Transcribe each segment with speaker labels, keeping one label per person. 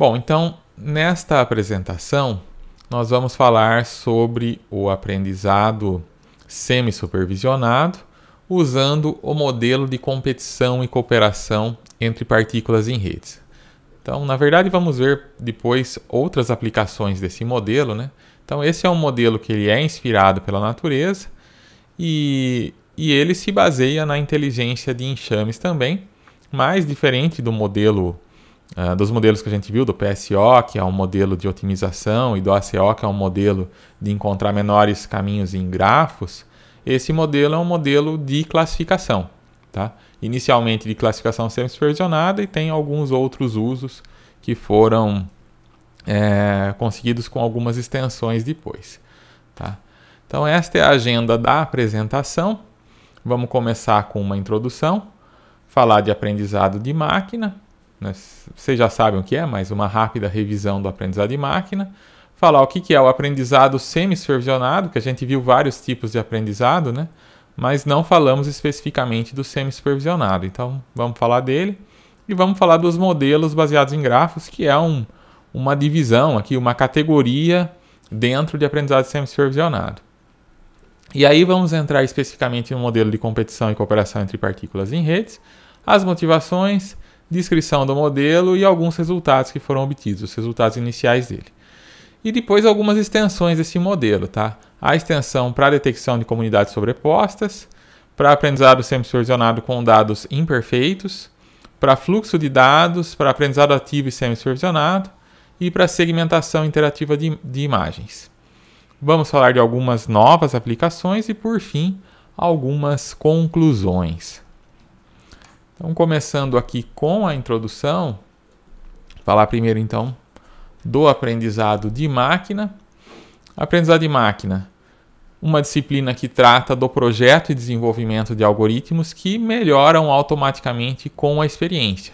Speaker 1: Bom, então nesta apresentação nós vamos falar sobre o aprendizado semi-supervisionado usando o modelo de competição e cooperação entre partículas em redes. Então, na verdade, vamos ver depois outras aplicações desse modelo, né? Então, esse é um modelo que ele é inspirado pela natureza e, e ele se baseia na inteligência de enxames também, mais diferente do modelo ah, dos modelos que a gente viu, do PSO, que é um modelo de otimização, e do ACO, que é um modelo de encontrar menores caminhos em grafos, esse modelo é um modelo de classificação. Tá? Inicialmente de classificação semi-supervisionada e tem alguns outros usos que foram é, conseguidos com algumas extensões depois. Tá? Então, esta é a agenda da apresentação. Vamos começar com uma introdução, falar de aprendizado de máquina, né? vocês já sabem o que é, mas uma rápida revisão do aprendizado de máquina. Falar o que, que é o aprendizado semi-supervisionado, que a gente viu vários tipos de aprendizado, né? mas não falamos especificamente do semi-supervisionado. Então, vamos falar dele e vamos falar dos modelos baseados em grafos, que é um, uma divisão aqui, uma categoria dentro de aprendizado semi-supervisionado. E aí vamos entrar especificamente no modelo de competição e cooperação entre partículas em redes, as motivações, descrição do modelo e alguns resultados que foram obtidos, os resultados iniciais dele. E depois algumas extensões desse modelo, tá? A extensão para detecção de comunidades sobrepostas, para aprendizado semi-supervisionado com dados imperfeitos, para fluxo de dados, para aprendizado ativo e semi-supervisionado e para segmentação interativa de, de imagens. Vamos falar de algumas novas aplicações e, por fim, algumas conclusões. Então, começando aqui com a introdução, falar primeiro então do aprendizado de máquina. Aprendizado de máquina, uma disciplina que trata do projeto e desenvolvimento de algoritmos que melhoram automaticamente com a experiência,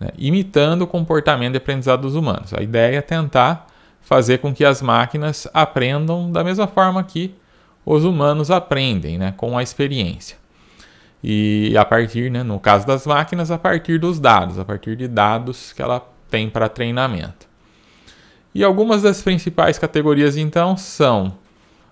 Speaker 1: né? imitando o comportamento de aprendizado dos humanos. A ideia é tentar fazer com que as máquinas aprendam da mesma forma que os humanos aprendem, né? com a experiência e a partir, né, no caso das máquinas, a partir dos dados, a partir de dados que ela tem para treinamento. E algumas das principais categorias, então, são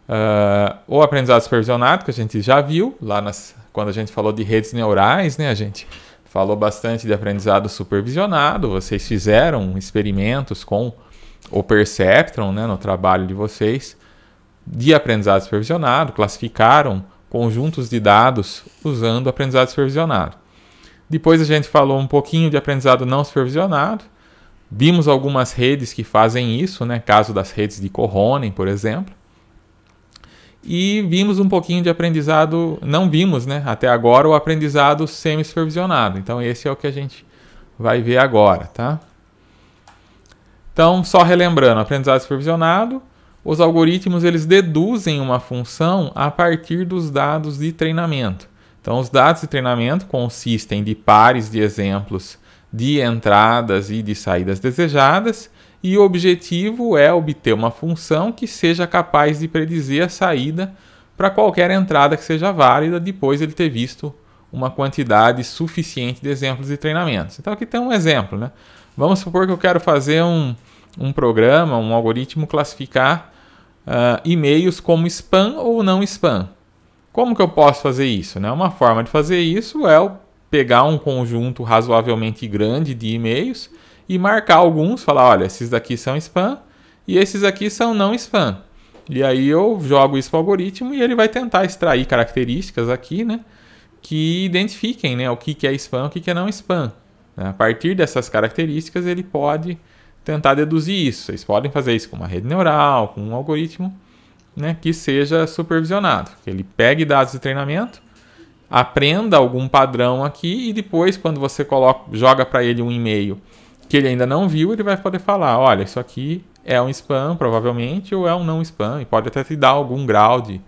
Speaker 1: uh, o aprendizado supervisionado, que a gente já viu lá nas, quando a gente falou de redes neurais, né, a gente falou bastante de aprendizado supervisionado, vocês fizeram experimentos com o Perceptron né, no trabalho de vocês de aprendizado supervisionado, classificaram conjuntos de dados usando aprendizado supervisionado. Depois a gente falou um pouquinho de aprendizado não supervisionado. Vimos algumas redes que fazem isso, né? Caso das redes de Coronen, por exemplo. E vimos um pouquinho de aprendizado, não vimos, né? Até agora o aprendizado semi-supervisionado. Então esse é o que a gente vai ver agora, tá? Então, só relembrando, aprendizado supervisionado os algoritmos eles deduzem uma função a partir dos dados de treinamento. Então, os dados de treinamento consistem de pares de exemplos de entradas e de saídas desejadas, e o objetivo é obter uma função que seja capaz de predizer a saída para qualquer entrada que seja válida depois de ele ter visto uma quantidade suficiente de exemplos de treinamentos. Então, aqui tem um exemplo. Né? Vamos supor que eu quero fazer um, um programa, um algoritmo classificar uh, e-mails como spam ou não spam. Como que eu posso fazer isso? Né? Uma forma de fazer isso é pegar um conjunto razoavelmente grande de e-mails e marcar alguns, falar, olha, esses daqui são spam e esses aqui são não spam. E aí eu jogo isso para o algoritmo e ele vai tentar extrair características aqui, né? Que identifiquem né, o que, é spam, o que, que é não spam. Né? A partir dessas características, ele pode tentar deduzir isso. Vocês podem fazer isso com uma rede neural, com um algoritmo né, que seja supervisionado. Que ele pegue dados de treinamento, aprenda algum padrão aqui e depois, quando você coloca, joga para ele um e-mail que ele ainda não viu, ele vai poder falar: olha, isso aqui é um spam, provavelmente, ou é um não spam, e pode até te dar algum grau de,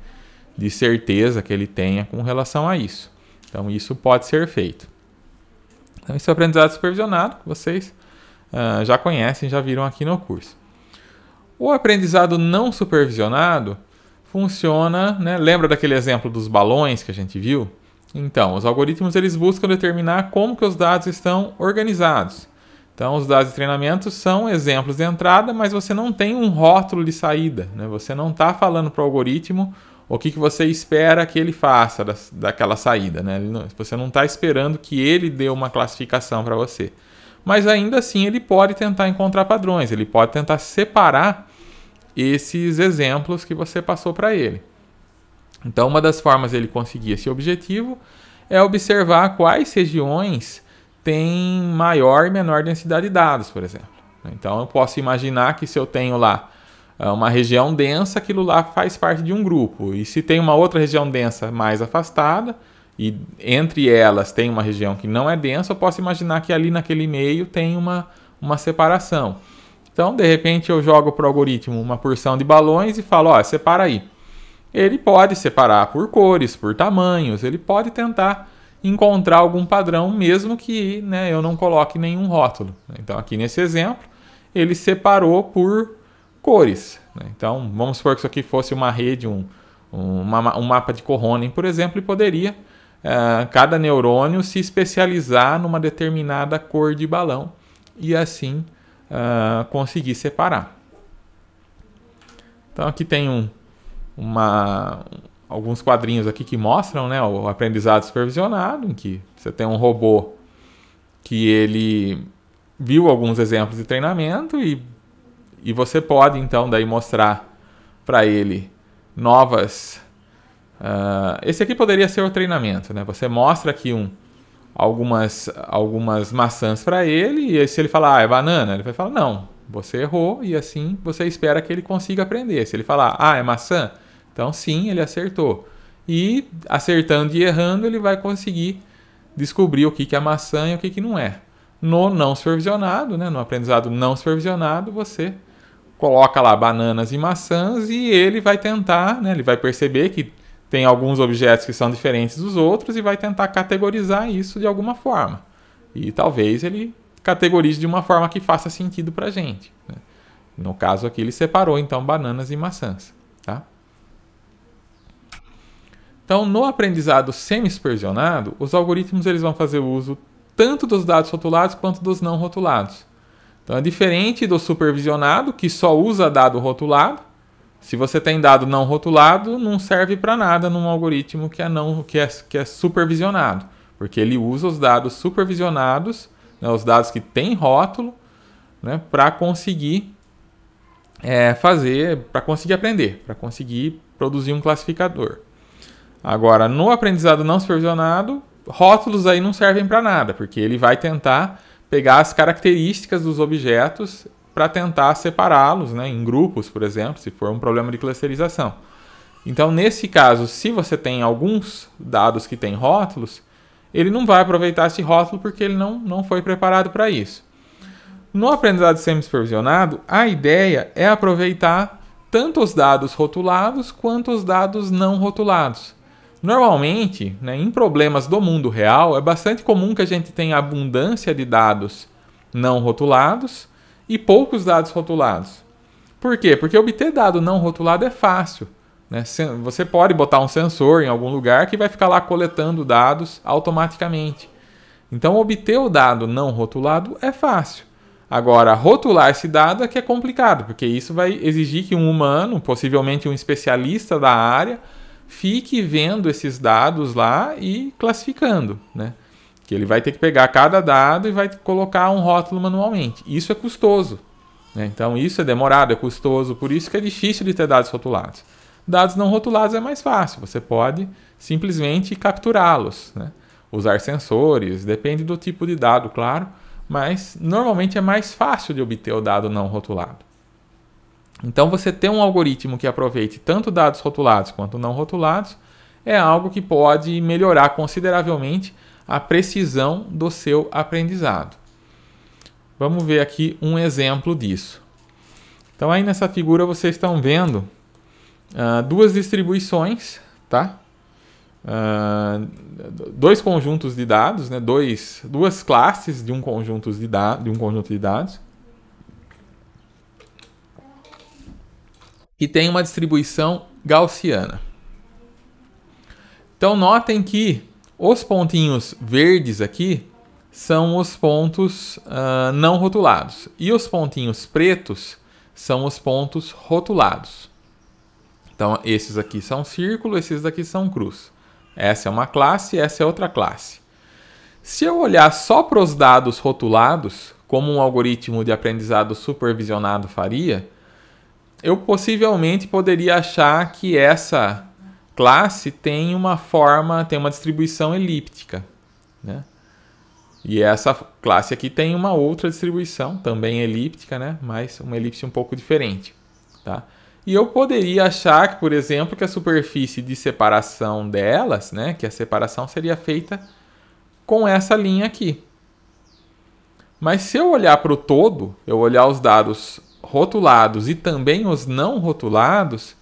Speaker 1: de certeza que ele tenha com relação a isso. Então, isso pode ser feito. Então, esse é o aprendizado supervisionado vocês ah, já conhecem, já viram aqui no curso. O aprendizado não supervisionado funciona, né? lembra daquele exemplo dos balões que a gente viu? Então, os algoritmos eles buscam determinar como que os dados estão organizados. Então, os dados de treinamento são exemplos de entrada, mas você não tem um rótulo de saída. Né? Você não está falando para o algoritmo o que, que você espera que ele faça da, daquela saída. Né? Não, você não está esperando que ele dê uma classificação para você mas ainda assim ele pode tentar encontrar padrões, ele pode tentar separar esses exemplos que você passou para ele. Então, uma das formas ele conseguir esse objetivo é observar quais regiões têm maior e menor densidade de dados, por exemplo. Então, eu posso imaginar que se eu tenho lá eh, uma região densa, aquilo lá faz parte de um grupo. E se tem uma outra região densa mais afastada, e entre elas tem uma região que não é densa, eu posso imaginar que ali naquele meio tem uma, uma separação. Então, de repente, eu jogo para o algoritmo uma porção de balões e falo: ó, separa aí. Ele pode separar por cores, por tamanhos, ele pode tentar encontrar algum padrão, mesmo que né, eu não coloque nenhum rótulo. Então, aqui nesse exemplo, ele separou por cores. Né? Então, vamos supor que isso aqui fosse uma rede, um, um, uma, um mapa de Corronen, por exemplo, e poderia uh, cada neurônio se especializar numa determinada cor de balão e assim uh, conseguir separar. Então aqui tem um, uma, alguns quadrinhos aqui que mostram né, o aprendizado supervisionado, em que você tem um robô que ele viu alguns exemplos de treinamento e, e você pode então daí mostrar para ele novas Uh, esse aqui poderia ser o treinamento, né? Você mostra aqui um, algumas, algumas maçãs para ele e se ele falar, ah, é banana, ele vai falar, não, você errou e assim você espera que ele consiga aprender. Se ele falar, ah, é maçã, então sim, ele acertou. E acertando e errando, ele vai conseguir descobrir o que, que é maçã e o que, que não é. No não supervisionado, né? no aprendizado não supervisionado, você coloca lá bananas e maçãs e ele vai tentar, né? ele vai perceber que tem alguns objetos que são diferentes dos outros e vai tentar categorizar isso de alguma forma. E talvez ele categorize de uma forma que faça sentido para a gente. Né? No caso aqui, ele separou então bananas e maçãs. Tá? Então, no aprendizado semi-supervisionado, os algoritmos eles vão fazer uso tanto dos dados rotulados quanto dos não rotulados. Então, é diferente do supervisionado, que só usa dado rotulado, se você tem dado não rotulado, não serve para nada num algoritmo que é, não, que, é, que é supervisionado, porque ele usa os dados supervisionados, né, os dados que têm rótulo, né, para conseguir é, fazer, para conseguir aprender, para conseguir produzir um classificador. Agora, no aprendizado não supervisionado, rótulos aí não servem para nada, porque ele vai tentar pegar as características dos objetos para tentar separá-los né, em grupos, por exemplo, se for um problema de clusterização. Então, nesse caso, se você tem alguns dados que têm rótulos, ele não vai aproveitar esse rótulo porque ele não, não foi preparado para isso. No aprendizado semi-supervisionado, a ideia é aproveitar tanto os dados rotulados quanto os dados não rotulados. Normalmente, né, em problemas do mundo real, é bastante comum que a gente tenha abundância de dados não rotulados e poucos dados rotulados. Por quê? Porque obter dado não rotulado é fácil. Né? Você pode botar um sensor em algum lugar que vai ficar lá coletando dados automaticamente. Então, obter o dado não rotulado é fácil. Agora, rotular esse dado é que é complicado, porque isso vai exigir que um humano, possivelmente um especialista da área, fique vendo esses dados lá e classificando. Né? Que ele vai ter que pegar cada dado e vai colocar um rótulo manualmente. Isso é custoso. Né? Então, isso é demorado, é custoso, por isso que é difícil de ter dados rotulados. Dados não rotulados é mais fácil, você pode simplesmente capturá-los, né? usar sensores, depende do tipo de dado, claro, mas normalmente é mais fácil de obter o dado não rotulado. Então, você ter um algoritmo que aproveite tanto dados rotulados quanto não rotulados é algo que pode melhorar consideravelmente a precisão do seu aprendizado. Vamos ver aqui um exemplo disso. Então aí nessa figura vocês estão vendo ah, duas distribuições, tá? Ah, dois conjuntos de dados, né? dois, duas classes de um conjunto de, de um conjunto de dados. e tem uma distribuição gaussiana. Então notem que os pontinhos verdes aqui são os pontos uh, não rotulados. E os pontinhos pretos são os pontos rotulados. Então, esses aqui são círculo, esses aqui são cruz. Essa é uma classe, essa é outra classe. Se eu olhar só para os dados rotulados, como um algoritmo de aprendizado supervisionado faria, eu possivelmente poderia achar que essa classe tem uma forma, tem uma distribuição elíptica. Né? E essa classe aqui tem uma outra distribuição, também elíptica, né? mas uma elipse um pouco diferente. Tá? E eu poderia achar, que, por exemplo, que a superfície de separação delas, né? que a separação seria feita com essa linha aqui. Mas se eu olhar para o todo, eu olhar os dados rotulados e também os não rotulados,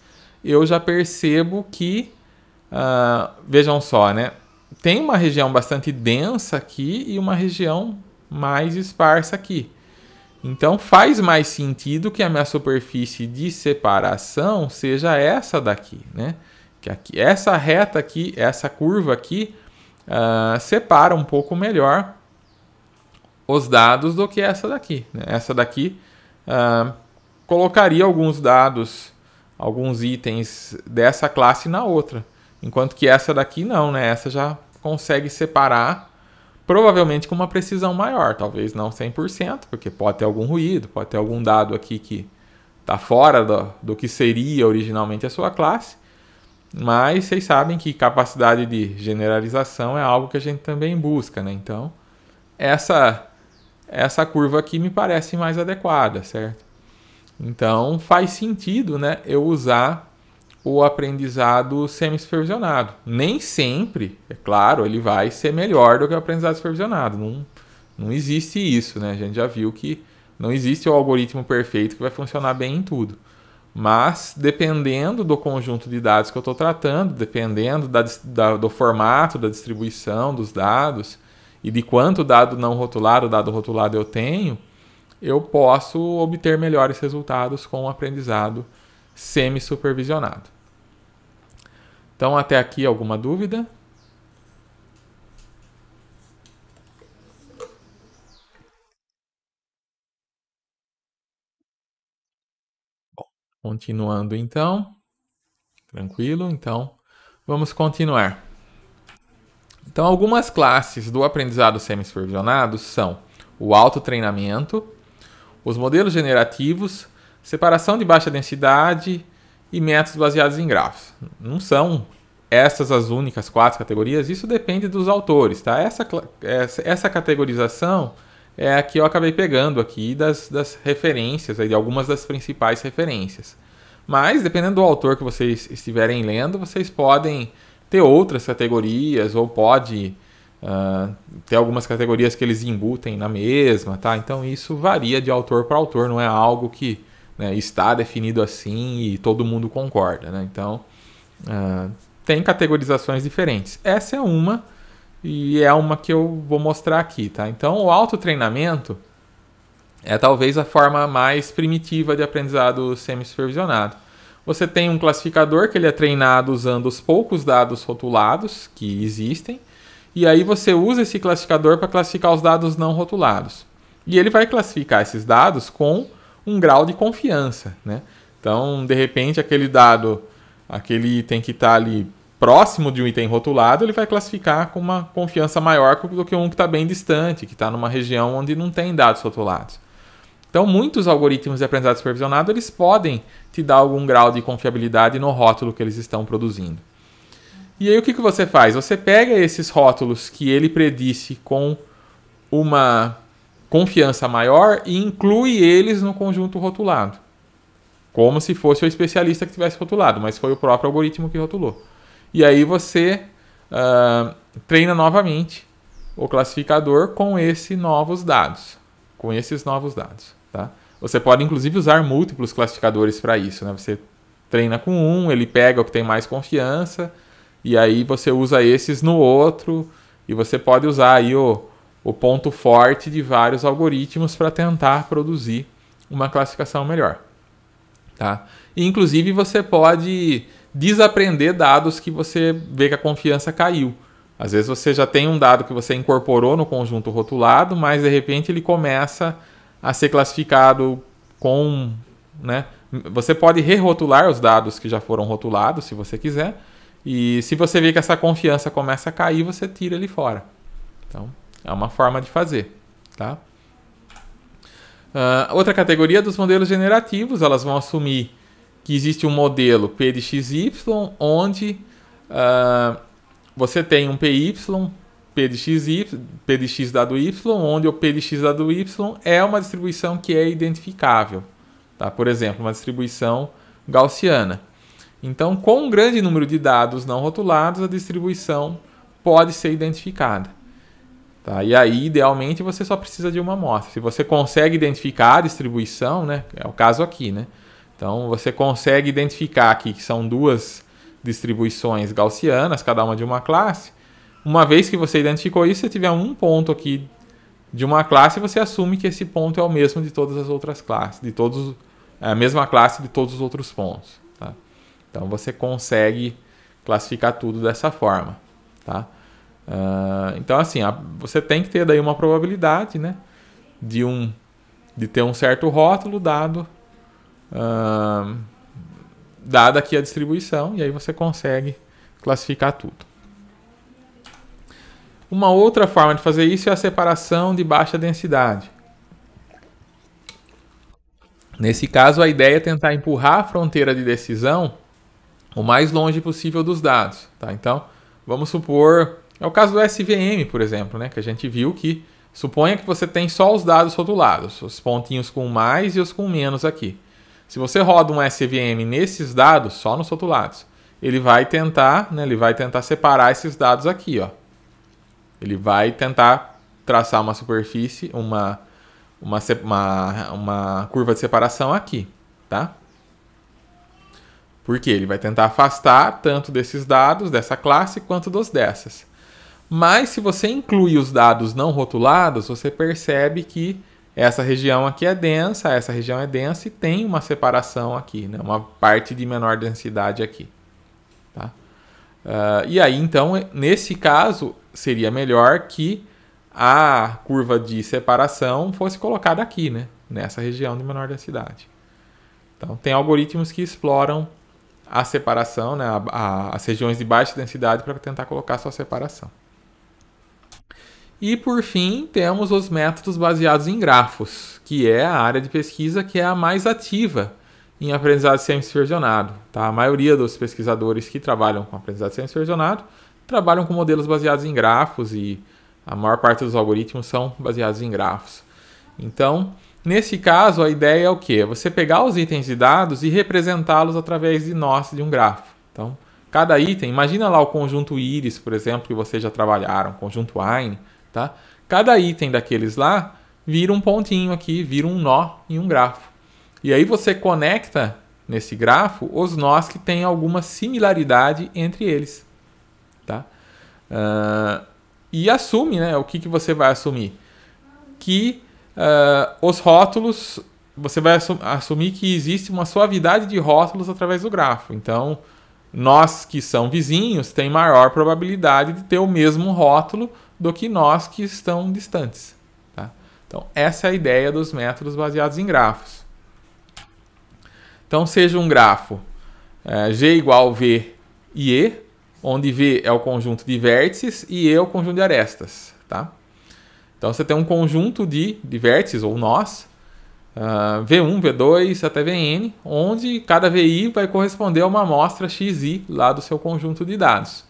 Speaker 1: eu já percebo que, uh, vejam só, né? Tem uma região bastante densa aqui e uma região mais esparsa aqui. Então faz mais sentido que a minha superfície de separação seja essa daqui, né? Que aqui, essa reta aqui, essa curva aqui, uh, separa um pouco melhor os dados do que essa daqui. Né? Essa daqui uh, colocaria alguns dados alguns itens dessa classe na outra. Enquanto que essa daqui não, né? Essa já consegue separar, provavelmente com uma precisão maior, talvez não 100%, porque pode ter algum ruído, pode ter algum dado aqui que está fora do, do que seria originalmente a sua classe. Mas vocês sabem que capacidade de generalização é algo que a gente também busca, né? Então, essa essa curva aqui me parece mais adequada, certo? Então faz sentido né, eu usar o aprendizado semi-supervisionado. Nem sempre, é claro, ele vai ser melhor do que o aprendizado supervisionado. Não, não existe isso, né? A gente já viu que não existe o algoritmo perfeito que vai funcionar bem em tudo. Mas, dependendo do conjunto de dados que eu estou tratando, dependendo da, da, do formato, da distribuição dos dados e de quanto dado não rotulado, dado rotulado eu tenho, eu posso obter melhores resultados com o um aprendizado semi-supervisionado. Então, até aqui, alguma dúvida? continuando então, tranquilo, então vamos continuar. Então, algumas classes do aprendizado semi-supervisionado são o autotreinamento, os modelos generativos, separação de baixa densidade e métodos baseados em grafos. Não são essas as únicas quatro categorias, isso depende dos autores, tá? Essa, essa categorização é a que eu acabei pegando aqui das, das referências, de algumas das principais referências. Mas, dependendo do autor que vocês estiverem lendo, vocês podem ter outras categorias ou pode Uh, tem algumas categorias que eles embutem na mesma, tá? Então isso varia de autor para autor, não é algo que né, está definido assim e todo mundo concorda, né? Então uh, tem categorizações diferentes. Essa é uma e é uma que eu vou mostrar aqui, tá? Então o autotreinamento é talvez a forma mais primitiva de aprendizado semi-supervisionado. Você tem um classificador que ele é treinado usando os poucos dados rotulados que existem, e aí você usa esse classificador para classificar os dados não rotulados. E ele vai classificar esses dados com um grau de confiança, né? Então, de repente, aquele dado, aquele item que está ali próximo de um item rotulado, ele vai classificar com uma confiança maior do que um que está bem distante, que está numa região onde não tem dados rotulados. Então, muitos algoritmos de aprendizado supervisionado eles podem te dar algum grau de confiabilidade no rótulo que eles estão produzindo. E aí o que, que você faz? Você pega esses rótulos que ele predisse com uma confiança maior e inclui eles no conjunto rotulado. Como se fosse o especialista que tivesse rotulado, mas foi o próprio algoritmo que rotulou. E aí você uh, treina novamente o classificador com esses novos dados. Com esses novos dados. Tá? Você pode inclusive usar múltiplos classificadores para isso. Né? Você treina com um, ele pega o que tem mais confiança e aí você usa esses no outro e você pode usar aí o, o ponto forte de vários algoritmos para tentar produzir uma classificação melhor. Tá? E, inclusive você pode desaprender dados que você vê que a confiança caiu. Às vezes você já tem um dado que você incorporou no conjunto rotulado, mas de repente ele começa a ser classificado com. Né? Você pode rerotular os dados que já foram rotulados, se você quiser, e se você vê que essa confiança começa a cair, você tira ele fora. Então, é uma forma de fazer, tá? Uh, outra categoria dos modelos generativos, elas vão assumir que existe um modelo P de XY, onde uh, você tem um PY, P de, XY, P de X dado Y, onde o P de X dado Y é uma distribuição que é identificável. Tá? Por exemplo, uma distribuição gaussiana. Então, com um grande número de dados não rotulados, a distribuição pode ser identificada. Tá? E aí, idealmente, você só precisa de uma amostra. Se você consegue identificar a distribuição, né? é o caso aqui, né? Então, você consegue identificar aqui que são duas distribuições gaussianas, cada uma de uma classe. Uma vez que você identificou isso, se tiver um ponto aqui de uma classe, você assume que esse ponto é o mesmo de todas as outras classes, de todos é a mesma classe de todos os outros pontos. Então você consegue classificar tudo dessa forma, tá? Uh, então assim, a, você tem que ter daí uma probabilidade, né, de um de ter um certo rótulo dado uh, dada aqui a distribuição e aí você consegue classificar tudo. Uma outra forma de fazer isso é a separação de baixa densidade. Nesse caso, a ideia é tentar empurrar a fronteira de decisão o mais longe possível dos dados. Tá? Então, vamos supor. É o caso do SVM, por exemplo, né? que a gente viu que suponha que você tem só os dados rotulados, os pontinhos com mais e os com menos aqui. Se você roda um SVM nesses dados, só nos rotulados, ele vai tentar, né, ele vai tentar separar esses dados aqui, ó. Ele vai tentar traçar uma superfície, uma, uma, uma, uma curva de separação aqui, tá? Porque ele vai tentar afastar tanto desses dados dessa classe quanto dos dessas. Mas se você inclui os dados não rotulados, você percebe que essa região aqui é densa, essa região é densa e tem uma separação aqui, né? uma parte de menor densidade aqui. Tá? Uh, e aí, então, nesse caso, seria melhor que a curva de separação fosse colocada aqui, né? nessa região de menor densidade. Então, tem algoritmos que exploram a separação, né, a, a, as regiões de baixa densidade para tentar colocar sua separação. E por fim, temos os métodos baseados em grafos, que é a área de pesquisa que é a mais ativa em aprendizado semi-supervisionado. Tá? A maioria dos pesquisadores que trabalham com aprendizado semi-supervisionado trabalham com modelos baseados em grafos e a maior parte dos algoritmos são baseados em grafos. Então, Nesse caso, a ideia é o quê? Você pegar os itens de dados e representá-los através de nós de um grafo. Então, cada item, imagina lá o conjunto íris, por exemplo, que vocês já trabalharam, conjunto Ein, tá? Cada item daqueles lá vira um pontinho aqui, vira um nó em um grafo. E aí você conecta nesse grafo os nós que têm alguma similaridade entre eles, tá? Uh, e assume, né? O que, que você vai assumir? Que Uh, os rótulos, você vai assum assumir que existe uma suavidade de rótulos através do grafo. Então, nós que são vizinhos tem maior probabilidade de ter o mesmo rótulo do que nós que estão distantes. Tá? Então, essa é a ideia dos métodos baseados em grafos. Então, seja um grafo é, G igual V e E, onde V é o conjunto de vértices e E é o conjunto de arestas. Tá? Então você tem um conjunto de, de vértices ou nós, uh, V1, V2 até Vn, onde cada VI vai corresponder a uma amostra XI lá do seu conjunto de dados.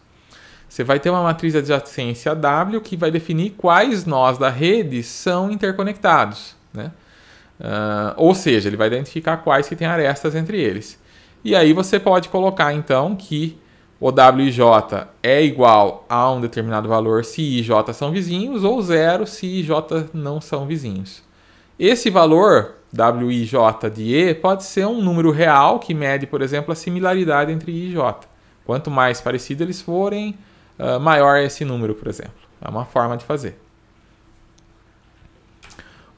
Speaker 1: Você vai ter uma matriz de adjacência W que vai definir quais nós da rede são interconectados. Né? Uh, ou seja, ele vai identificar quais que têm arestas entre eles. E aí você pode colocar então que o WJ é igual a um determinado valor se I e J são vizinhos, ou zero se I e J não são vizinhos. Esse valor, WIJ de E, pode ser um número real que mede, por exemplo, a similaridade entre I e J. Quanto mais parecidos eles forem, ah, maior é esse número, por exemplo. É uma forma de fazer.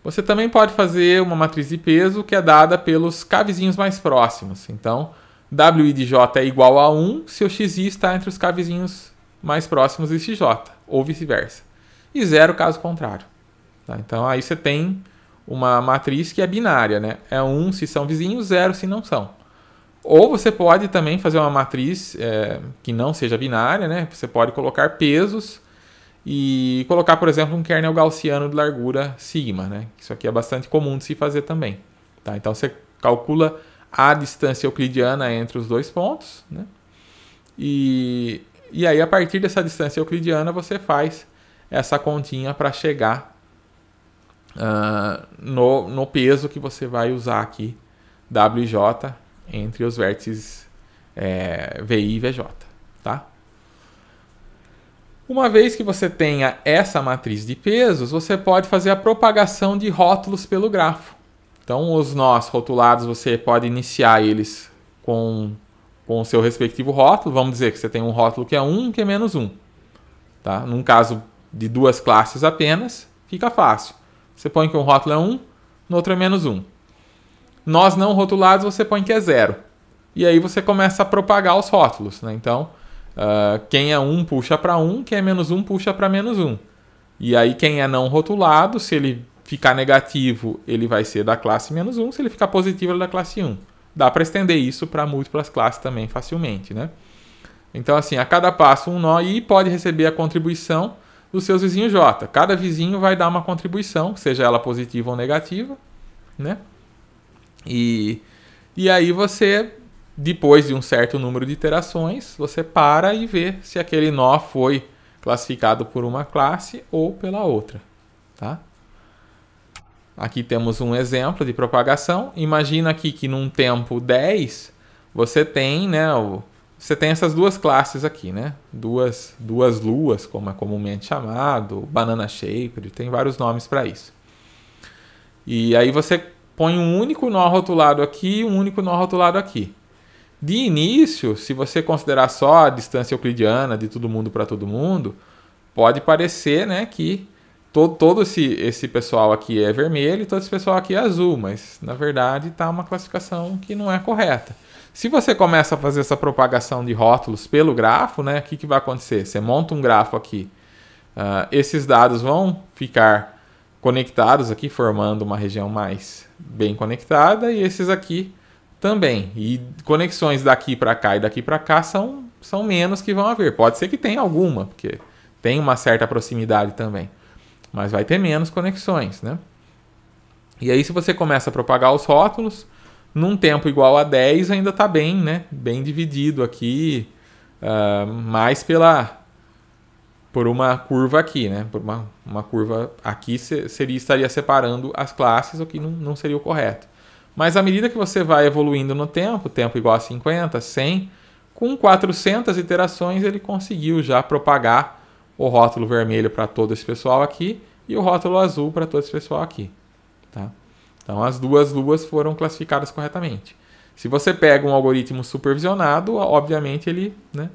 Speaker 1: Você também pode fazer uma matriz de peso que é dada pelos k vizinhos mais próximos. Então, W de J é igual a 1 se o xi está entre os cavezinhos mais próximos de xj, ou vice-versa. E zero caso contrário. Tá? Então aí você tem uma matriz que é binária, né? É 1 se são vizinhos, 0 se não são. Ou você pode também fazer uma matriz é, que não seja binária, né? Você pode colocar pesos e colocar, por exemplo, um kernel gaussiano de largura sigma, né? Isso aqui é bastante comum de se fazer também. Tá? Então você calcula a distância euclidiana é entre os dois pontos, né? E, e aí, a partir dessa distância euclidiana, você faz essa continha para chegar uh, no, no peso que você vai usar aqui, WJ, entre os vértices é, VI e VJ. Tá? Uma vez que você tenha essa matriz de pesos, você pode fazer a propagação de rótulos pelo grafo. Então, os nós rotulados, você pode iniciar eles com, com o seu respectivo rótulo. Vamos dizer que você tem um rótulo que é 1, um, que é menos 1. Um, tá? Num caso de duas classes apenas, fica fácil. Você põe que um rótulo é 1, um, no outro é menos 1. Um. Nós não rotulados, você põe que é 0. E aí você começa a propagar os rótulos. Né? Então, uh, quem é 1 um, puxa para 1, um, quem é menos 1 um, puxa para menos 1. Um. E aí quem é não rotulado, se ele ficar negativo, ele vai ser da classe menos 1, se ele ficar positivo, ele é da classe 1. Dá para estender isso para múltiplas classes também facilmente, né? Então, assim, a cada passo, um nó i pode receber a contribuição dos seus vizinhos j. Cada vizinho vai dar uma contribuição, seja ela positiva ou negativa, né? E, e aí você, depois de um certo número de iterações, você para e vê se aquele nó foi classificado por uma classe ou pela outra, tá? Aqui temos um exemplo de propagação. Imagina aqui que num tempo 10, você tem, né, você tem essas duas classes aqui, né? Duas, duas luas, como é comumente chamado, banana shaper, tem vários nomes para isso. E aí você põe um único nó rotulado aqui e um único nó rotulado aqui. De início, se você considerar só a distância euclidiana de todo mundo para todo mundo, pode parecer, né, que todo, todo esse, esse pessoal aqui é vermelho e todo esse pessoal aqui é azul, mas na verdade está uma classificação que não é correta. Se você começa a fazer essa propagação de rótulos pelo grafo, né, o que, que vai acontecer? Você monta um grafo aqui, uh, esses dados vão ficar conectados aqui, formando uma região mais bem conectada, e esses aqui também. E conexões daqui para cá e daqui para cá são, são menos que vão haver. Pode ser que tenha alguma, porque tem uma certa proximidade também mas vai ter menos conexões, né? E aí se você começa a propagar os rótulos, num tempo igual a 10 ainda está bem, né? Bem dividido aqui, uh, mais pela por uma curva aqui, né? Por uma, uma curva aqui seria estaria separando as classes, o que não, não seria o correto. Mas à medida que você vai evoluindo no tempo, tempo igual a 50, 100, com 400 iterações ele conseguiu já propagar o rótulo vermelho para todo esse pessoal aqui e o rótulo azul para todo esse pessoal aqui. Tá? Então as duas luas foram classificadas corretamente. Se você pega um algoritmo supervisionado, obviamente ele, né,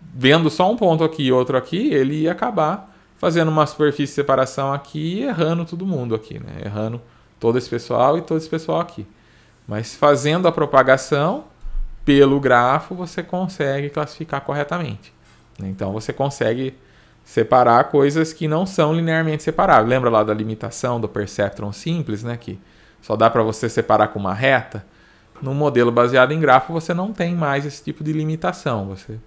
Speaker 1: vendo só um ponto aqui e outro aqui, ele ia acabar fazendo uma superfície de separação aqui e errando todo mundo aqui, né? errando todo esse pessoal e todo esse pessoal aqui. Mas fazendo a propagação pelo grafo, você consegue classificar corretamente. Né? Então você consegue separar coisas que não são linearmente separáveis. Lembra lá da limitação do perceptron simples, né? Que só dá para você separar com uma reta? No modelo baseado em grafo, você não tem mais esse tipo de limitação. Você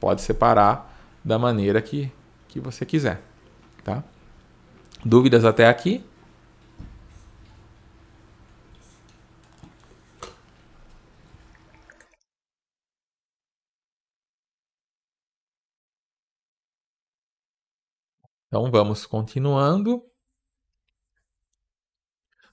Speaker 1: pode separar da maneira que, que você quiser. Tá? Dúvidas até aqui? Então vamos continuando.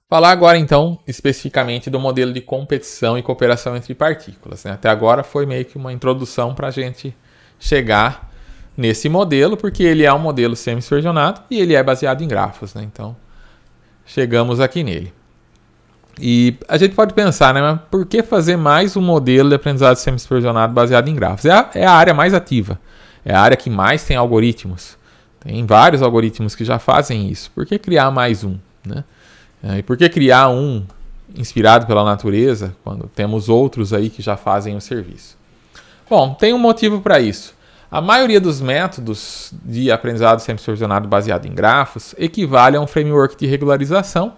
Speaker 1: Falar agora então especificamente do modelo de competição e cooperação entre partículas. Né? Até agora foi meio que uma introdução para a gente chegar nesse modelo, porque ele é um modelo semi-supervisionado e ele é baseado em grafos. Né? Então chegamos aqui nele. E a gente pode pensar, né, mas por que fazer mais um modelo de aprendizado semi-supervisionado baseado em grafos? É a, é a área mais ativa, é a área que mais tem algoritmos. Tem vários algoritmos que já fazem isso. Por que criar mais um? Né? É, e por que criar um inspirado pela natureza, quando temos outros aí que já fazem o serviço? Bom, tem um motivo para isso. A maioria dos métodos de aprendizado sempre supervisionado baseado em grafos equivale a um framework de regularização,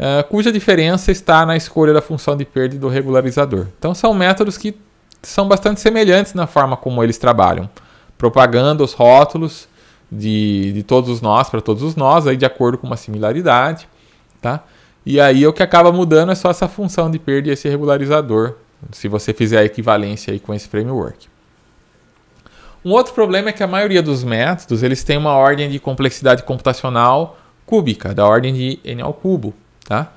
Speaker 1: é, cuja diferença está na escolha da função de perda do regularizador. Então, são métodos que são bastante semelhantes na forma como eles trabalham, propagando os rótulos de, de todos nós para todos nós, aí de acordo com uma similaridade, tá? E aí o que acaba mudando é só essa função de perda e esse regularizador, se você fizer a equivalência aí com esse framework. Um outro problema é que a maioria dos métodos, eles têm uma ordem de complexidade computacional cúbica, da ordem de n ao cubo, tá?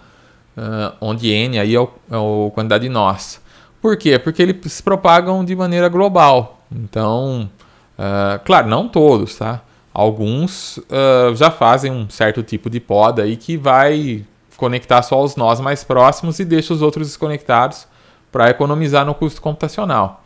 Speaker 1: Uh, onde n aí é, o, é a quantidade nós. Por quê? Porque eles se propagam de maneira global. Então, uh, claro, não todos, tá? Alguns uh, já fazem um certo tipo de poda aí que vai conectar só os nós mais próximos e deixa os outros desconectados para economizar no custo computacional.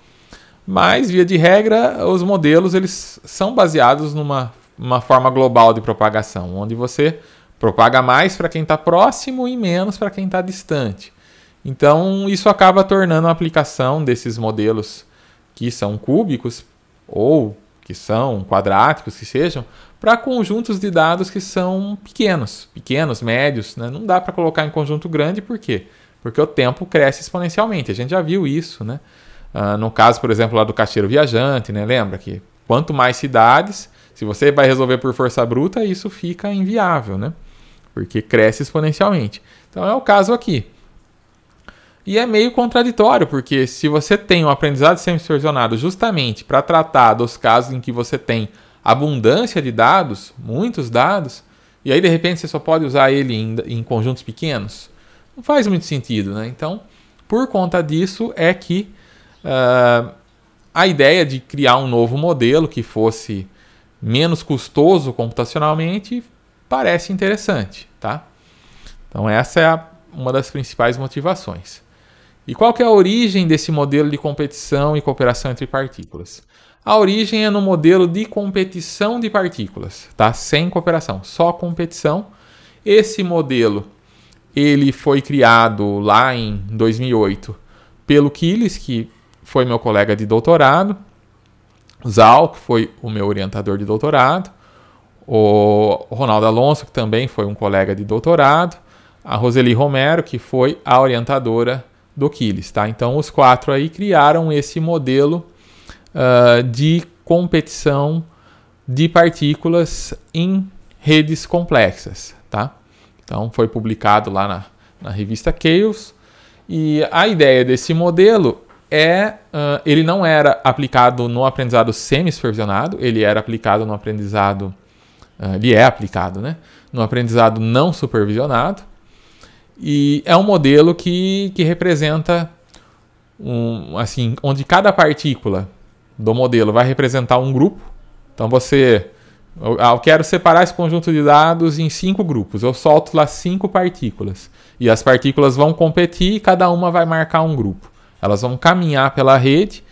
Speaker 1: Mas, via de regra, os modelos eles são baseados numa uma forma global de propagação, onde você propaga mais para quem está próximo e menos para quem está distante. Então, isso acaba tornando a aplicação desses modelos que são cúbicos ou que são quadráticos que sejam, para conjuntos de dados que são pequenos, pequenos, médios. Né? Não dá para colocar em conjunto grande, por quê? Porque o tempo cresce exponencialmente. A gente já viu isso, né? Ah, no caso, por exemplo, lá do cacheiro viajante, né? Lembra que quanto mais cidades, se você vai resolver por força bruta, isso fica inviável, né? Porque cresce exponencialmente. Então é o caso aqui. E é meio contraditório, porque se você tem um aprendizado semi-supervisionado justamente para tratar dos casos em que você tem abundância de dados, muitos dados, e aí de repente você só pode usar ele em, em conjuntos pequenos, não faz muito sentido, né? Então, por conta disso é que uh, a ideia de criar um novo modelo que fosse menos custoso computacionalmente parece interessante, tá? Então essa é a, uma das principais motivações. E qual que é a origem desse modelo de competição e cooperação entre partículas? A origem é no modelo de competição de partículas, tá? Sem cooperação, só competição. Esse modelo ele foi criado lá em 2008 pelo Quiles, que foi meu colega de doutorado, Zal, que foi o meu orientador de doutorado, o Ronaldo Alonso, que também foi um colega de doutorado, a Roseli Romero, que foi a orientadora do Quiles. Tá? Então, os quatro aí criaram esse modelo uh, de competição de partículas em redes complexas. Tá? Então, foi publicado lá na, na revista Chaos. E a ideia desse modelo é, uh, ele não era aplicado no aprendizado semi-supervisionado, ele era aplicado no aprendizado, uh, ele é aplicado, né? No aprendizado não supervisionado. E é um modelo que, que representa um, assim, onde cada partícula do modelo vai representar um grupo. Então você ah, eu quero separar esse conjunto de dados em cinco grupos. Eu solto lá cinco partículas. E as partículas vão competir e cada uma vai marcar um grupo. Elas vão caminhar pela rede,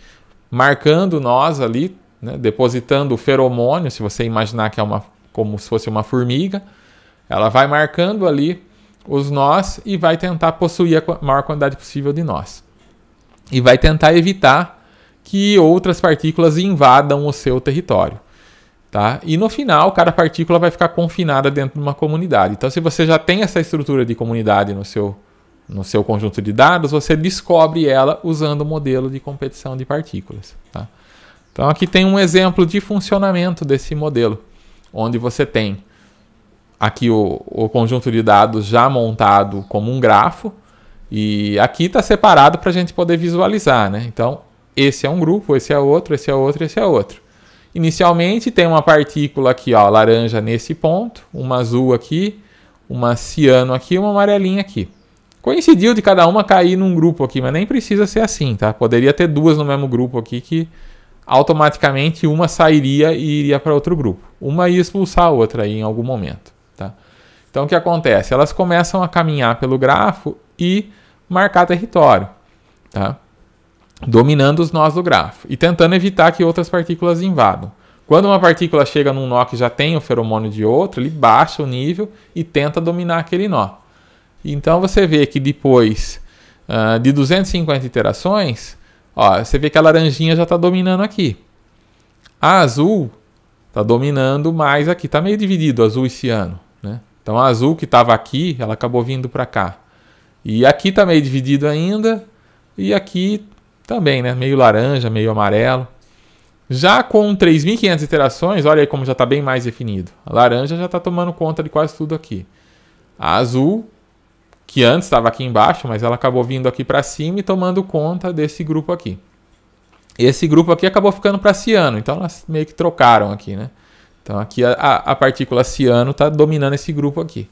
Speaker 1: marcando nós ali, né, depositando o feromônio, se você imaginar que é uma, como se fosse uma formiga. Ela vai marcando ali os nós e vai tentar possuir a maior quantidade possível de nós. E vai tentar evitar que outras partículas invadam o seu território. Tá? E no final, cada partícula vai ficar confinada dentro de uma comunidade. Então, se você já tem essa estrutura de comunidade no seu, no seu conjunto de dados, você descobre ela usando o modelo de competição de partículas. Tá? Então, aqui tem um exemplo de funcionamento desse modelo, onde você tem aqui o, o conjunto de dados já montado como um grafo e aqui está separado para a gente poder visualizar, né? Então, esse é um grupo, esse é outro, esse é outro, esse é outro. Inicialmente tem uma partícula aqui, ó, laranja nesse ponto, uma azul aqui, uma ciano aqui, uma amarelinha aqui. Coincidiu de cada uma cair num grupo aqui, mas nem precisa ser assim, tá? Poderia ter duas no mesmo grupo aqui que automaticamente uma sairia e iria para outro grupo. Uma ia expulsar a outra aí em algum momento. Então o que acontece? Elas começam a caminhar pelo grafo e marcar território, tá? dominando os nós do grafo e tentando evitar que outras partículas invadam. Quando uma partícula chega num nó que já tem o feromônio de outro, ele baixa o nível e tenta dominar aquele nó. Então você vê que depois uh, de 250 iterações, ó, você vê que a laranjinha já está dominando aqui. A azul está dominando mais aqui, está meio dividido azul e ciano, né? Então a azul que estava aqui, ela acabou vindo para cá. E aqui está meio dividido ainda. E aqui também, né? Meio laranja, meio amarelo. Já com 3.500 iterações, olha aí como já está bem mais definido. A laranja já está tomando conta de quase tudo aqui. A azul, que antes estava aqui embaixo, mas ela acabou vindo aqui para cima e tomando conta desse grupo aqui. Esse grupo aqui acabou ficando para ciano, então elas meio que trocaram aqui, né? Então aqui a, a partícula ciano está dominando esse grupo aqui.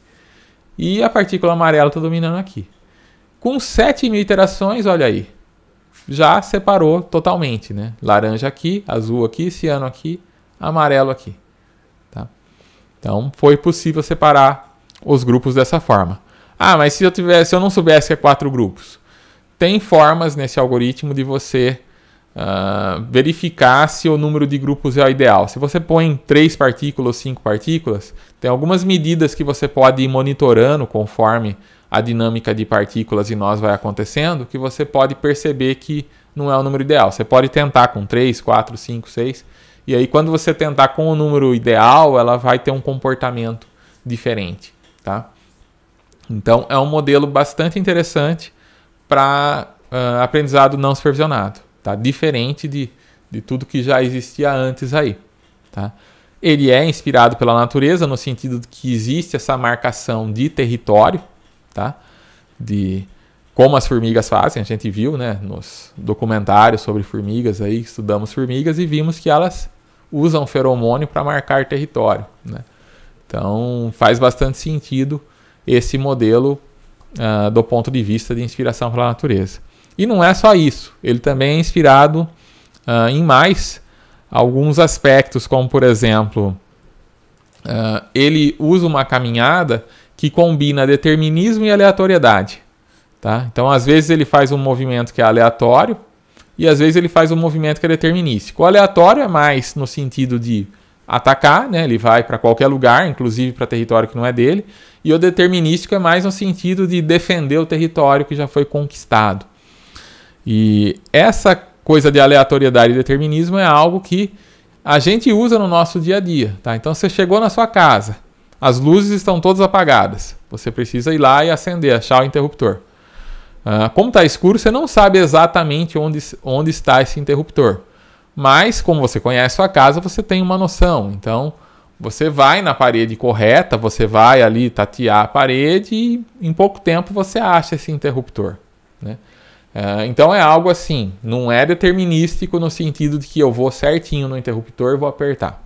Speaker 1: E a partícula amarela está dominando aqui. Com 7 mil iterações, olha aí, já separou totalmente, né? Laranja aqui, azul aqui, ciano aqui, amarelo aqui. Tá? Então foi possível separar os grupos dessa forma. Ah, mas se eu tivesse, se eu não soubesse que é quatro grupos, tem formas nesse algoritmo de você uh, verificar se o número de grupos é o ideal. Se você põe três partículas, cinco partículas, tem algumas medidas que você pode ir monitorando conforme a dinâmica de partículas e nós vai acontecendo, que você pode perceber que não é o número ideal. Você pode tentar com 3, 4, 5, 6, e aí quando você tentar com o número ideal, ela vai ter um comportamento diferente, tá? Então é um modelo bastante interessante para uh, ah, aprendizado não supervisionado tá? Diferente de, de tudo que já existia antes aí, tá? Ele é inspirado pela natureza no sentido de que existe essa marcação de território, tá? De como as formigas fazem, a gente viu, né, nos documentários sobre formigas aí, estudamos formigas e vimos que elas usam feromônio para marcar território, né? Então faz bastante sentido esse modelo uh, do ponto de vista de inspiração pela natureza. E não é só isso, ele também é inspirado uh, em mais alguns aspectos, como por exemplo, uh, ele usa uma caminhada que combina determinismo e aleatoriedade. Tá? Então, às vezes, ele faz um movimento que é aleatório e às vezes ele faz um movimento que é determinístico. O aleatório é mais no sentido de atacar, né? ele vai para qualquer lugar, inclusive para território que não é dele, e o determinístico é mais no sentido de defender o território que já foi conquistado. E essa coisa de aleatoriedade e determinismo é algo que a gente usa no nosso dia a dia, tá? Então você chegou na sua casa, as luzes estão todas apagadas. Você precisa ir lá e acender, achar o interruptor. Uh, como está escuro, você não sabe exatamente onde, onde está esse interruptor. Mas, como você conhece sua casa, você tem uma noção. Então, você vai na parede correta, você vai ali tatear a parede e em pouco tempo você acha esse interruptor. Né? É, então é algo assim, não é determinístico no sentido de que eu vou certinho no interruptor e vou apertar.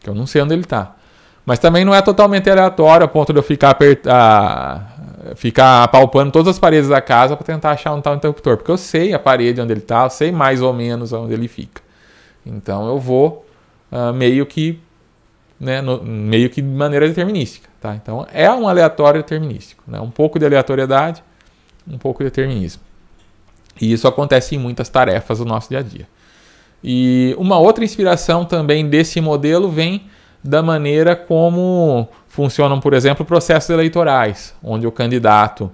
Speaker 1: Que eu não sei onde ele está. Mas também não é totalmente aleatório a ponto de eu ficar, apertar, ficar palpando todas as paredes da casa para tentar achar um tal tá interruptor. Porque eu sei a parede onde ele está, eu sei mais ou menos onde ele fica. Então eu vou uh, meio que né, no, meio que de maneira determinística. Tá? Então é um aleatório determinístico. Né? Um pouco de aleatoriedade, um pouco de determinismo. E isso acontece em muitas tarefas do nosso dia a dia. E uma outra inspiração também desse modelo vem da maneira como funcionam, por exemplo, processos eleitorais, onde o candidato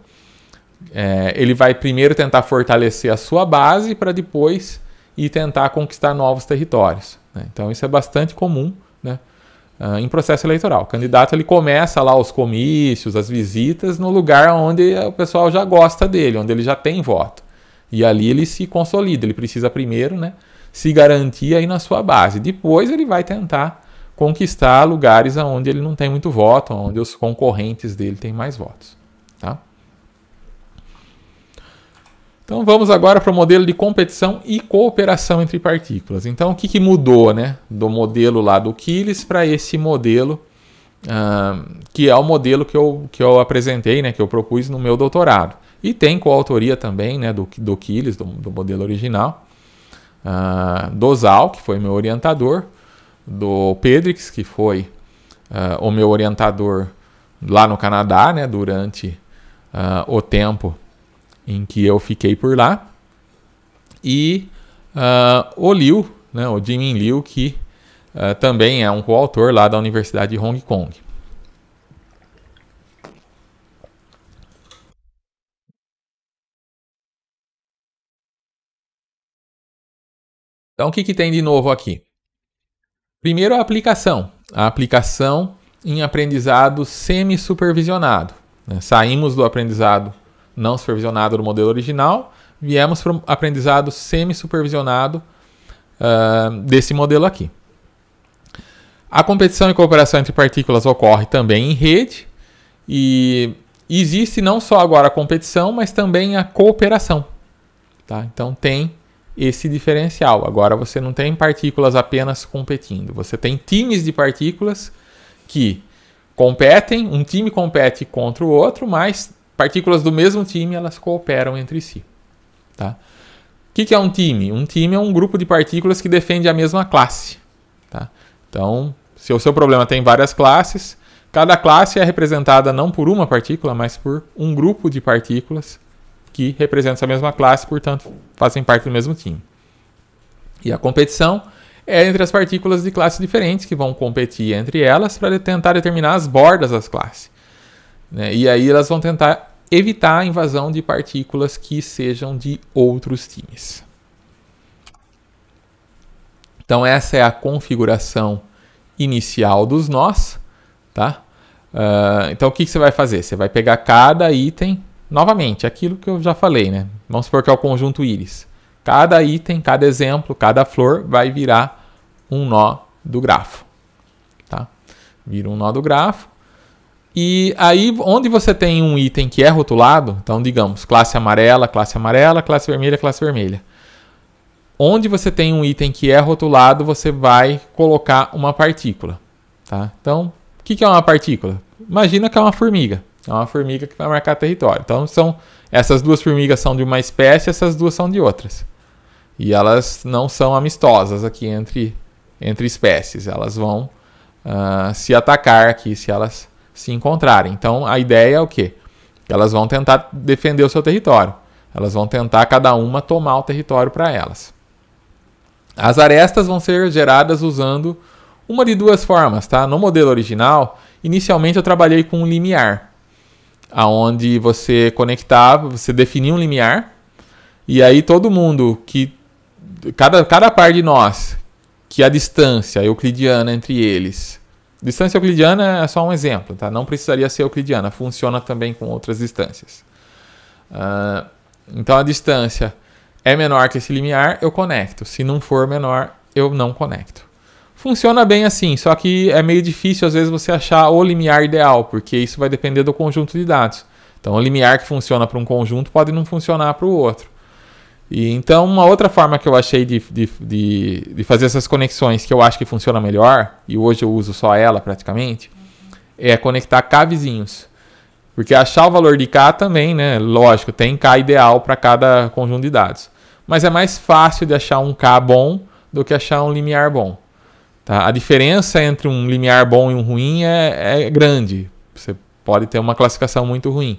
Speaker 1: é, ele vai primeiro tentar fortalecer a sua base para depois ir tentar conquistar novos territórios. Né? Então isso é bastante comum né? Uh, em processo eleitoral. O candidato ele começa lá os comícios, as visitas no lugar onde o pessoal já gosta dele, onde ele já tem voto. E ali ele se consolida, ele precisa primeiro né, se garantir aí na sua base. Depois ele vai tentar conquistar lugares onde ele não tem muito voto, onde os concorrentes dele têm mais votos. Tá? Então vamos agora para o modelo de competição e cooperação entre partículas. Então o que, que mudou né, do modelo lá do Quiles para esse modelo, uh, que é o modelo que eu, que eu apresentei, né, que eu propus no meu doutorado. E tem coautoria também né, do, do Quiles, do, do modelo original, uh, do Zal, que foi meu orientador, do Pedrix, que foi uh, o meu orientador lá no Canadá, né, durante uh, o tempo em que eu fiquei por lá, e o Liu, né, o Jimin Liu, que também é um coautor lá da Universidade de Hong Kong. Então, o que, que tem de novo aqui? Primeiro, a aplicação. A aplicação em aprendizado semi-supervisionado. Né? Saímos do aprendizado não supervisionado do modelo original, viemos para o aprendizado semi-supervisionado uh, desse modelo aqui. A competição e cooperação entre partículas ocorre também em rede e existe não só agora a competição, mas também a cooperação. Tá? Então tem esse diferencial. Agora você não tem partículas apenas competindo, você tem times de partículas que competem, um time compete contra o outro, mas partículas do mesmo time elas cooperam entre si. Tá? O que, que é um time? Um time é um grupo de partículas que defende a mesma classe. Tá? Então, se o seu problema tem várias classes, cada classe é representada não por uma partícula, mas por um grupo de partículas que representam essa mesma classe, portanto, fazem parte do mesmo time. E a competição é entre as partículas de classes diferentes que vão competir entre elas para tentar determinar as bordas das classes. Né? E aí elas vão tentar evitar a invasão de partículas que sejam de outros times. Então essa é a configuração inicial dos nós, tá? Uh, então o que, que você vai fazer? Você vai pegar cada item Novamente, aquilo que eu já falei, né? Vamos supor que é o conjunto íris. Cada item, cada exemplo, cada flor vai virar um nó do grafo. Tá? Vira um nó do grafo. E aí, onde você tem um item que é rotulado, então digamos classe amarela, classe amarela, classe vermelha, classe vermelha. Onde você tem um item que é rotulado, você vai colocar uma partícula. Tá? Então, o que é uma partícula? Imagina que é uma formiga. É uma formiga que vai marcar território. Então são essas duas formigas são de uma espécie, essas duas são de outras. E elas não são amistosas aqui entre entre espécies. Elas vão uh, se atacar aqui se elas se encontrarem. Então a ideia é o quê? Que elas vão tentar defender o seu território. Elas vão tentar cada uma tomar o território para elas. As arestas vão ser geradas usando uma de duas formas, tá? No modelo original, inicialmente eu trabalhei com um limiar aonde você conectava, você definia um limiar e aí todo mundo que cada cada par de nós que a distância euclidiana entre eles. Distância euclidiana é só um exemplo, tá? Não precisaria ser euclidiana, funciona também com outras distâncias. Uh, então a distância é menor que esse limiar, eu conecto. Se não for menor, eu não conecto. Funciona bem assim, só que é meio difícil às vezes você achar o limiar ideal, porque isso vai depender do conjunto de dados. Então, o limiar que funciona para um conjunto pode não funcionar para o outro. E, então, uma outra forma que eu achei de, de, de, de, fazer essas conexões que eu acho que funciona melhor, e hoje eu uso só ela praticamente, é conectar K vizinhos. Porque achar o valor de K também, né? Lógico, tem K ideal para cada conjunto de dados. Mas é mais fácil de achar um K bom do que achar um limiar bom. Tá? A diferença entre um limiar bom e um ruim é, é grande. Você pode ter uma classificação muito ruim.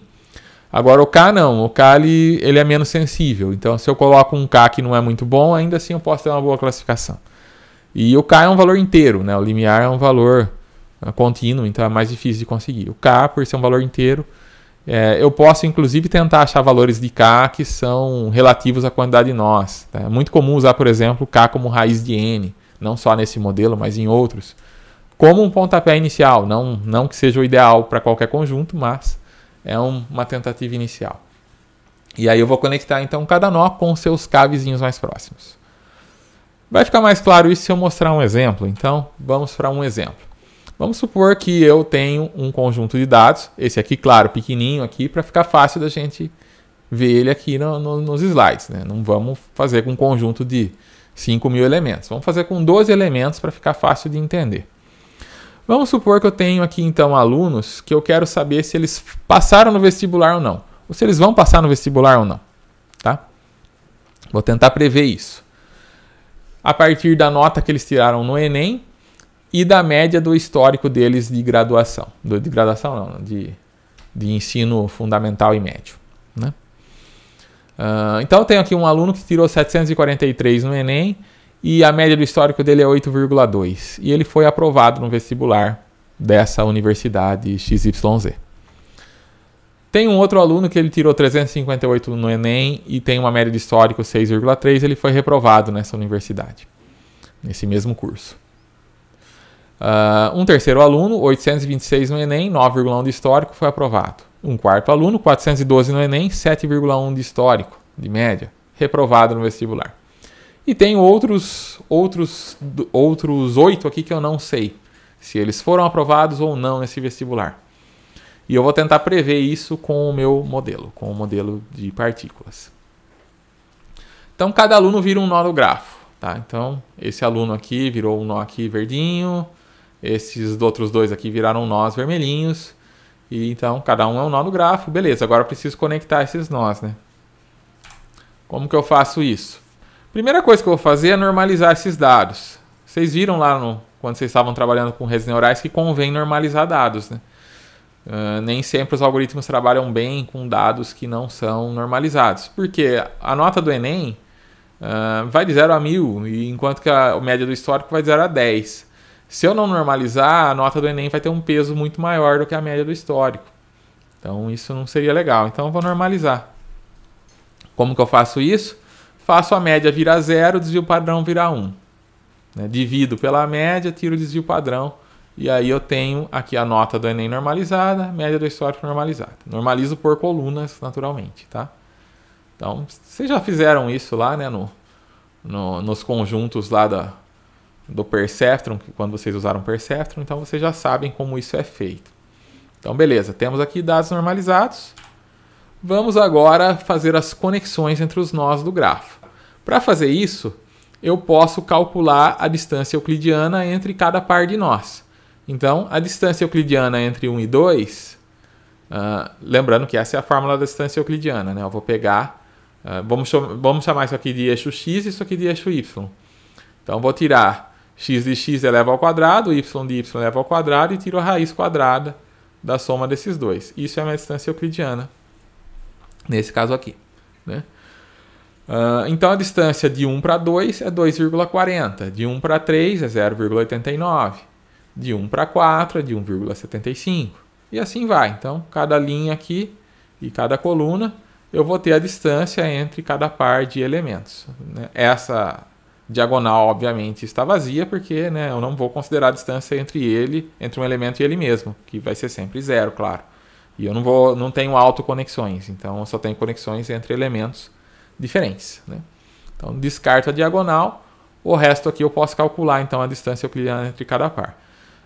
Speaker 1: Agora o K não, o K ele, ele é menos sensível. Então se eu coloco um K que não é muito bom, ainda assim eu posso ter uma boa classificação. E o K é um valor inteiro, né? O limiar é um valor né, contínuo, então é mais difícil de conseguir. O K, por ser um valor inteiro, é, eu posso inclusive tentar achar valores de K que são relativos à quantidade de nós. Tá? É muito comum usar, por exemplo, K como raiz de N não só nesse modelo, mas em outros, como um pontapé inicial. Não, não que seja o ideal para qualquer conjunto, mas é um, uma tentativa inicial. E aí eu vou conectar então cada nó com seus cavezinhos mais próximos. Vai ficar mais claro isso se eu mostrar um exemplo. Então, vamos para um exemplo. Vamos supor que eu tenho um conjunto de dados, esse aqui, claro, pequenininho aqui, para ficar fácil da gente ver ele aqui no, no, nos slides. Né? Não vamos fazer com um conjunto de 5 mil elementos. Vamos fazer com 12 elementos para ficar fácil de entender. Vamos supor que eu tenho aqui então alunos que eu quero saber se eles passaram no vestibular ou não, ou se eles vão passar no vestibular ou não, tá? Vou tentar prever isso. A partir da nota que eles tiraram no ENEM e da média do histórico deles de graduação, de graduação não, de, de ensino fundamental e médio. Uh, então eu tenho aqui um aluno que tirou 743 no Enem e a média do histórico dele é 8,2. E ele foi aprovado no vestibular dessa universidade XYZ. Tem um outro aluno que ele tirou 358 no Enem e tem uma média de histórico 6,3. Ele foi reprovado nessa universidade, nesse mesmo curso. Uh, um terceiro aluno, 826 no Enem, 9,1 de histórico, foi aprovado um quarto aluno, 412 no Enem, 7,1 de histórico, de média, reprovado no vestibular. E tem outros outros outros oito aqui que eu não sei se eles foram aprovados ou não nesse vestibular. E eu vou tentar prever isso com o meu modelo, com o modelo de partículas. Então cada aluno vira um nó no grafo, tá? Então esse aluno aqui virou um nó aqui verdinho, esses outros dois aqui viraram nós vermelhinhos e então cada um é um nó no gráfico, beleza. Agora eu preciso conectar esses nós, né? Como que eu faço isso? Primeira coisa que eu vou fazer é normalizar esses dados. Vocês viram lá no, quando vocês estavam trabalhando com redes neurais que convém normalizar dados, né? Uh, nem sempre os algoritmos trabalham bem com dados que não são normalizados. Porque a nota do Enem uh, vai de 0 a 1000, enquanto que a média do histórico vai de 0 a 10. Se eu não normalizar, a nota do Enem vai ter um peso muito maior do que a média do histórico. Então isso não seria legal. Então eu vou normalizar. Como que eu faço isso? Faço a média virar zero, desvio padrão virar 1. Um. Né? Divido pela média, tiro o desvio padrão. E aí eu tenho aqui a nota do Enem normalizada, média do histórico normalizada. Normalizo por colunas, naturalmente, tá? Então, vocês já fizeram isso lá, né, no, no nos conjuntos lá da, do Perceptron, quando vocês usaram Perceptron, então vocês já sabem como isso é feito. Então, beleza, temos aqui dados normalizados. Vamos agora fazer as conexões entre os nós do grafo. Para fazer isso, eu posso calcular a distância euclidiana entre cada par de nós. Então, a distância euclidiana entre 1 e 2, uh, ah, lembrando que essa é a fórmula da distância euclidiana, né? Eu vou pegar, uh, vamos, vamos chamar isso aqui de eixo x e isso aqui de eixo y. Então, vou tirar x de x eleva ao quadrado, y de y eleva ao quadrado e tiro a raiz quadrada da soma desses dois. Isso é uma distância euclidiana, nesse caso aqui. Né? Uh, então a distância de 1 para 2 é 2,40, de 1 para 3 é 0,89, de 1 para 4 é de 1,75 e assim vai. Então cada linha aqui e cada coluna eu vou ter a distância entre cada par de elementos. Né? Essa diagonal, obviamente, está vazia, porque né, eu não vou considerar a distância entre ele, entre um elemento e ele mesmo, que vai ser sempre zero, claro. E eu não vou, não tenho autoconexões, então eu só tenho conexões entre elementos diferentes. Né? Então descarto a diagonal, o resto aqui eu posso calcular então a distância euclidiana entre cada par.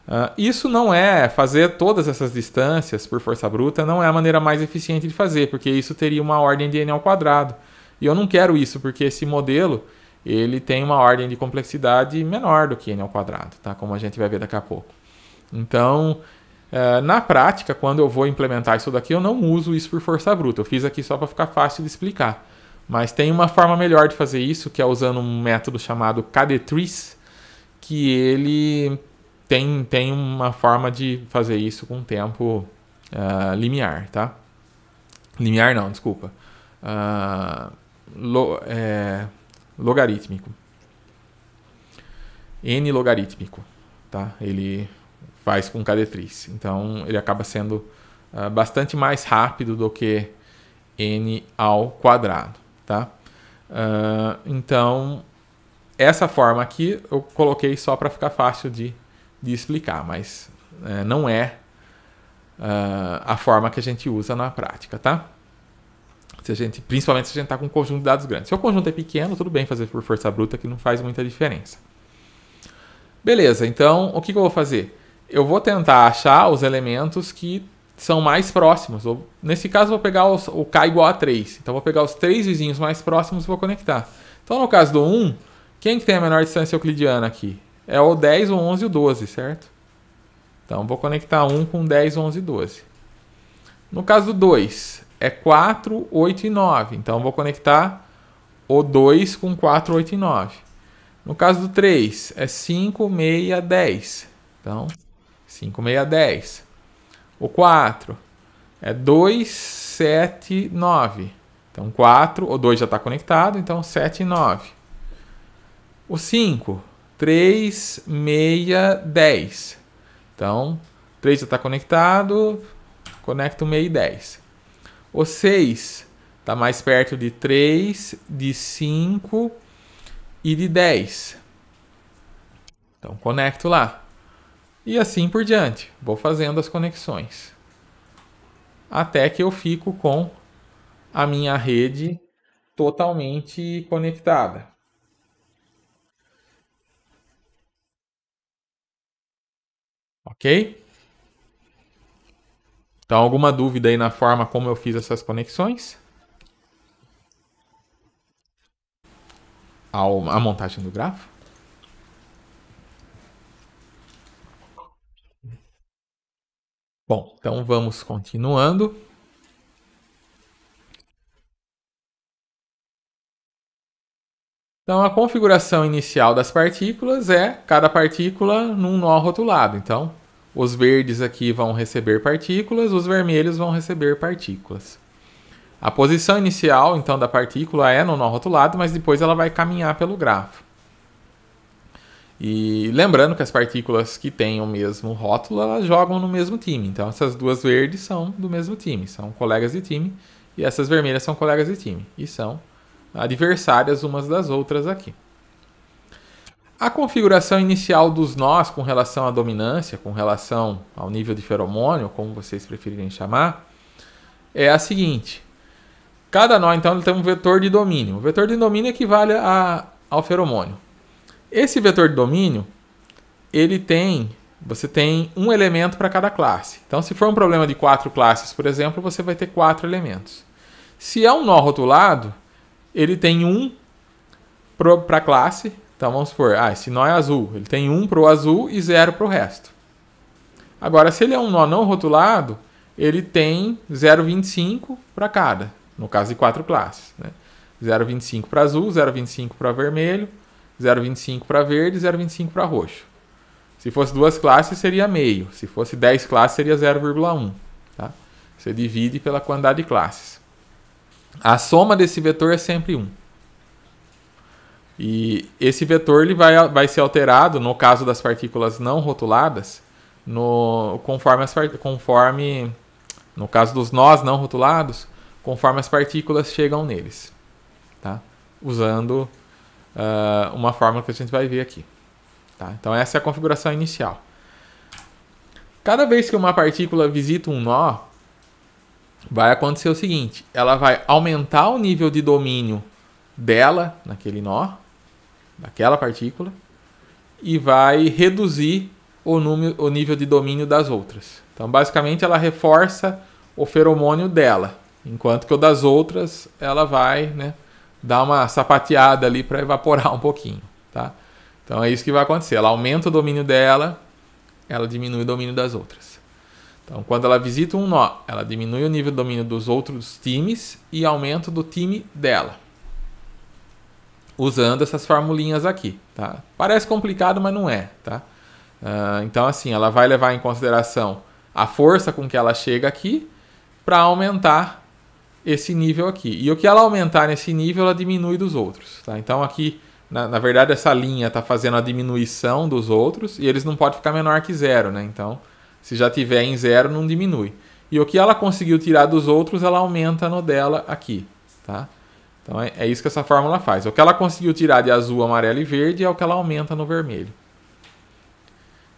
Speaker 1: Uh, isso não é fazer todas essas distâncias por força bruta, não é a maneira mais eficiente de fazer, porque isso teria uma ordem de n ao quadrado. E eu não quero isso, porque esse modelo ele tem uma ordem de complexidade menor do que n ao quadrado, tá? como a gente vai ver daqui a pouco. Então, é, na prática, quando eu vou implementar isso daqui, eu não uso isso por força bruta. Eu fiz aqui só para ficar fácil de explicar. Mas tem uma forma melhor de fazer isso, que é usando um método chamado KDTrees, que ele tem, tem uma forma de fazer isso com tempo uh, limiar, tá? Limiar não, desculpa. Uh, lo, é logarítmico. N logarítmico, tá? Ele faz com cadetriz. Então, ele acaba sendo uh, bastante mais rápido do que N ao quadrado, tá? Uh, então, essa forma aqui eu coloquei só para ficar fácil de, de explicar, mas uh, não é ah, a forma que a gente usa na prática, tá? Se a gente, principalmente se a gente está com um conjunto de dados grande. Se o conjunto é pequeno, tudo bem fazer por força bruta, que não faz muita diferença. Beleza, então o que, que eu vou fazer? Eu vou tentar achar os elementos que são mais próximos. Ou, nesse caso, vou pegar os, o K igual a 3. Então, vou pegar os três vizinhos mais próximos e vou conectar. Então, no caso do 1, quem que tem a menor distância euclidiana aqui? É o 10, o 11 e o 12, certo? Então, vou conectar 1 com 10, 11 e 12. No caso do 2, é 4, 8 e 9. Então vou conectar o 2 com 4, 8 e 9. No caso do 3, é 5, 6, 10. Então, 5, 6, 10. O 4 é 2, 7, 9. Então, 4, o 2 já está conectado, então 7 e 9. O 5, 3, 6, 10. Então, 3 já está conectado, conecta o 6 e 10. O 6 está mais perto de 3, de 5 e de 10. Então, conecto lá. E assim por diante. Vou fazendo as conexões. Até que eu fico com a minha rede totalmente conectada. Ok? Então, alguma dúvida aí na forma como eu fiz essas conexões? A montagem do grafo? Bom, então vamos continuando. Então, a configuração inicial das partículas é cada partícula num nó rotulado. Então, os verdes aqui vão receber partículas, os vermelhos vão receber partículas. A posição inicial, então, da partícula é no nó rotulado, mas depois ela vai caminhar pelo grafo. E lembrando que as partículas que têm o mesmo rótulo, elas jogam no mesmo time. Então, essas duas verdes são do mesmo time, são colegas de time, e essas vermelhas são colegas de time, e são adversárias umas das outras aqui. A configuração inicial dos nós com relação à dominância, com relação ao nível de feromônio, como vocês preferirem chamar, é a seguinte. Cada nó, então, tem um vetor de domínio. O vetor de domínio equivale a, ao feromônio. Esse vetor de domínio, ele tem, você tem um elemento para cada classe. Então, se for um problema de quatro classes, por exemplo, você vai ter quatro elementos. Se é um nó rotulado, ele tem um para a classe então vamos supor, ah, esse nó é azul. Ele tem 1 para o azul e 0 para o resto. Agora, se ele é um nó não rotulado, ele tem 0,25 para cada, no caso de quatro classes. Né? 0,25 para azul, 0,25 para vermelho, 0,25 para verde, e 0,25 para roxo. Se fosse duas classes, seria meio. Se fosse 10 classes, seria 0,1. Tá? Você divide pela quantidade de classes. A soma desse vetor é sempre 1. E esse vetor ele vai, vai ser alterado, no caso das partículas não rotuladas, no, conforme, as, conforme, no caso dos nós não rotulados, conforme as partículas chegam neles. Tá? Usando uh, uma fórmula que a gente vai ver aqui. Tá? Então, essa é a configuração inicial. Cada vez que uma partícula visita um nó, vai acontecer o seguinte: ela vai aumentar o nível de domínio dela naquele nó daquela partícula e vai reduzir o, número, o nível de domínio das outras. Então, basicamente, ela reforça o feromônio dela, enquanto que o das outras ela vai né, dar uma sapateada ali para evaporar um pouquinho. Tá? Então, é isso que vai acontecer. Ela aumenta o domínio dela, ela diminui o domínio das outras. Então, quando ela visita um nó, ela diminui o nível de domínio dos outros times e aumenta do time dela usando essas formulinhas aqui, tá? Parece complicado, mas não é, tá? Uh, então, assim, ela vai levar em consideração a força com que ela chega aqui para aumentar esse nível aqui. E o que ela aumentar nesse nível, ela diminui dos outros, tá? Então, aqui, na, na verdade, essa linha está fazendo a diminuição dos outros e eles não podem ficar menor que zero, né? Então, se já tiver em zero, não diminui. E o que ela conseguiu tirar dos outros, ela aumenta no dela aqui, Tá? Então é, é, isso que essa fórmula faz. O que ela conseguiu tirar de azul, amarelo e verde é o que ela aumenta no vermelho.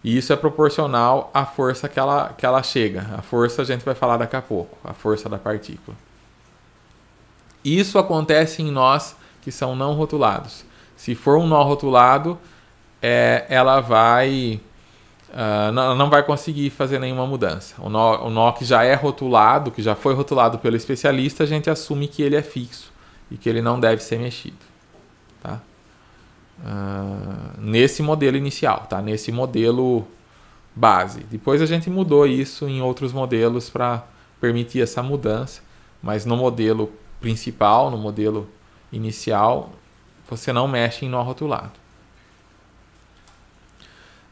Speaker 1: E isso é proporcional à força que ela, que ela chega. A força a gente vai falar daqui a pouco, a força da partícula. Isso acontece em nós que são não rotulados. Se for um nó rotulado, é, ela vai Uh, não, não, vai conseguir fazer nenhuma mudança. O nó, o nó que já é rotulado, que já foi rotulado pelo especialista, a gente assume que ele é fixo e que ele não deve ser mexido. Tá? Uh, nesse modelo inicial, tá? nesse modelo base. Depois a gente mudou isso em outros modelos para permitir essa mudança, mas no modelo principal, no modelo inicial, você não mexe em nó rotulado.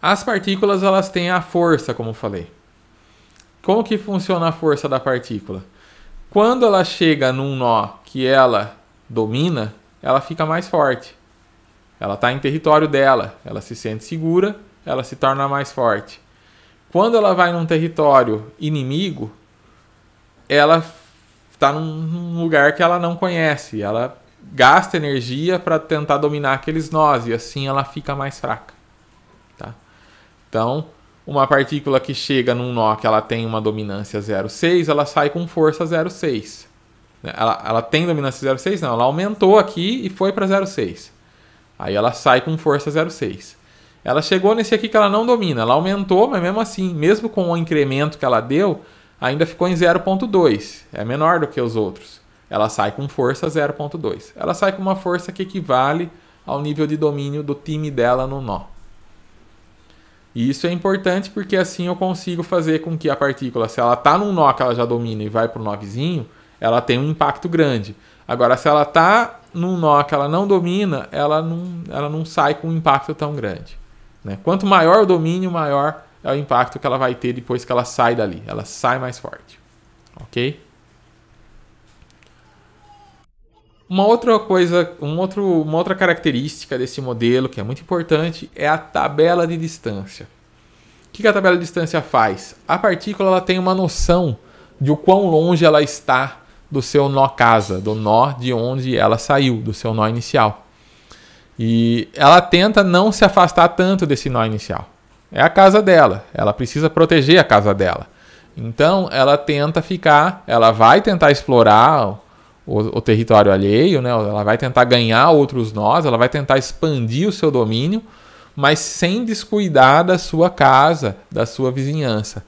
Speaker 1: As partículas elas têm a força, como falei. Como que funciona a força da partícula? Quando ela chega num nó que ela domina, ela fica mais forte. Ela está em território dela, ela se sente segura, ela se torna mais forte. Quando ela vai num território inimigo, ela está num lugar que ela não conhece, ela gasta energia para tentar dominar aqueles nós e assim ela fica mais fraca. Tá? Então, uma partícula que chega num nó que ela tem uma dominância 0,6, ela sai com força 0,6. Né? Ela, ela tem dominância 06? Não, ela aumentou aqui e foi para 06. Aí ela sai com força 06. Ela chegou nesse aqui que ela não domina, ela aumentou, mas mesmo assim, mesmo com o incremento que ela deu, ainda ficou em 0.2. É menor do que os outros. Ela sai com força 0.2. Ela sai com uma força que equivale ao nível de domínio do time dela no nó. E isso é importante porque assim eu consigo fazer com que a partícula, se ela está num nó que ela já domina e vai para o novizinho, ela tem um impacto grande. Agora, se ela está num nó que ela não domina, ela não, ela não sai com um impacto tão grande. Né? Quanto maior o domínio, maior é o impacto que ela vai ter depois que ela sai dali. Ela sai mais forte. Ok? Uma outra coisa, um outro, uma outra característica desse modelo que é muito importante é a tabela de distância. O que a tabela de distância faz? A partícula ela tem uma noção de o quão longe ela está do seu nó casa, do nó de onde ela saiu, do seu nó inicial. E ela tenta não se afastar tanto desse nó inicial. É a casa dela, ela precisa proteger a casa dela. Então ela tenta ficar, ela vai tentar explorar o, o, território alheio, né? ela vai tentar ganhar outros nós, ela vai tentar expandir o seu domínio, mas sem descuidar da sua casa, da sua vizinhança.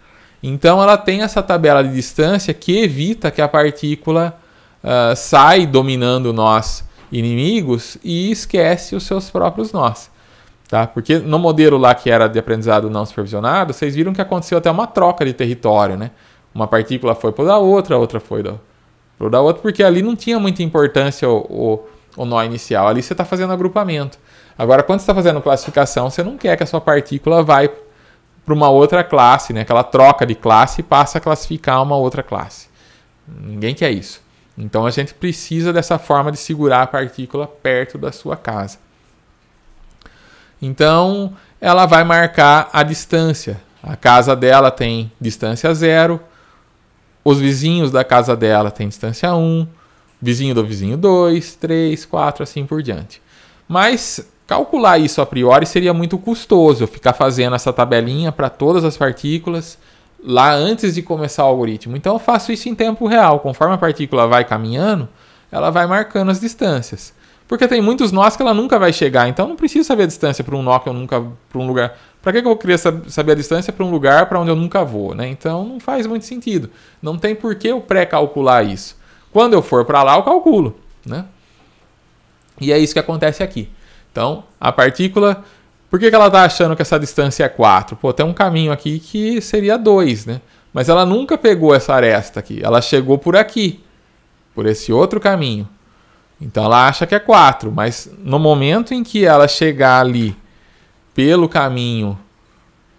Speaker 1: Então ela tem essa tabela de distância que evita que a partícula uh, dominando nós inimigos e esquece os seus próprios nós. Tá? Porque no modelo lá que era de aprendizado não supervisionado, vocês viram que aconteceu até uma troca de território, né? Uma partícula foi para da outra, a outra foi para pro da outra, porque ali não tinha muita importância o, o, o nó inicial. Ali você está fazendo agrupamento. Agora, quando você está fazendo classificação, você não quer que a sua partícula vá para uma outra classe, né? Aquela troca de classe passa a classificar uma outra classe. Ninguém quer isso. Então a gente precisa dessa forma de segurar a partícula perto da sua casa. Então ela vai marcar a distância. A casa dela tem distância zero, os vizinhos da casa dela tem distância 1, um, vizinho do vizinho 2, 3, 4, assim por diante. Mas Calcular isso a priori seria muito custoso, ficar fazendo essa tabelinha para todas as partículas lá antes de começar o algoritmo. Então eu faço isso em tempo real, conforme a partícula vai caminhando, ela vai marcando as distâncias. Porque tem muitos nós que ela nunca vai chegar, então não preciso saber a distância para um nó que eu nunca para um lugar. Para que eu vou querer saber a distância para um lugar para onde eu nunca vou, né? Então não faz muito sentido. Não tem por que eu pré-calcular isso. Quando eu for para lá, eu calculo, né? E é isso que acontece aqui. Então, a partícula, por que, que ela está achando que essa distância é 4? Pô, tem um caminho aqui que seria 2, né? Mas ela nunca pegou essa aresta aqui. Ela chegou por aqui, por esse outro caminho. Então ela acha que é 4, mas no momento em que ela chegar ali pelo caminho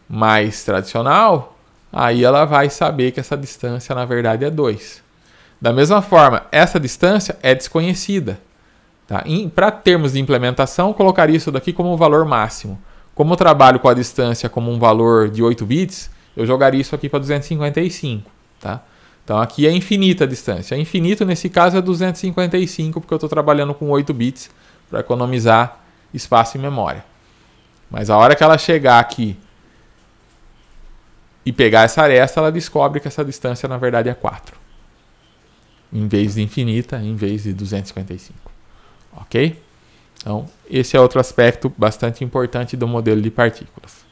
Speaker 1: mais tradicional, aí ela vai saber que essa distância na verdade é 2. Da mesma forma, essa distância é desconhecida. Tá? Para termos de implementação, colocaria isso daqui como o valor máximo. Como eu trabalho com a distância como um valor de 8 bits, eu jogaria isso aqui para 255. Tá? Então aqui é infinita a distância. É infinito nesse caso é 255, porque eu estou trabalhando com 8 bits para economizar espaço e memória. Mas a hora que ela chegar aqui e pegar essa aresta, ela descobre que essa distância na verdade é 4. Em vez de infinita, em vez de 255. Ok? Então, esse é outro aspecto bastante importante do modelo de partículas.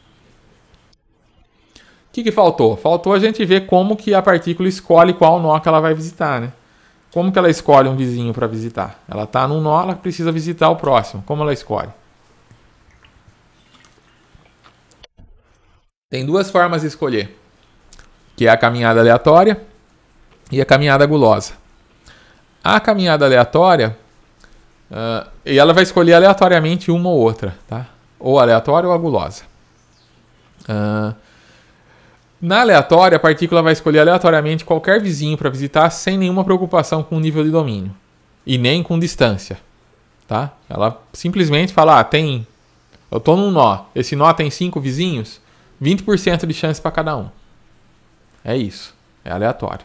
Speaker 1: O que, que faltou? Faltou a gente ver como que a partícula escolhe qual nó que ela vai visitar, né? Como que ela escolhe um vizinho para visitar? Ela está num nó, ela precisa visitar o próximo. Como ela escolhe? Tem duas formas de escolher, que é a caminhada aleatória e a caminhada gulosa. A caminhada aleatória Uh, e ela vai escolher aleatoriamente uma ou outra, tá? Ou aleatória ou a gulosa. Uh, ah, na aleatória, a partícula vai escolher aleatoriamente qualquer vizinho para visitar sem nenhuma preocupação com o nível de domínio e nem com distância, tá? Ela simplesmente fala: ah, tem. Eu tô num nó. Esse nó tem cinco vizinhos, 20% de chance para cada um. É isso. É aleatório.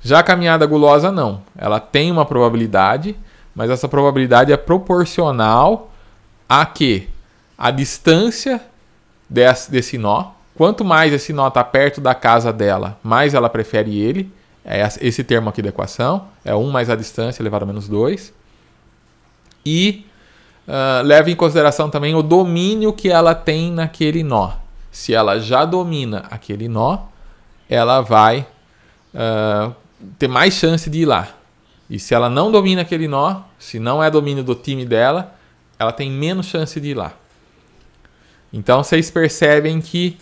Speaker 1: Já a caminhada gulosa, não. Ela tem uma probabilidade mas essa probabilidade é proporcional a que a distância desse, desse nó, quanto mais esse nó está perto da casa dela, mais ela prefere ele. É esse termo aqui da equação é 1 mais a distância elevado a menos 2. E uh, leva em consideração também o domínio que ela tem naquele nó. Se ela já domina aquele nó, ela vai uh, ter mais chance de ir lá. E se ela não domina aquele nó, se não é domínio do time dela, ela tem menos chance de ir lá. Então vocês percebem que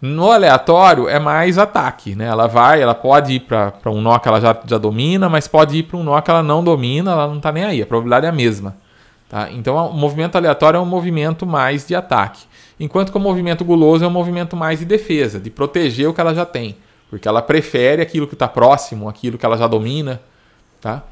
Speaker 1: no aleatório é mais ataque, né? Ela vai, ela pode ir para um nó que ela já, já domina, mas pode ir para um nó que ela não domina, ela não está nem aí, a probabilidade é a mesma. Tá? Então o é movimento aleatório é um movimento mais de ataque, enquanto que o movimento guloso é um movimento mais de defesa, de proteger o que ela já tem, porque ela prefere aquilo que está próximo, aquilo que ela já domina. Tá?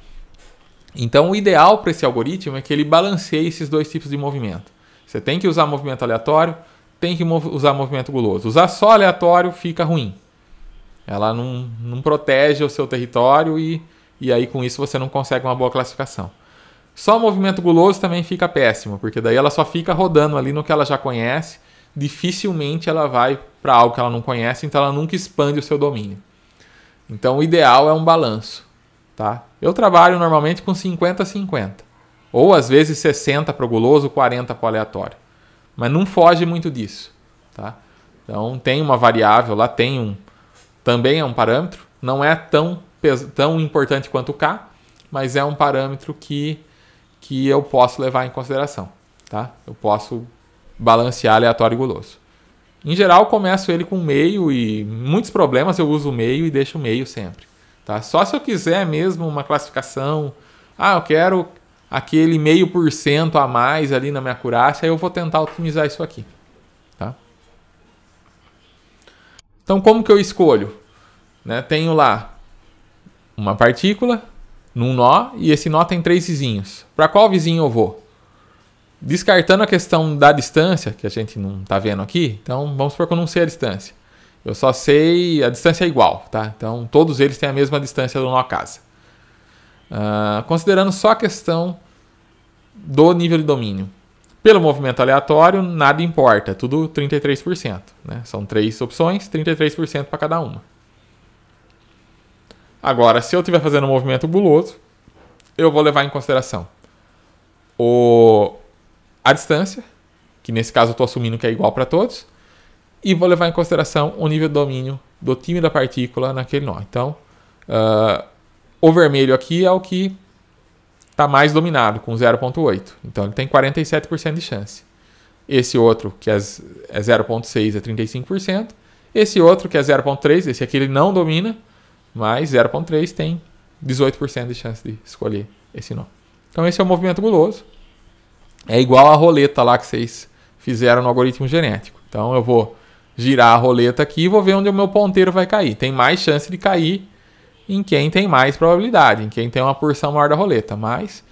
Speaker 1: Então, o ideal para esse algoritmo é que ele balanceie esses dois tipos de movimento. Você tem que usar movimento aleatório, tem que mov usar movimento guloso. Usar só aleatório fica ruim. Ela não, não protege o seu território e, e aí com isso você não consegue uma boa classificação. Só movimento guloso também fica péssimo, porque daí ela só fica rodando ali no que ela já conhece. Dificilmente ela vai para algo que ela não conhece, então ela nunca expande o seu domínio. Então o ideal é um balanço. Tá? Eu trabalho normalmente com 50 a 50. Ou às vezes 60 para o guloso, 40 para o aleatório. Mas não foge muito disso. Tá? Então tem uma variável lá, tem um. Também é um parâmetro. Não é tão, tão importante quanto o K, mas é um parâmetro que, que eu posso levar em consideração. Tá? Eu posso balancear aleatório e guloso. Em geral, começo ele com meio e muitos problemas eu uso meio e deixo meio sempre. Tá? Só se eu quiser mesmo uma classificação. Ah, eu quero aquele meio por cento a mais ali na minha aí eu vou tentar otimizar isso aqui. Tá? Então, como que eu escolho? Né? Tenho lá uma partícula num nó e esse nó tem três vizinhos. Para qual vizinho eu vou? Descartando a questão da distância, que a gente não está vendo aqui, então vamos supor que eu não sei a distância. Eu só sei a distância é igual, tá? Então todos eles têm a mesma distância do nó casa. Uh, considerando só a questão do nível de domínio. Pelo movimento aleatório, nada importa, tudo 33%. Né? São três opções, 33% para cada uma. Agora, se eu estiver fazendo um movimento buloso, eu vou levar em consideração o, a distância, que nesse caso eu estou assumindo que é igual para todos, e vou levar em consideração o nível de domínio do time da partícula naquele nó. Então, uh, o vermelho aqui é o que está mais dominado, com 0,8. Então, ele tem 47% de chance. Esse outro, que é 0,6, é 35%. É esse outro, que é 0,3, esse aqui ele não domina, mas 0,3 tem 18% de chance de escolher esse nó. Então, esse é o movimento guloso. É igual a roleta lá que vocês fizeram no algoritmo genético. Então, eu vou girar a roleta aqui e vou ver onde o meu ponteiro vai cair. Tem mais chance de cair em quem tem mais probabilidade, em quem tem uma porção maior da roleta, mas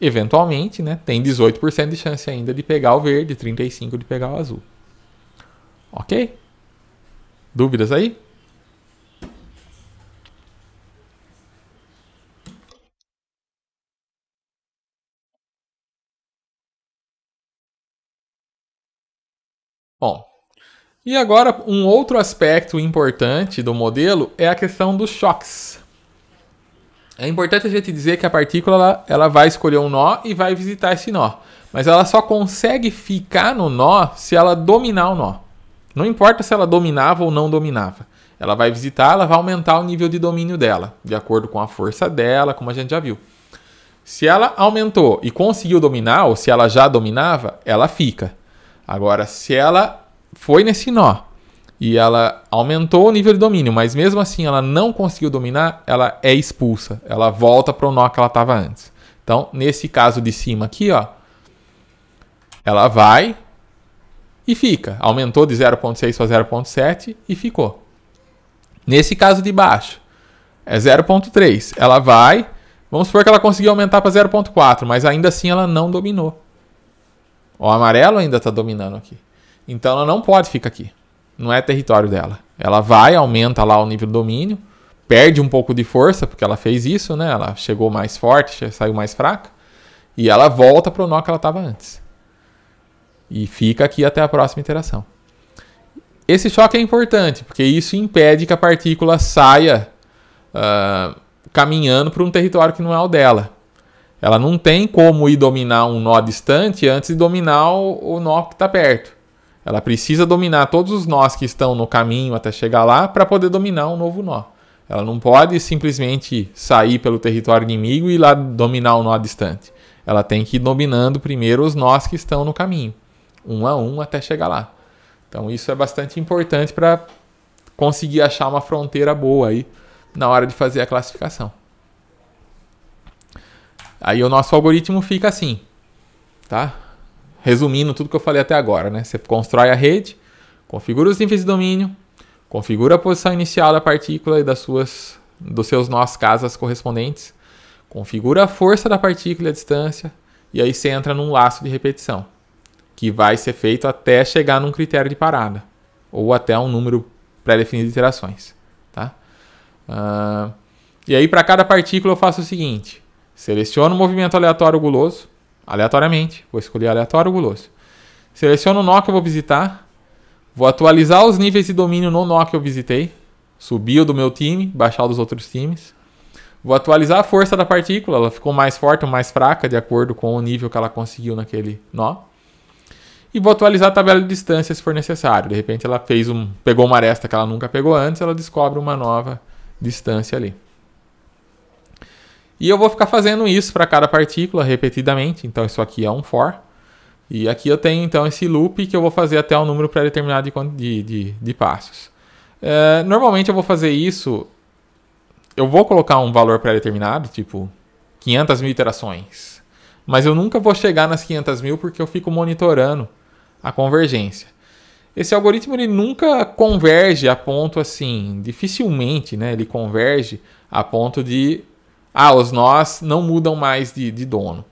Speaker 1: eventualmente, né, tem 18% de chance ainda de pegar o verde, 35 de pegar o azul. OK? Dúvidas aí? Bom, e agora, um outro aspecto importante do modelo é a questão dos choques. É importante a gente dizer que a partícula ela, ela vai escolher um nó e vai visitar esse nó. Mas ela só consegue ficar no nó se ela dominar o nó. Não importa se ela dominava ou não dominava. Ela vai visitar, ela vai aumentar o nível de domínio dela, de acordo com a força dela, como a gente já viu. Se ela aumentou e conseguiu dominar, ou se ela já dominava, ela fica. Agora, se ela foi nesse nó. E ela aumentou o nível de domínio, mas mesmo assim ela não conseguiu dominar, ela é expulsa. Ela volta para o nó que ela estava antes. Então, nesse caso de cima aqui, ó, ela vai e fica. Aumentou de 0.6 para 0.7 e ficou. Nesse caso de baixo, é 0.3. Ela vai, vamos supor que ela conseguiu aumentar para 0.4, mas ainda assim ela não dominou. O amarelo ainda está dominando aqui. Então ela não pode ficar aqui. Não é território dela. Ela vai, aumenta lá o nível do domínio, perde um pouco de força, porque ela fez isso, né? Ela chegou mais forte, saiu mais fraca, e ela volta para o nó que ela estava antes. E fica aqui até a próxima interação. Esse choque é importante, porque isso impede que a partícula saia uh, caminhando para um território que não é o dela. Ela não tem como ir dominar um nó distante antes de dominar o, o nó que está perto. Ela precisa dominar todos os nós que estão no caminho até chegar lá para poder dominar um novo nó. Ela não pode simplesmente sair pelo território inimigo e ir lá dominar o um nó distante. Ela tem que ir dominando primeiro os nós que estão no caminho, um a um até chegar lá. Então isso é bastante importante para conseguir achar uma fronteira boa aí na hora de fazer a classificação. Aí o nosso algoritmo fica assim, tá? resumindo tudo que eu falei até agora, né? Você constrói a rede, configura os níveis de domínio, configura a posição inicial da partícula e das suas, dos seus nós casas correspondentes, configura a força da partícula e a distância, e aí você entra num laço de repetição, que vai ser feito até chegar num critério de parada, ou até um número pré-definido de iterações. Tá? Uh, e aí, para cada partícula, eu faço o seguinte: seleciono o movimento aleatório guloso, aleatoriamente, vou escolher aleatório guloso. Seleciono o nó que eu vou visitar, vou atualizar os níveis de domínio no nó que eu visitei, subir o do meu time, baixar o dos outros times. Vou atualizar a força da partícula, ela ficou mais forte ou mais fraca de acordo com o nível que ela conseguiu naquele nó. E vou atualizar a tabela de distância se for necessário. De repente ela fez um, pegou uma aresta que ela nunca pegou antes, ela descobre uma nova distância ali. E eu vou ficar fazendo isso para cada partícula repetidamente. Então isso aqui é um for. E aqui eu tenho então esse loop que eu vou fazer até um número pré-determinado de, de, de, de, passos. É, normalmente eu vou fazer isso. Eu vou colocar um valor pré-determinado, tipo 500 mil iterações. Mas eu nunca vou chegar nas 500 mil porque eu fico monitorando a convergência. Esse algoritmo ele nunca converge a ponto assim, dificilmente, né? Ele converge a ponto de ah, os nós não mudam mais de, de dono.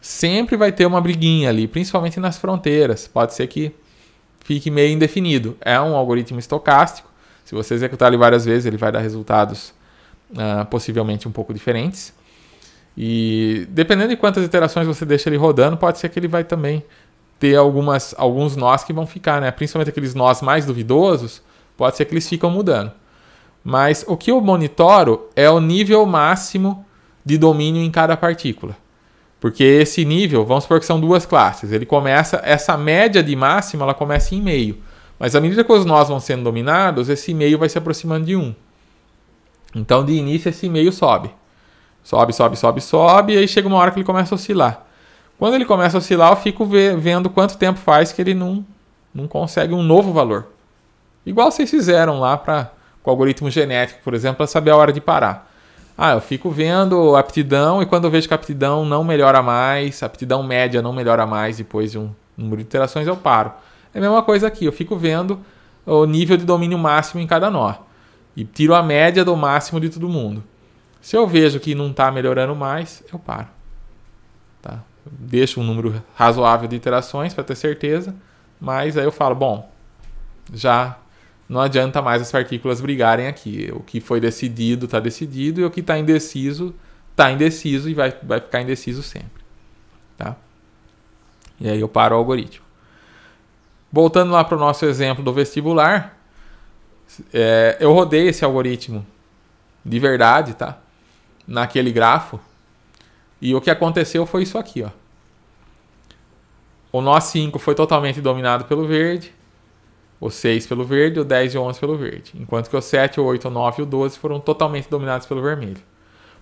Speaker 1: Sempre vai ter uma briguinha ali, principalmente nas fronteiras. Pode ser que fique meio indefinido. É um algoritmo estocástico. Se você executar ele várias vezes, ele vai dar resultados uh, possivelmente um pouco diferentes. E dependendo de quantas iterações você deixa ele rodando, pode ser que ele vai também ter algumas, alguns nós que vão ficar, né? Principalmente aqueles nós mais duvidosos, pode ser que eles ficam mudando. Mas o que eu monitoro é o nível máximo de domínio em cada partícula. Porque esse nível, vamos supor que são duas classes, ele começa, essa média de máximo, ela começa em meio. Mas à medida que os nós vão sendo dominados, esse meio vai se aproximando de 1. Um. Então, de início, esse meio sobe. Sobe, sobe, sobe, sobe, e aí chega uma hora que ele começa a oscilar. Quando ele começa a oscilar, eu fico vendo quanto tempo faz que ele não, não consegue um novo valor. Igual vocês fizeram lá para com algoritmo genético, por exemplo, para saber a hora de parar. Ah, eu fico vendo aptidão e quando eu vejo que a aptidão não melhora mais, a aptidão média não melhora mais depois de um número de iterações eu paro. É a mesma coisa aqui, eu fico vendo o nível de domínio máximo em cada nó e tiro a média do máximo de todo mundo. Se eu vejo que não está melhorando mais, eu paro. Tá? Eu deixo um número razoável de iterações para ter certeza, mas aí eu falo, bom, já não adianta mais as partículas brigarem aqui. O que foi decidido está decidido e o que está indeciso está indeciso e vai, vai ficar indeciso sempre. Tá? E aí eu paro o algoritmo. Voltando lá para o nosso exemplo do vestibular, é, eu rodei esse algoritmo de verdade, tá? Naquele grafo. E o que aconteceu foi isso aqui, ó. O nó 5 foi totalmente dominado pelo verde. O 6 pelo verde, o 10 e o 11 pelo verde. Enquanto que o 7, o 8, o 9 e o 12 foram totalmente dominados pelo vermelho.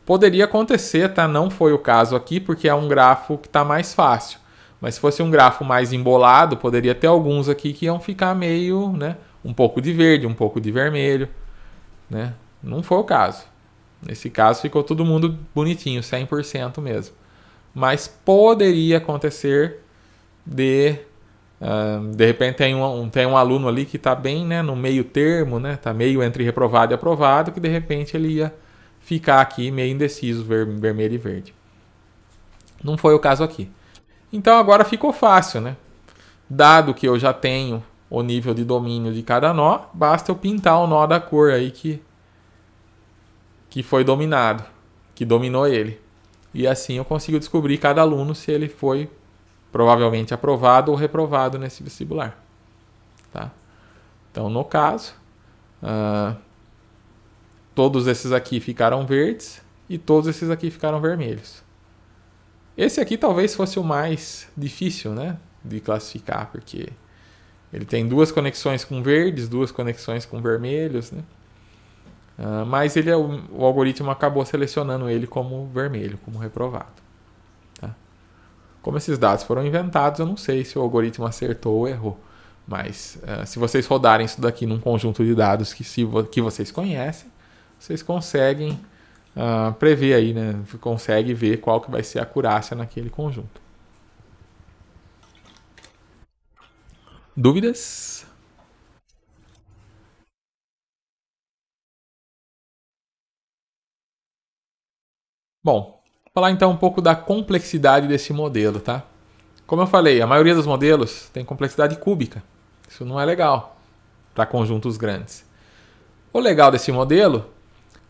Speaker 1: Poderia acontecer, tá? Não foi o caso aqui, porque é um grafo que está mais fácil. Mas se fosse um grafo mais embolado, poderia ter alguns aqui que iam ficar meio, né? Um pouco de verde, um pouco de vermelho, né? Não foi o caso. Nesse caso ficou todo mundo bonitinho, 100% mesmo. Mas poderia acontecer de de repente tem um, tem um aluno ali que está bem né, no meio termo, né, está meio entre reprovado e aprovado, que de repente ele ia ficar aqui meio indeciso, ver, vermelho e verde. Não foi o caso aqui. Então agora ficou fácil, né? Dado que eu já tenho o nível de domínio de cada nó, basta eu pintar o nó da cor aí que, que foi dominado, que dominou ele. E assim eu consigo descobrir cada aluno se ele foi provavelmente aprovado ou reprovado nesse vestibular. Tá? Então, no caso, uh, todos esses aqui ficaram verdes e todos esses aqui ficaram vermelhos. Esse aqui talvez fosse o mais difícil né, de classificar, porque ele tem duas conexões com verdes, duas conexões com vermelhos, né? Uh, mas ele, é o, o algoritmo acabou selecionando ele como vermelho, como reprovado. Como esses dados foram inventados, eu não sei se o algoritmo acertou ou errou. Mas uh, se vocês rodarem isso daqui num conjunto de dados que, se vo que vocês conhecem, vocês conseguem uh, prever aí, né? Consegue ver qual que vai ser a acurácia naquele conjunto. Dúvidas? Bom, Falar então um pouco da complexidade desse modelo, tá? Como eu falei, a maioria dos modelos tem complexidade cúbica. Isso não é legal para conjuntos grandes. O legal desse modelo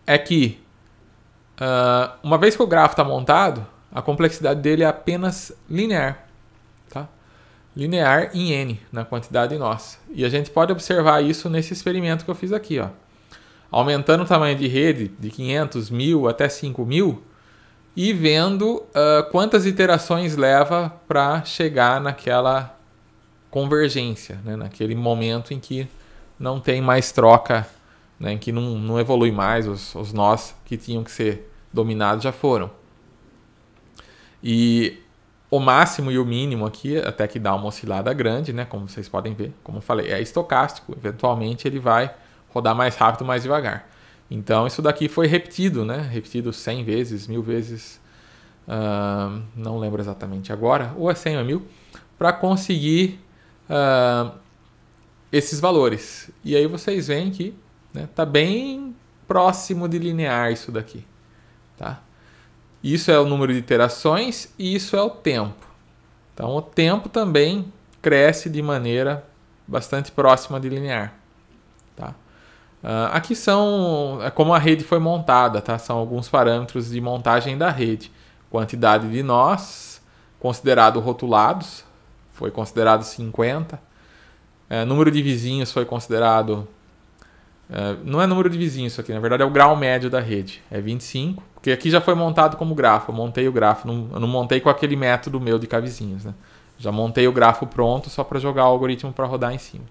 Speaker 1: é que, uh, uma vez que o grafo está montado, a complexidade dele é apenas linear. Tá? Linear em n, na quantidade nossa. E a gente pode observar isso nesse experimento que eu fiz aqui. Ó. Aumentando o tamanho de rede de 500, 1000 até 5000, e vendo uh, quantas iterações leva para chegar naquela convergência, né? naquele momento em que não tem mais troca, né? em que não, não evolui mais, os, os nós que tinham que ser dominados já foram. E o máximo e o mínimo aqui, até que dá uma oscilada grande, né? como vocês podem ver, como eu falei, é estocástico, eventualmente ele vai rodar mais rápido, mais devagar. Então isso daqui foi repetido, né? Repetido 100 vezes, mil vezes, uh, não lembro exatamente agora, ou é 100 ou é mil, para conseguir uh, esses valores. E aí vocês veem que né, tá bem próximo de linear isso daqui, tá? Isso é o número de iterações e isso é o tempo. Então o tempo também cresce de maneira bastante próxima de linear, tá? Uh, aqui são é como a rede foi montada, tá? São alguns parâmetros de montagem da rede. Quantidade de nós, considerado rotulados, foi considerado 50. É, número de vizinhos foi considerado. É, não é número de vizinhos isso aqui, na verdade é o grau médio da rede, é 25. Porque aqui já foi montado como grafo, eu montei o grafo, não, eu não montei com aquele método meu de cavizinhos, né? Já montei o grafo pronto só para jogar o algoritmo para rodar em cima.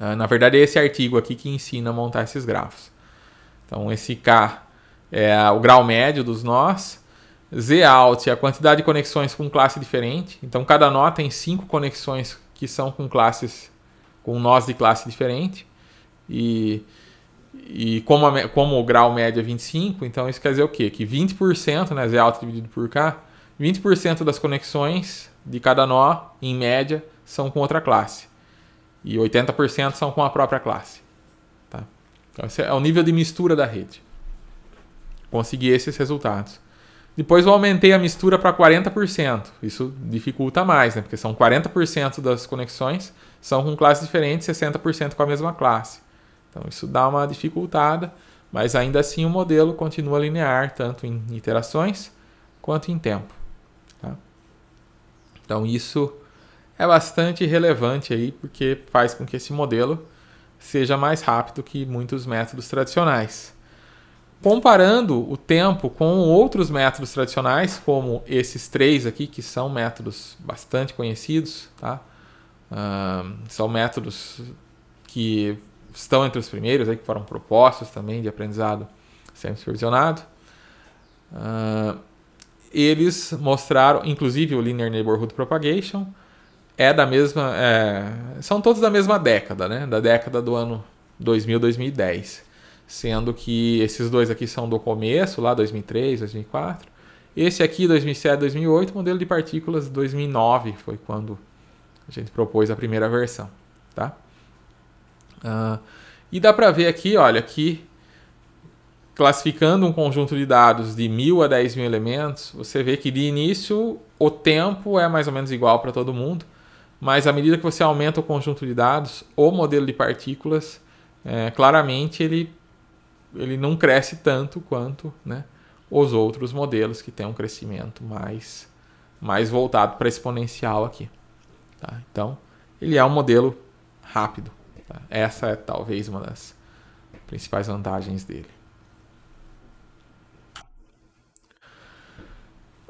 Speaker 1: Ah, na verdade, é esse artigo aqui que ensina a montar esses grafos. Então, esse K é o grau médio dos nós. Z out é a quantidade de conexões com classe diferente. Então, cada nó tem cinco conexões que são com classes, com nós de classe diferente. E, e como, a, como o grau médio é 25, então isso quer dizer o quê? Que 20%, né, Z out dividido por K, 20% das conexões de cada nó, em média, são com outra classe e 80% são com a própria classe. Tá? Então, esse é o nível de mistura da rede. Consegui esses resultados. Depois eu aumentei a mistura para 40%. Isso dificulta mais, né? Porque são 40% das conexões são com classes diferentes, 60% com a mesma classe. Então isso dá uma dificultada, mas ainda assim o modelo continua linear, tanto em iterações quanto em tempo. Tá? Então isso é bastante relevante aí, porque faz com que esse modelo seja mais rápido que muitos métodos tradicionais. Comparando o tempo com outros métodos tradicionais, como esses três aqui, que são métodos bastante conhecidos, tá? são métodos que estão entre os primeiros, aí, que foram propostos também de aprendizado semi-supervisionado. eles mostraram, inclusive o Linear Neighborhood Propagation, é da mesma. É, são todos da mesma década, né? Da década do ano 2000, 2010. Sendo que esses dois aqui são do começo, lá 2003, 2004. Esse aqui, 2007, 2008, modelo de partículas 2009, foi quando a gente propôs a primeira versão, tá? Uh, e dá para ver aqui, olha, que classificando um conjunto de dados de mil a dez mil elementos, você vê que de início o tempo é mais ou menos igual para todo mundo mas à medida que você aumenta o conjunto de dados, o modelo de partículas, é, claramente ele, ele não cresce tanto quanto né, os outros modelos que têm um crescimento mais, mais voltado para exponencial aqui. Tá? Então, ele é um modelo rápido. Tá? Essa é talvez uma das principais vantagens dele.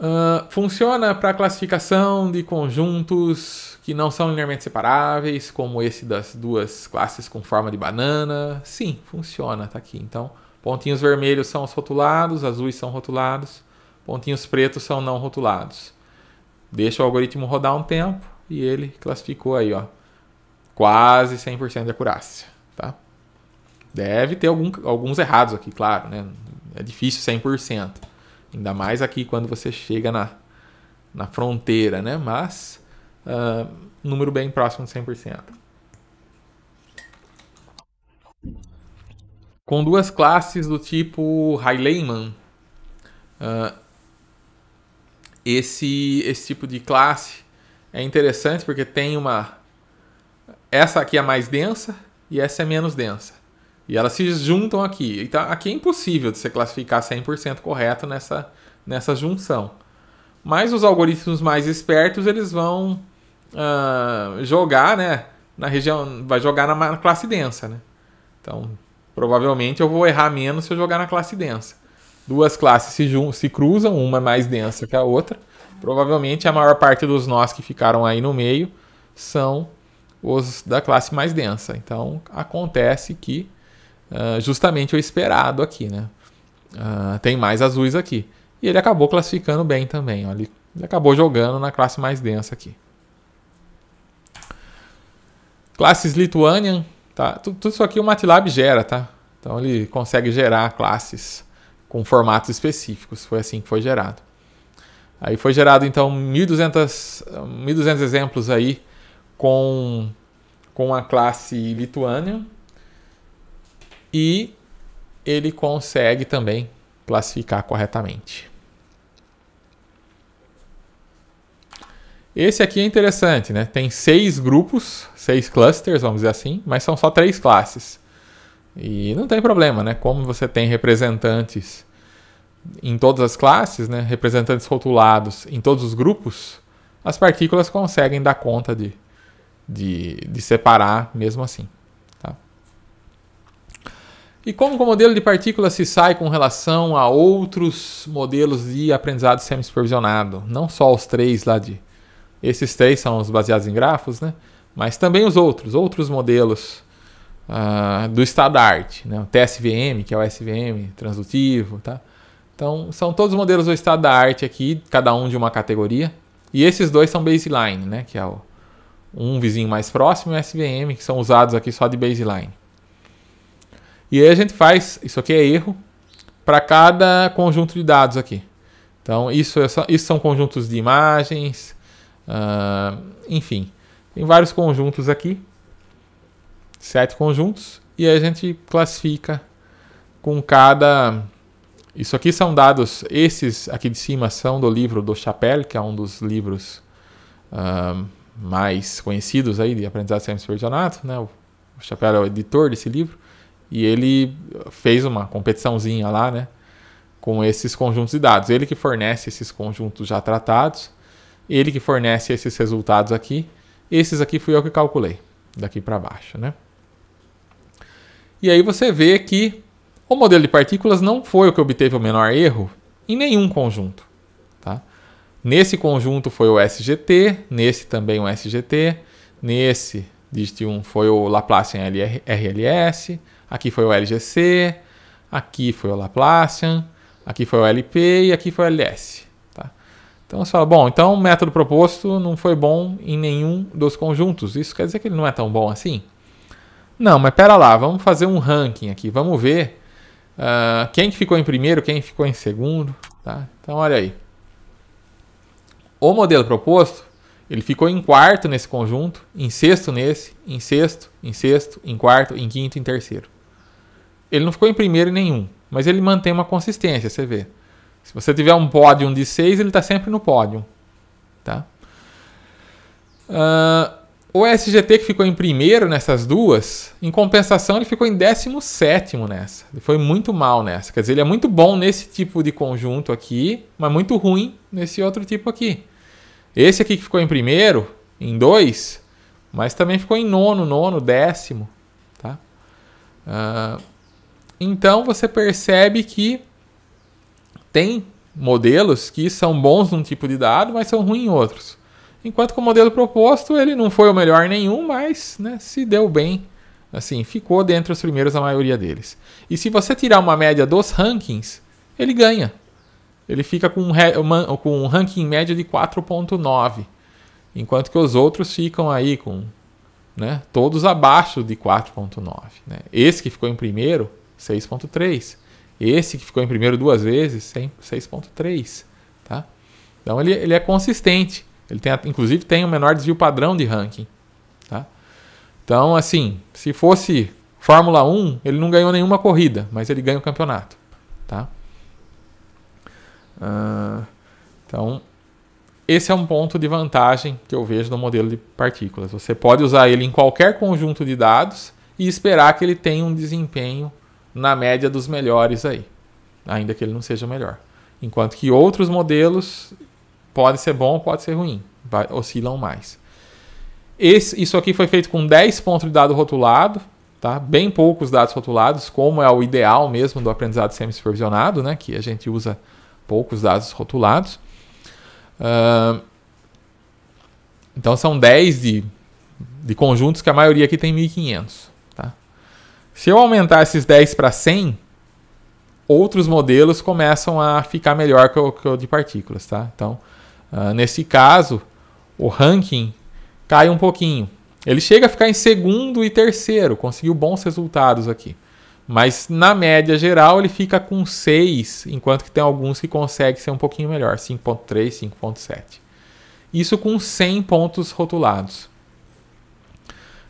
Speaker 1: Uh, funciona para classificação de conjuntos que não são linearmente separáveis, como esse das duas classes com forma de banana. Sim, funciona, tá aqui. Então, pontinhos vermelhos são os rotulados, azuis são rotulados, pontinhos pretos são não rotulados. Deixa o algoritmo rodar um tempo e ele classificou aí, ó, quase 100% de acurácia, tá? Deve ter algum, alguns errados aqui, claro, né? É difícil 100%. Ainda mais aqui quando você chega na, na fronteira, né? Mas ah, número bem próximo de 100%. Com duas classes do tipo high uh, ah, esse, esse tipo de classe é interessante porque tem uma. Essa aqui é mais densa e essa é menos densa. E elas se juntam aqui. Então, aqui é impossível de você classificar 100% correto nessa, nessa junção. Mas os algoritmos mais espertos eles vão uh, jogar, né? Na região, vai jogar na, classe densa, né? Então, provavelmente eu vou errar menos se eu jogar na classe densa. Duas classes se, se cruzam, uma é mais densa que a outra. Provavelmente a maior parte dos nós que ficaram aí no meio são os da classe mais densa. Então acontece que uh, justamente o esperado aqui, né? Uh, tem mais azuis aqui. E ele acabou classificando bem também. Ó. Ele, acabou jogando na classe mais densa aqui. Classes Lithuanian. Tá? Tudo, tudo isso aqui o MATLAB gera, tá? Então ele consegue gerar classes com formatos específicos. Foi assim que foi gerado. Aí foi gerado então 1200, 1.200 exemplos aí com, com a classe Lituânia e ele consegue também classificar corretamente. Esse aqui é interessante, né? Tem seis grupos, seis clusters, vamos dizer assim, mas são só três classes. E não tem problema, né? Como você tem representantes em todas as classes, né? representantes rotulados em todos os grupos, as partículas conseguem dar conta de, de, de separar mesmo assim. E como o modelo de partícula se sai com relação a outros modelos de aprendizado semi-supervisionado? Não só os três lá de. Esses três são os baseados em grafos, né? Mas também os outros, outros modelos uh, do estado da arte, né? O TSVM, que é o SVM transdutivo, tá? Então, são todos os modelos do estado da arte aqui, cada um de uma categoria. E esses dois são baseline, né? Que é o, um vizinho mais próximo e o SVM, que são usados aqui só de baseline. E aí a gente faz, isso aqui é erro, para cada conjunto de dados aqui. Então, isso, é só, isso são conjuntos de imagens, uh, enfim. Tem vários conjuntos aqui, sete conjuntos, e aí a gente classifica com cada... Isso aqui são dados, esses aqui de cima são do livro do Chapelle, que é um dos livros uh, mais conhecidos aí de aprendizado de supervisionado, né? O Chapelle é o editor desse livro e ele fez uma competiçãozinha lá, né? Com esses conjuntos de dados. Ele que fornece esses conjuntos já tratados, ele que fornece esses resultados aqui. Esses aqui fui eu que calculei, daqui para baixo, né? E aí você vê que o modelo de partículas não foi o que obteve o menor erro em nenhum conjunto, tá? Nesse conjunto foi o SGT, nesse também o SGT, nesse dígito 1 foi o Laplace em RLS, Aqui foi o LGC, aqui foi o Laplacian, aqui foi o LP e aqui foi o LS. Tá? Então você fala, bom, então o método proposto não foi bom em nenhum dos conjuntos. Isso quer dizer que ele não é tão bom assim? Não, mas pera lá, vamos fazer um ranking aqui, vamos ver uh, quem ficou em primeiro, quem ficou em segundo. Tá? Então olha aí. O modelo proposto, ele ficou em quarto nesse conjunto, em sexto nesse, em sexto, em sexto, em quarto, em quinto, em terceiro. Ele não ficou em primeiro em nenhum, mas ele mantém uma consistência, você vê. Se você tiver um pódio de 6, ele está sempre no pódio. Tá? Uh, o SGT que ficou em primeiro nessas duas, em compensação ele ficou em 17 nessa. Ele foi muito mal nessa. Quer dizer, ele é muito bom nesse tipo de conjunto aqui, mas muito ruim nesse outro tipo aqui. Esse aqui que ficou em primeiro, em dois, mas também ficou em nono, nono, décimo. Tá? Uh, então você percebe que tem modelos que são bons num tipo de dado, mas são ruins em outros. Enquanto que o modelo proposto, ele não foi o melhor nenhum, mas né, se deu bem, assim, ficou dentre os primeiros a maioria deles. E se você tirar uma média dos rankings, ele ganha. Ele fica com um, com um ranking médio de 4.9, enquanto que os outros ficam aí com né, todos abaixo de 4.9. Né? Esse que ficou em primeiro, 6.3. Esse que ficou em primeiro duas vezes, 6.3. Tá? Então ele, ele é consistente. Ele tem, inclusive tem o um menor desvio padrão de ranking. Tá? Então, assim, se fosse Fórmula 1, ele não ganhou nenhuma corrida, mas ele ganha o campeonato. Tá? Uh, então, esse é um ponto de vantagem que eu vejo no modelo de partículas. Você pode usar ele em qualquer conjunto de dados e esperar que ele tenha um desempenho na média dos melhores aí, ainda que ele não seja melhor. Enquanto que outros modelos pode ser bom, pode ser ruim, vai, oscilam mais. Esse, isso aqui foi feito com 10 pontos de dado rotulado, tá? Bem poucos dados rotulados, como é o ideal mesmo do aprendizado semi-supervisionado, né? Que a gente usa poucos dados rotulados. Uh, então são 10 de, de conjuntos que a maioria aqui tem 1500. Se eu aumentar esses 10 para 100, outros modelos começam a ficar melhor que o, que o de partículas, tá? Então, uh, nesse caso, o ranking cai um pouquinho. Ele chega a ficar em segundo e terceiro, conseguiu bons resultados aqui. Mas na média geral ele fica com 6, enquanto que tem alguns que conseguem ser um pouquinho melhor, 5.3, 5.7. Isso com 100 pontos rotulados.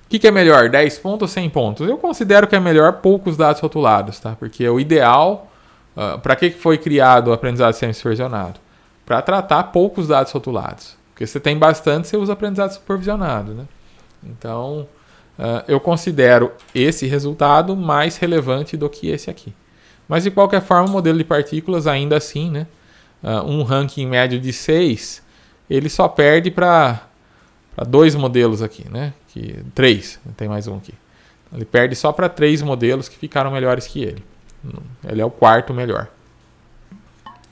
Speaker 1: O que, que, é melhor, 10 pontos ou 100 pontos? Eu considero que é melhor poucos dados rotulados, tá? Porque o ideal, uh, ah, para que foi criado o aprendizado semi-supervisionado? Para tratar poucos dados rotulados. Porque você tem bastante, você usa aprendizado supervisionado, né? Então, uh, eu considero esse resultado mais relevante do que esse aqui. Mas, de qualquer forma, o modelo de partículas, ainda assim, né? Uh, um ranking médio de 6, ele só perde para dois modelos aqui, né? que três, tem mais um aqui. Ele perde só para três modelos que ficaram melhores que ele. Ele é o quarto melhor.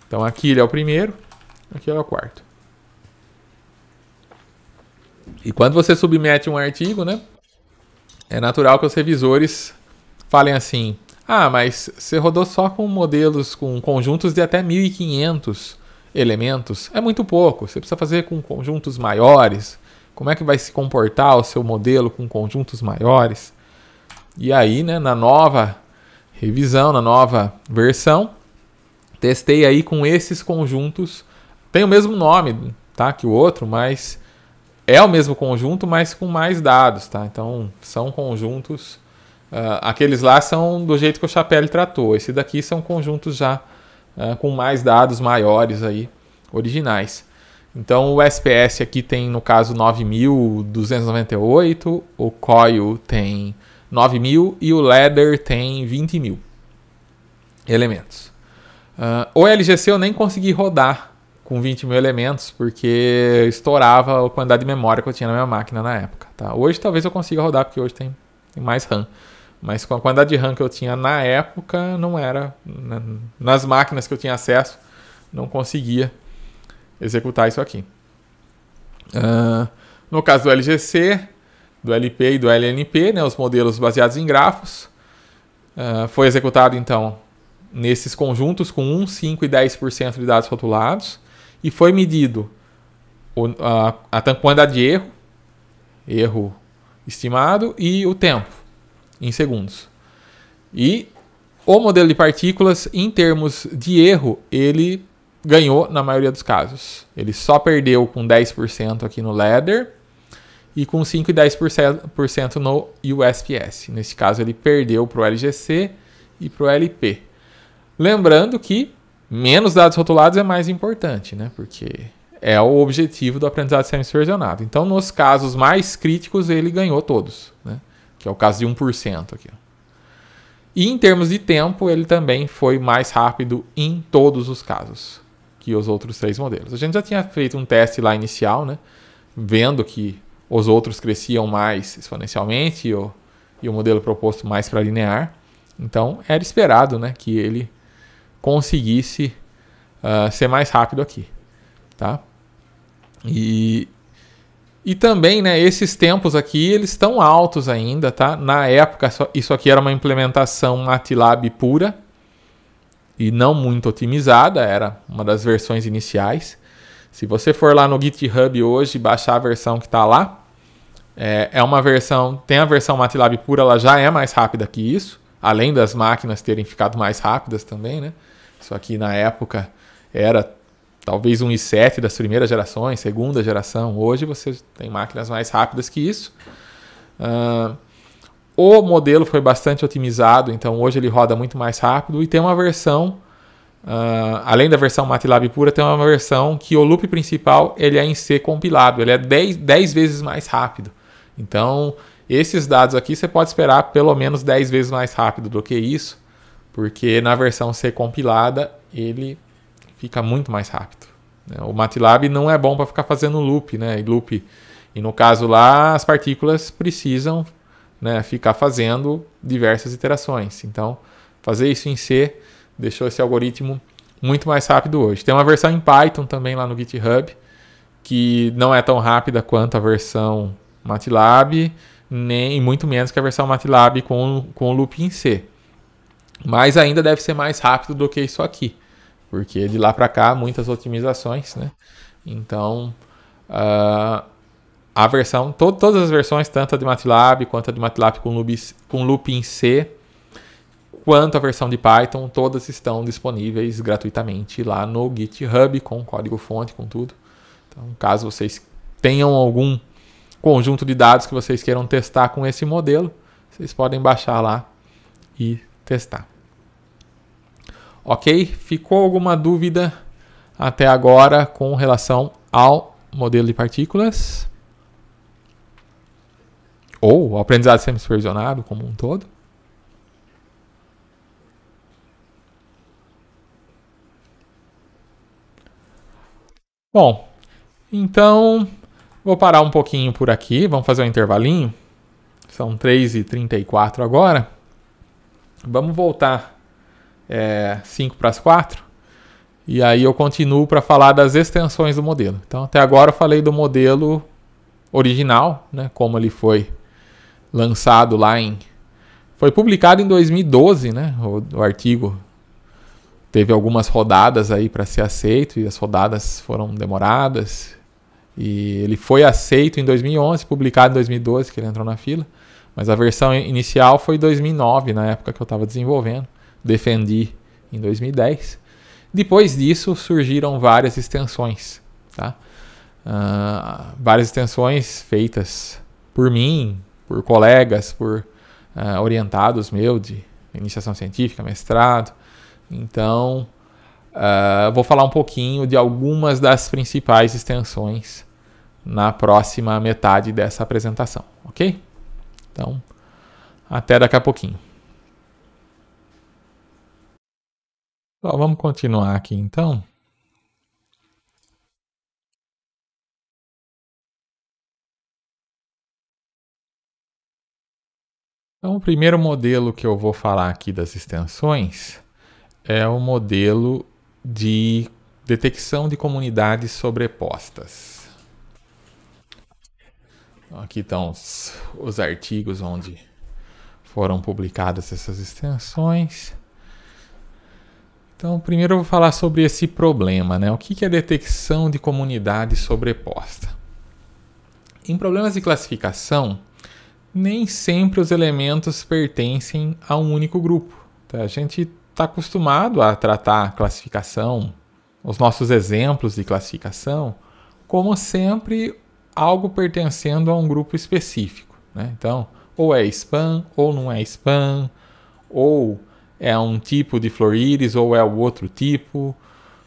Speaker 1: Então aqui ele é o primeiro, aqui ele é o quarto. E quando você submete um artigo, né, é natural que os revisores falem assim: "Ah, mas você rodou só com modelos com conjuntos de até 1500 elementos. É muito pouco. Você precisa fazer com conjuntos maiores." Como é que vai se comportar o seu modelo com conjuntos maiores? E aí, né, na nova revisão, na nova versão, testei aí com esses conjuntos. Tem o mesmo nome, tá, que o outro, mas é o mesmo conjunto, mas com mais dados, tá? Então são conjuntos. Uh, aqueles lá são do jeito que o Chapelle tratou. Esse daqui são conjuntos já uh, com mais dados maiores aí, originais. Então o SPS aqui tem, no caso, 9.298, o coil tem 9.000 e o Leather tem 20.000 elementos. Uh, o LGC eu nem consegui rodar com 20 mil elementos, porque estourava a quantidade de memória que eu tinha na minha máquina na época. Tá? Hoje talvez eu consiga rodar, porque hoje tem, tem mais RAM. Mas com a quantidade de RAM que eu tinha na época, não era. Né, nas máquinas que eu tinha acesso, não conseguia executar isso aqui. Uh, no caso do LGC, do LP e do LNP, né, os modelos baseados em grafos, uh, foi executado então nesses conjuntos com 1, 5 e 10% de dados rotulados e foi medido o, a, a quantidade de erro, erro estimado e o tempo em segundos. E o modelo de partículas, em termos de erro, ele ganhou na maioria dos casos. Ele só perdeu com 10% aqui no Leather e com 5 e 10% no USPS. Nesse caso, ele perdeu para o LGC e para o LP. Lembrando que menos dados rotulados é mais importante, né? Porque é o objetivo do aprendizado semi-supervisionado. Então, nos casos mais críticos, ele ganhou todos, né? Que é o caso de 1% aqui. E em termos de tempo, ele também foi mais rápido em todos os casos que os outros três modelos. A gente já tinha feito um teste lá inicial, né? Vendo que os outros cresciam mais exponencialmente e o, e o modelo proposto mais para linear. Então era esperado né, que ele conseguisse uh, ser mais rápido aqui. Tá? E, e também né, esses tempos aqui eles estão altos ainda. Tá? Na época isso aqui era uma implementação MATLAB pura e não muito otimizada, era uma das versões iniciais. Se você for lá no GitHub hoje e baixar a versão que está lá, é, é uma versão, tem a versão MATLAB pura, ela já é mais rápida que isso, além das máquinas terem ficado mais rápidas também, né? Isso aqui na época era talvez um i7 das primeiras gerações, segunda geração. Hoje você tem máquinas mais rápidas que isso. Uh, o modelo foi bastante otimizado, então hoje ele roda muito mais rápido e tem uma versão, uh, além da versão MATLAB pura, tem uma versão que o loop principal ele é em C compilado, ele é 10, vezes mais rápido. Então, esses dados aqui você pode esperar pelo menos 10 vezes mais rápido do que isso, porque na versão C compilada ele fica muito mais rápido. Né? O MATLAB não é bom para ficar fazendo loop, né? E loop, e no caso lá, as partículas precisam né, ficar fazendo diversas iterações. Então, fazer isso em C deixou esse algoritmo muito mais rápido hoje. Tem uma versão em Python também lá no GitHub, que não é tão rápida quanto a versão MATLAB, nem muito menos que a versão MATLAB com, com o loop em C. Mas ainda deve ser mais rápido do que isso aqui, porque de lá para cá muitas otimizações, né? Então, uh, a versão, to todas as versões, tanto a de MATLAB quanto a de MATLAB com, loops, com looping C, quanto a versão de Python, todas estão disponíveis gratuitamente lá no GitHub com código fonte, com tudo. Então, caso vocês tenham algum conjunto de dados que vocês queiram testar com esse modelo, vocês podem baixar lá e testar. Ok? Ficou alguma dúvida até agora com relação ao modelo de partículas? ou o aprendizado semi-supervisionado como um todo. Bom, então vou parar um pouquinho por aqui, vamos fazer um intervalinho. São 3h34 agora. Vamos voltar 5 é, para as 4. E aí eu continuo para falar das extensões do modelo. Então até agora eu falei do modelo original, né, como ele foi lançado lá em. Foi publicado em 2012, né? O, o artigo teve algumas rodadas aí para ser aceito e as rodadas foram demoradas. E ele foi aceito em 2011, publicado em 2012, que ele entrou na fila. Mas a versão inicial foi 2009, na época que eu estava desenvolvendo. Defendi em 2010. Depois disso surgiram várias extensões, tá? Uh, várias extensões feitas por mim, por colegas, por uh, orientados meus de iniciação científica, mestrado. Então, uh, vou falar um pouquinho de algumas das principais extensões na próxima metade dessa apresentação, ok? Então, até daqui a pouquinho. Então, vamos continuar aqui então. Então, o primeiro modelo que eu vou falar aqui das extensões é o modelo de detecção de comunidades sobrepostas. Então, aqui estão os, os artigos onde foram publicadas essas extensões. Então, primeiro eu vou falar sobre esse problema, né? O que é detecção de comunidade sobreposta? Em problemas de classificação, nem sempre os elementos pertencem a um único grupo. Tá? A gente está acostumado a tratar classificação, os nossos exemplos de classificação, como sempre algo pertencendo a um grupo específico. Né? Então, ou é spam, ou não é spam, ou é um tipo de florires, ou é o outro tipo,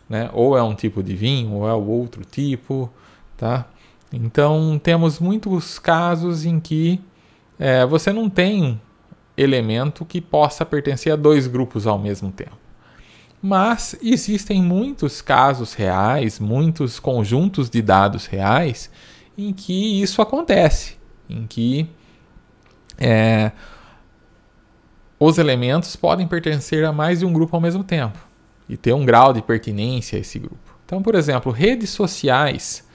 Speaker 1: né? ou é um tipo de vinho, ou é o outro tipo. Tá? Então, temos muitos casos em que é, você não tem elemento que possa pertencer a dois grupos ao mesmo tempo. Mas existem muitos casos reais, muitos conjuntos de dados reais em que isso acontece, em que é, os elementos podem pertencer a mais de um grupo ao mesmo tempo e ter um grau de pertinência a esse grupo. Então, por exemplo, redes sociais,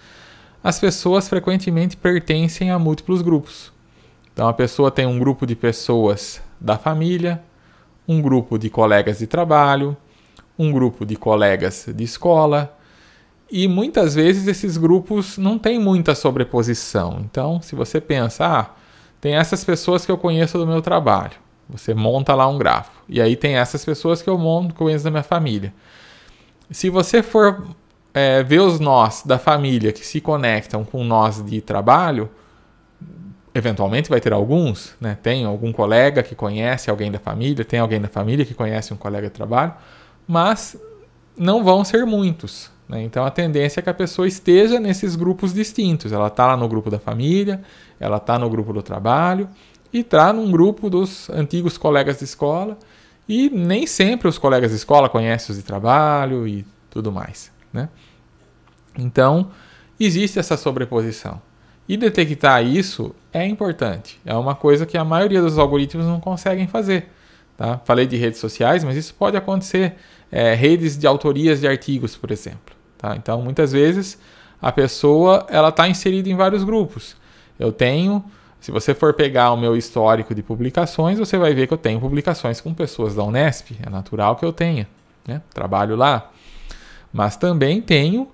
Speaker 1: as pessoas frequentemente pertencem a múltiplos grupos. Então a pessoa tem um grupo de pessoas da família, um grupo de colegas de trabalho, um grupo de colegas de escola. E muitas vezes esses grupos não têm muita sobreposição. Então, se você pensa, ah, tem essas pessoas que eu conheço do meu trabalho, você monta lá um grafo. E aí tem essas pessoas que eu monto, conheço da minha família. Se você for é, ver os nós da família que se conectam com nós de trabalho, eventualmente vai ter alguns, né? Tem algum colega que conhece alguém da família, tem alguém da família que conhece um colega de trabalho, mas não vão ser muitos. Né? Então a tendência é que a pessoa esteja nesses grupos distintos. Ela está lá no grupo da família, ela está no grupo do trabalho e está num grupo dos antigos colegas de escola. E nem sempre os colegas de escola conhecem os de trabalho e tudo mais. Né? Então existe essa sobreposição. E detectar isso é importante. É uma coisa que a maioria dos algoritmos não conseguem fazer. Tá? Falei de redes sociais, mas isso pode acontecer. É, redes de autorias de artigos, por exemplo. Tá? Então, muitas vezes, a pessoa ela está inserida em vários grupos. Eu tenho, se você for pegar o meu histórico de publicações, você vai ver que eu tenho publicações com pessoas da Unesp. É natural que eu tenha. Né? Trabalho lá. Mas também tenho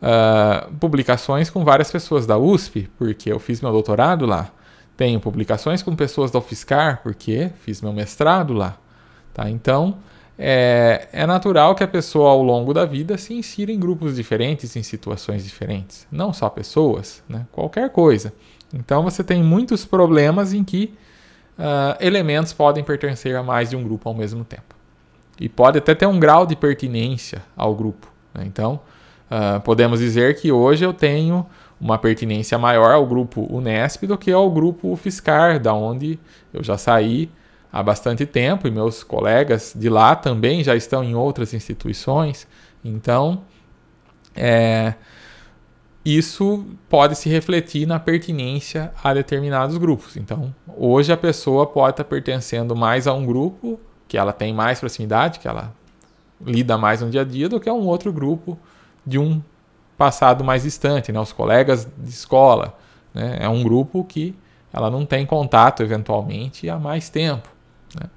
Speaker 1: uh, publicações com várias pessoas da USP, porque eu fiz meu doutorado lá. Tenho publicações com pessoas da UFSCar, porque fiz meu mestrado lá. Tá? Então, é, é, natural que a pessoa ao longo da vida se insira em grupos diferentes, em situações diferentes. Não só pessoas, né? qualquer coisa. Então você tem muitos problemas em que uh, elementos podem pertencer a mais de um grupo ao mesmo tempo. E pode até ter um grau de pertinência ao grupo. Né? Então, ah, podemos dizer que hoje eu tenho uma pertinência maior ao grupo Unesp do que ao grupo Fiscar, da onde eu já saí há bastante tempo e meus colegas de lá também já estão em outras instituições. Então, é, isso pode se refletir na pertinência a determinados grupos. Então, hoje a pessoa pode estar pertencendo mais a um grupo que ela tem mais proximidade, que ela lida mais no dia a dia, do que a um outro grupo de um passado mais distante, né? os colegas de escola. Né? É um grupo que ela não tem contato, eventualmente, há mais tempo. Né?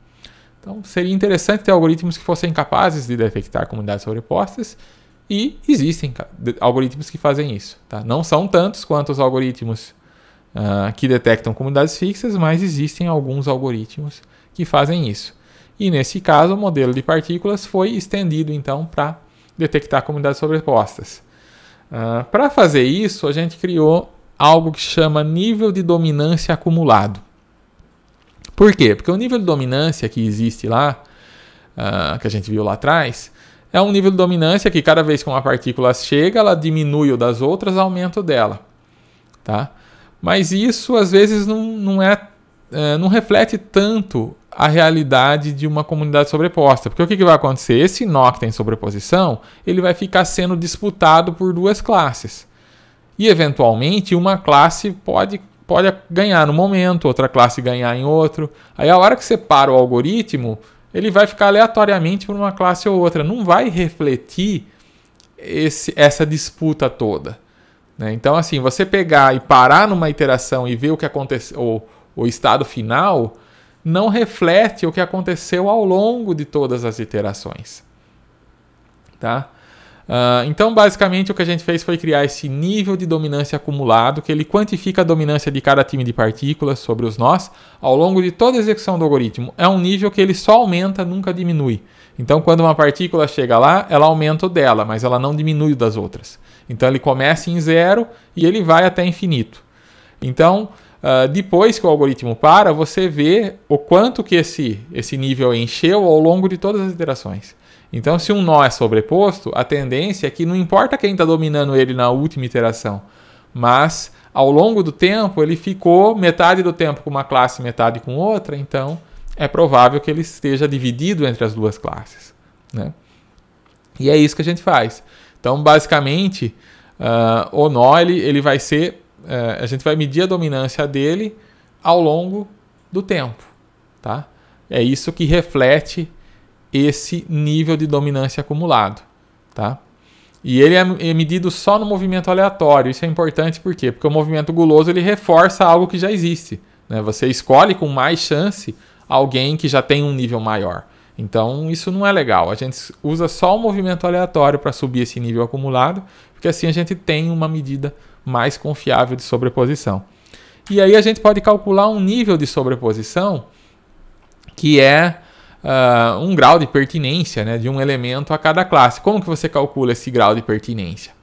Speaker 1: Então, seria interessante ter algoritmos que fossem capazes de detectar comunidades sobrepostas e existem algoritmos que fazem isso. Tá? Não são tantos quanto os algoritmos uh, que detectam comunidades fixas, mas existem alguns algoritmos que fazem isso. E nesse caso, o modelo de partículas foi estendido então para detectar comunidades sobrepostas. Uh, ah, Para fazer isso, a gente criou algo que chama nível de dominância acumulado. Por quê? Porque o nível de dominância que existe lá, uh, que a gente viu lá atrás, é um nível de dominância que cada vez que uma partícula chega, ela diminui o das outras, aumenta o dela. Tá? Mas isso às vezes não, não, é, é não reflete tanto a realidade de uma comunidade sobreposta. Porque o que, que vai acontecer? Esse nó que tem sobreposição, ele vai ficar sendo disputado por duas classes. E, eventualmente, uma classe pode, pode ganhar no momento, outra classe ganhar em outro. Aí, a hora que você para o algoritmo, ele vai ficar aleatoriamente por uma classe ou outra. Não vai refletir esse, essa disputa toda. Né? Então, assim, você pegar e parar numa iteração e ver o que aconteceu, o estado final não reflete o que aconteceu ao longo de todas as iterações. Tá? Uh, então, basicamente, o que a gente fez foi criar esse nível de dominância acumulado, que ele quantifica a dominância de cada time de partículas sobre os nós ao longo de toda a execução do algoritmo. É um nível que ele só aumenta, nunca diminui. Então, quando uma partícula chega lá, ela aumenta o dela, mas ela não diminui das outras. Então, ele começa em zero e ele vai até infinito. Então, Uh, depois que o algoritmo para, você vê o quanto que esse, esse nível encheu ao longo de todas as iterações. Então, se um nó é sobreposto, a tendência é que não importa quem está dominando ele na última iteração, mas ao longo do tempo ele ficou metade do tempo com uma classe, metade com outra, então é provável que ele esteja dividido entre as duas classes. Né? E é isso que a gente faz. Então, basicamente, uh, o nó ele, ele vai ser é, a gente vai medir a dominância dele ao longo do tempo, tá? É isso que reflete esse nível de dominância acumulado, tá? E ele é, é medido só no movimento aleatório. Isso é importante por quê? Porque o movimento guloso ele reforça algo que já existe. Né? Você escolhe com mais chance alguém que já tem um nível maior. Então isso não é legal. A gente usa só o movimento aleatório para subir esse nível acumulado, porque assim a gente tem uma medida mais confiável de sobreposição. E aí a gente pode calcular um nível de sobreposição que é uh, um grau de pertinência né, de um elemento a cada classe. Como que você calcula esse grau de pertinência?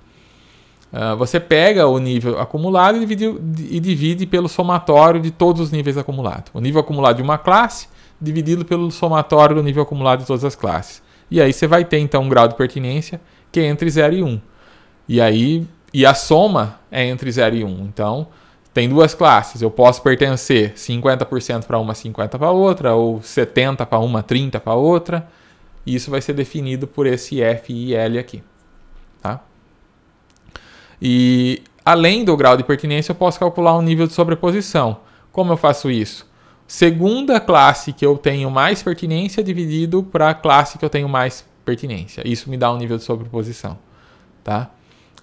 Speaker 1: Uh, você pega o nível acumulado e divide, e divide pelo somatório de todos os níveis acumulados. O nível acumulado de uma classe dividido pelo somatório do nível acumulado de todas as classes. E aí você vai ter então um grau de pertinência que é entre 0 e 1. Um. E aí e a soma é entre 0 e 1. Então, tem duas classes. Eu posso pertencer 50% para uma, 50% para outra, ou 70% para uma, 30% para outra. E isso vai ser definido por esse F e L aqui. Tá? E além do grau de pertinência, eu posso calcular um nível de sobreposição. Como eu faço isso? Segunda classe que eu tenho mais pertinência dividido para a classe que eu tenho mais pertinência. Isso me dá um nível de sobreposição. Tá?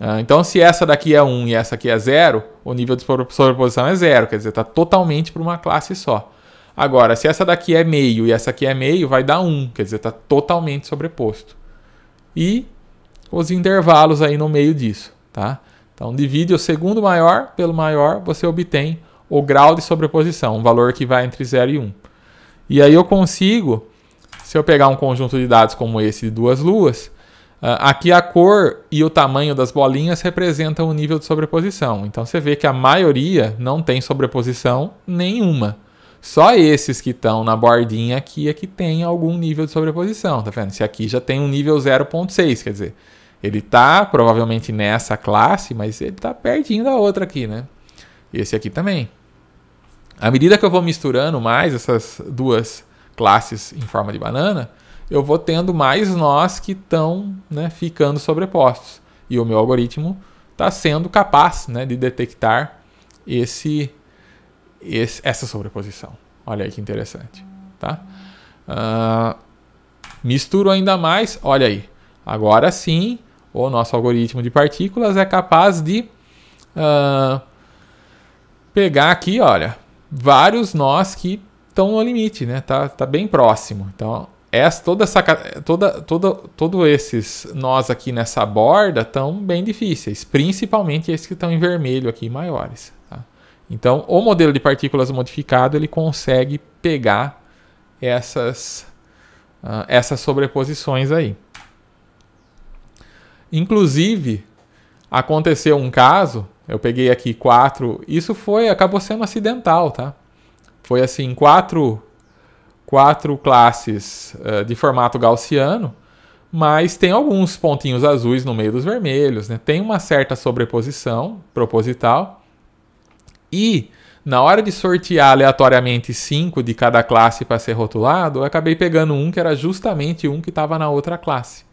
Speaker 1: Ah, então, se essa daqui é 1 e essa aqui é 0, o nível de sobreposição é 0, quer dizer, está totalmente para uma classe só. Agora, se essa daqui é meio e essa aqui é meio, vai dar 1, quer dizer, está totalmente sobreposto. E os intervalos aí no meio disso, tá? Então, divide o segundo maior pelo maior, você obtém o grau de sobreposição, um valor que vai entre 0 e 1. E aí eu consigo, se eu pegar um conjunto de dados como esse de duas luas, ah, aqui a cor e o tamanho das bolinhas representam o nível de sobreposição. Então você vê que a maioria não tem sobreposição nenhuma. Só esses que estão na bordinha aqui é que tem algum nível de sobreposição, tá vendo? Esse aqui já tem um nível 0.6, quer dizer, ele tá provavelmente nessa classe, mas ele tá pertinho da outra aqui, né? Esse aqui também. À medida que eu vou misturando mais essas duas classes em forma de banana, eu vou tendo mais nós que estão né, ficando sobrepostos. E o meu algoritmo está sendo capaz né, de detectar esse, esse, essa sobreposição. Olha aí que interessante. Tá? Uh, misturo ainda mais, olha aí. Agora sim, o nosso algoritmo de partículas é capaz de uh, pegar aqui, olha, vários nós que estão no limite, né? Tá, tá bem próximo. Então, essa, toda essa, toda, toda, todo esses nós aqui nessa borda estão bem difíceis, principalmente esses que estão em vermelho aqui maiores. Tá? Então, o modelo de partículas modificado ele consegue pegar essas, uh, essas sobreposições aí. Inclusive, aconteceu um caso, eu peguei aqui quatro, isso foi, acabou sendo acidental, tá? Foi assim, quatro quatro classes uh, de formato gaussiano, mas tem alguns pontinhos azuis no meio dos vermelhos, né? tem uma certa sobreposição proposital. E na hora de sortear aleatoriamente cinco de cada classe para ser rotulado, eu acabei pegando um que era justamente um que estava na outra classe.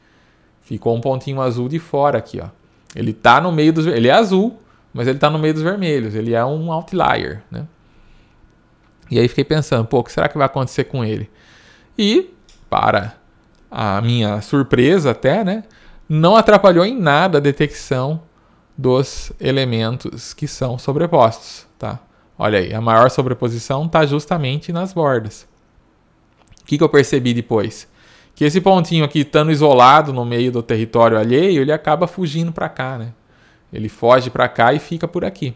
Speaker 1: Ficou um pontinho azul de fora aqui, ó. Ele tá no meio dos ele é azul, mas ele está no meio dos vermelhos, ele é um outlier, né? E aí fiquei pensando, pô, o que será que vai acontecer com ele? E, para a minha surpresa até, né? Não atrapalhou em nada a detecção dos elementos que são sobrepostos, tá? Olha aí, a maior sobreposição está justamente nas bordas. O que, que eu percebi depois? Que esse pontinho aqui, estando isolado no meio do território alheio, ele acaba fugindo para cá, né? Ele foge para cá e fica por aqui.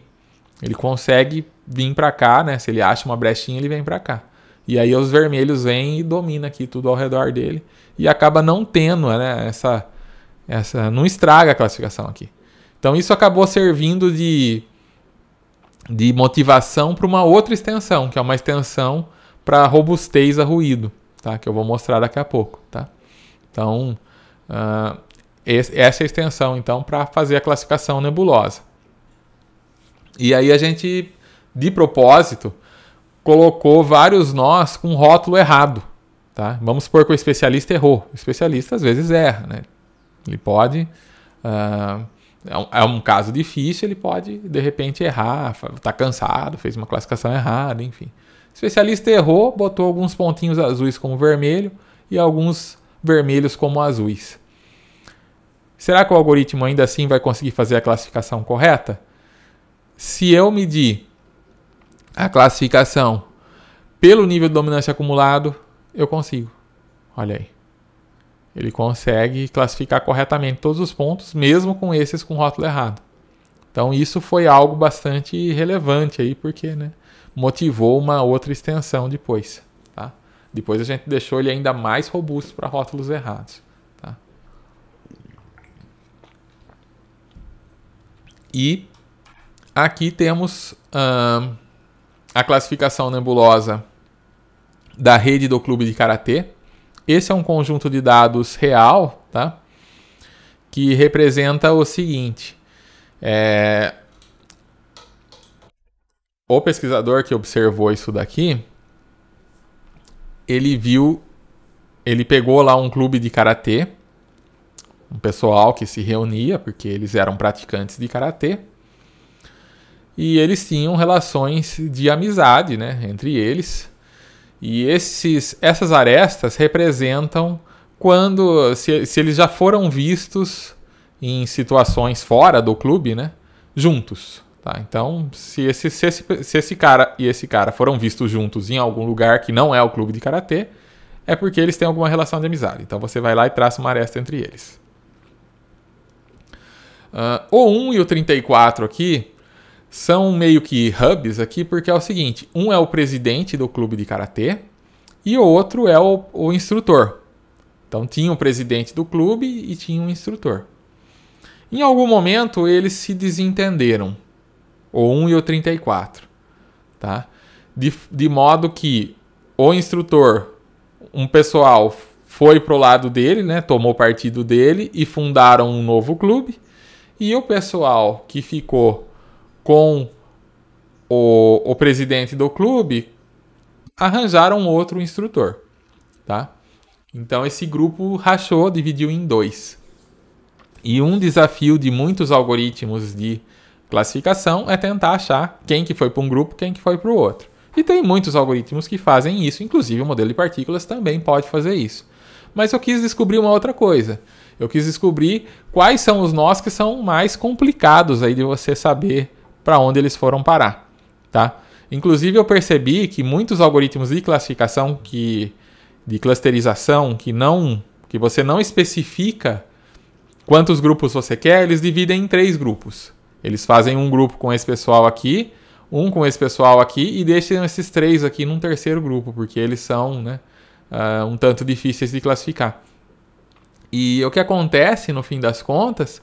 Speaker 1: Ele consegue vir para cá, né? Se ele acha uma brechinha, ele vem para cá. E aí os vermelhos vêm e domina aqui tudo ao redor dele e acaba não tendo, né, essa essa não estraga a classificação aqui. Então isso acabou servindo de de motivação para uma outra extensão, que é uma extensão para robustez a ruído, tá? Que eu vou mostrar daqui a pouco, tá? Então, uh, esse, essa é a extensão então para fazer a classificação nebulosa. E aí a gente, de propósito, colocou vários nós com rótulo errado. Tá? Vamos supor que o especialista errou. O especialista às vezes erra. Né? Ele pode. Uh, é, um, é, um, caso difícil, ele pode de repente errar, está cansado, fez uma classificação errada, enfim. O especialista errou, botou alguns pontinhos azuis como vermelho e alguns vermelhos como azuis. Será que o algoritmo ainda assim vai conseguir fazer a classificação correta? Se eu medir a classificação pelo nível de dominância acumulado, eu consigo. Olha aí. Ele consegue classificar corretamente todos os pontos, mesmo com esses com rótulo errado. Então isso foi algo bastante relevante aí, porque né, motivou uma outra extensão depois. Tá? Depois a gente deixou ele ainda mais robusto para rótulos errados. Tá? E Aqui temos a classificação nebulosa da rede do clube de karatê. Esse é um conjunto de dados real, tá? Que representa o seguinte: é... o pesquisador que observou isso daqui, ele viu, ele pegou lá um clube de karatê, um pessoal que se reunia porque eles eram praticantes de karatê e eles tinham relações de amizade né, entre eles. E esses, essas arestas representam quando se, se eles já foram vistos em situações fora do clube, né, juntos. Tá? Então, se esse, se, esse, se esse cara e esse cara foram vistos juntos em algum lugar que não é o clube de karatê, é porque eles têm alguma relação de amizade. Então você vai lá e traça uma aresta entre eles. Uh, o 1 e o 34 aqui são meio que hubs aqui, porque é o seguinte: um é o presidente do clube de karatê e o outro é o, o instrutor. Então tinha o um presidente do clube e tinha um instrutor. Em algum momento eles se desentenderam, o 1 e o 34, tá? De, de modo que o instrutor, um pessoal foi pro lado dele, né? Tomou partido dele e fundaram um novo clube. E o pessoal que ficou com o, o presidente do clube, arranjaram outro instrutor, tá? Então esse grupo rachou, dividiu em dois. E um desafio de muitos algoritmos de classificação é tentar achar quem que foi para um grupo, quem que foi para o outro. E tem muitos algoritmos que fazem isso, inclusive o modelo de partículas também pode fazer isso. Mas eu quis descobrir uma outra coisa. Eu quis descobrir quais são os nós que são mais complicados aí de você saber para onde eles foram parar, tá? Inclusive eu percebi que muitos algoritmos de classificação que de clusterização que não que você não especifica quantos grupos você quer, eles dividem em três grupos. Eles fazem um grupo com esse pessoal aqui, um com esse pessoal aqui e deixam esses três aqui num terceiro grupo, porque eles são né, uh, um tanto difíceis de classificar. E o que acontece no fim das contas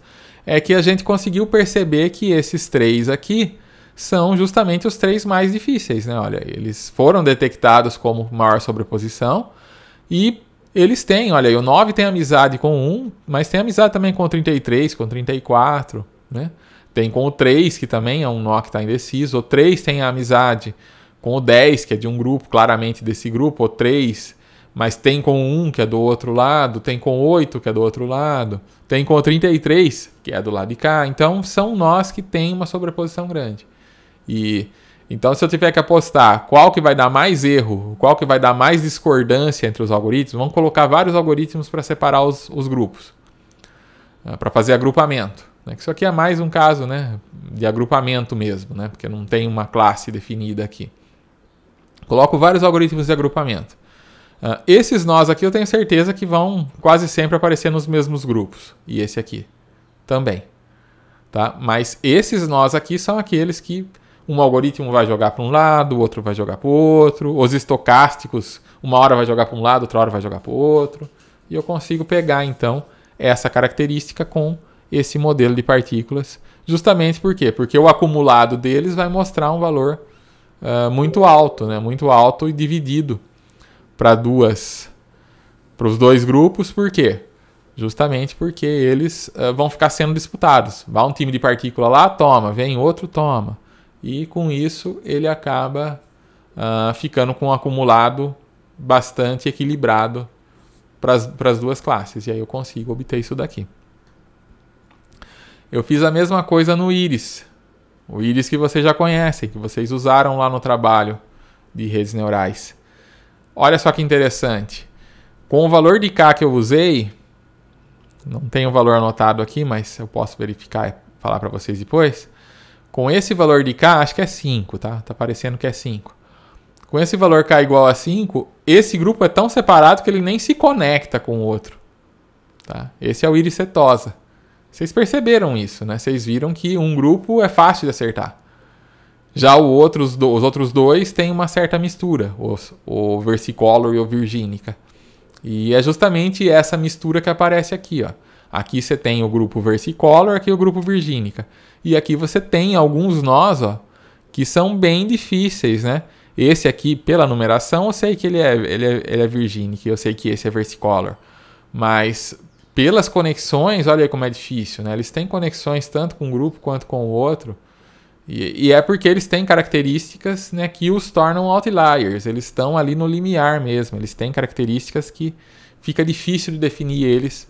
Speaker 1: é que a gente conseguiu perceber que esses três aqui são justamente os três mais difíceis, né? Olha, eles foram detectados como maior sobreposição e eles têm, olha, o 9 tem amizade com o 1, mas tem amizade também com o 33, com o 34, né? Tem com o 3, que também é um nó que está indeciso. O 3 tem amizade com o 10, que é de um grupo, claramente desse grupo. O 3 mas tem com 1, que é do outro lado, tem com 8, que é do outro lado, tem com 33, que é do lado de cá. Então são nós que tem uma sobreposição grande. E então se eu tiver que apostar qual que vai dar mais erro, qual que vai dar mais discordância entre os algoritmos, vamos colocar vários algoritmos para separar os, os grupos, ah, para fazer agrupamento. Né? Isso aqui é mais um caso né, de agrupamento mesmo, né? porque não tem uma classe definida aqui. Coloco vários algoritmos de agrupamento. Uh, esses nós aqui eu tenho certeza que vão quase sempre aparecer nos mesmos grupos. E esse aqui também. Tá? Mas esses nós aqui são aqueles que um algoritmo vai jogar para um lado, o outro vai jogar para o outro. Os estocásticos, uma hora vai jogar para um lado, outra hora vai jogar para o outro. E eu consigo pegar então essa característica com esse modelo de partículas. Justamente por quê? Porque o acumulado deles vai mostrar um valor uh, muito alto, né? muito alto e dividido para duas para os dois grupos, por quê? Justamente porque eles uh, vão ficar sendo disputados. Vai um time de partícula lá, toma, vem outro, toma. E com isso ele acaba uh, ficando com um acumulado bastante equilibrado para as duas classes. E aí eu consigo obter isso daqui. Eu fiz a mesma coisa no íris. O íris que vocês já conhecem, que vocês usaram lá no trabalho de redes neurais. Olha só que interessante. Com o valor de K que eu usei, não tem o valor anotado aqui, mas eu posso verificar e falar para vocês depois. Com esse valor de K, acho que é 5, tá? Tá parecendo que é 5. Com esse valor K igual a 5, esse grupo é tão separado que ele nem se conecta com o outro. Tá? Esse é o iris cetosa. Vocês perceberam isso, né? Vocês viram que um grupo é fácil de acertar. Já o outros, os outros dois têm uma certa mistura, os, o versicolor e o virgínica. E é justamente essa mistura que aparece aqui. Ó. Aqui você tem o grupo versicolor, aqui o grupo virgínica. E aqui você tem alguns nós ó, que são bem difíceis, né? Esse aqui, pela numeração, eu sei que ele é, ele é, ele é virgínica, eu sei que esse é versicolor. Mas pelas conexões, olha aí como é difícil, né? Eles têm conexões tanto com um grupo quanto com o outro. E, e, é porque eles têm características né, que os tornam outliers, eles estão ali no limiar mesmo, eles têm características que fica difícil de definir eles,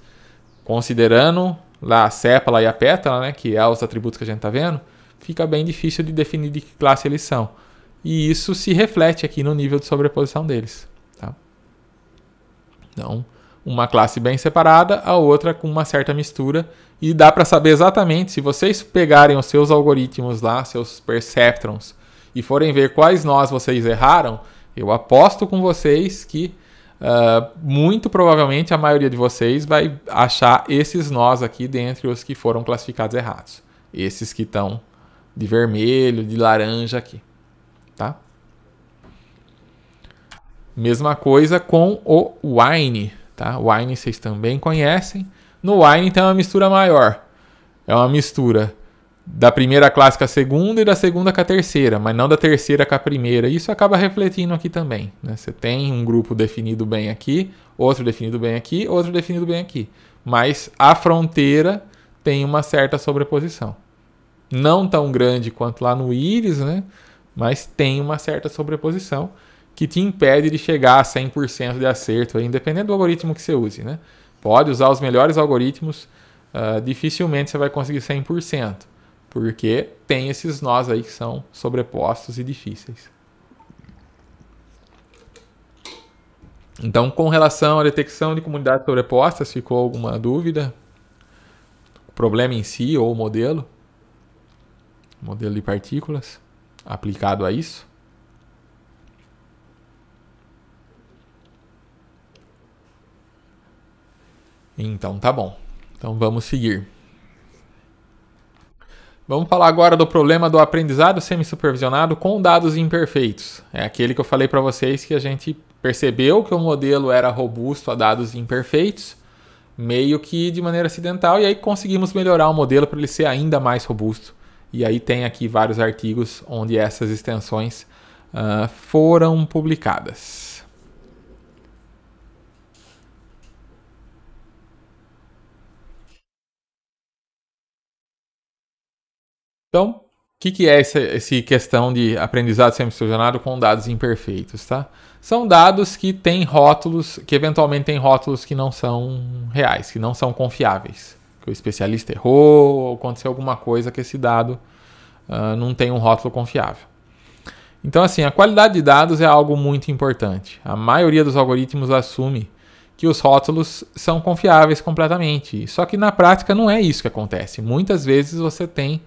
Speaker 1: considerando lá a sépala e a pétala, né, que é os atributos que a gente está vendo, fica bem difícil de definir de que classe eles são. E isso se reflete aqui no nível de sobreposição deles. Tá? Então, uma classe bem separada, a outra com uma certa mistura, e dá para saber exatamente se vocês pegarem os seus algoritmos lá, seus perceptrons, e forem ver quais nós vocês erraram, eu aposto com vocês que uh, muito provavelmente a maioria de vocês vai achar esses nós aqui dentre os que foram classificados errados, esses que estão de vermelho, de laranja aqui, tá? Mesma coisa com o wine. Tá? Wine vocês também conhecem. No Wine, então, é uma mistura maior. É uma mistura da primeira classe com a segunda e da segunda com a terceira, mas não da terceira com a primeira. Isso acaba refletindo aqui também. Né? Você tem um grupo definido bem aqui, outro definido bem aqui, outro definido bem aqui. Mas a fronteira tem uma certa sobreposição. Não tão grande quanto lá no íris, né? mas tem uma certa sobreposição que te impede de chegar a 100% de acerto, independente do algoritmo que você use. Né? Pode usar os melhores algoritmos, uh, dificilmente você vai conseguir 100%, porque tem esses nós aí que são sobrepostos e difíceis. Então, com relação à detecção de comunidades sobrepostas, ficou alguma dúvida? problema em si ou o modelo? Modelo de partículas aplicado a isso? Então tá bom. Então vamos seguir. Vamos falar agora do problema do aprendizado semi-supervisionado com dados imperfeitos. É aquele que eu falei para vocês que a gente percebeu que o modelo era robusto a dados imperfeitos, meio que de maneira acidental, e aí conseguimos melhorar o modelo para ele ser ainda mais robusto. E aí tem aqui vários artigos onde essas extensões uh, foram publicadas. Então, o que, que, é essa, questão de aprendizado semi-supervisionado com dados imperfeitos, tá? São dados que têm rótulos, que eventualmente têm rótulos que não são reais, que não são confiáveis. Que o especialista errou, ou aconteceu alguma coisa que esse dado uh, não tem um rótulo confiável. Então, assim, a qualidade de dados é algo muito importante. A maioria dos algoritmos assume que os rótulos são confiáveis completamente. Só que na prática não é isso que acontece. Muitas vezes você tem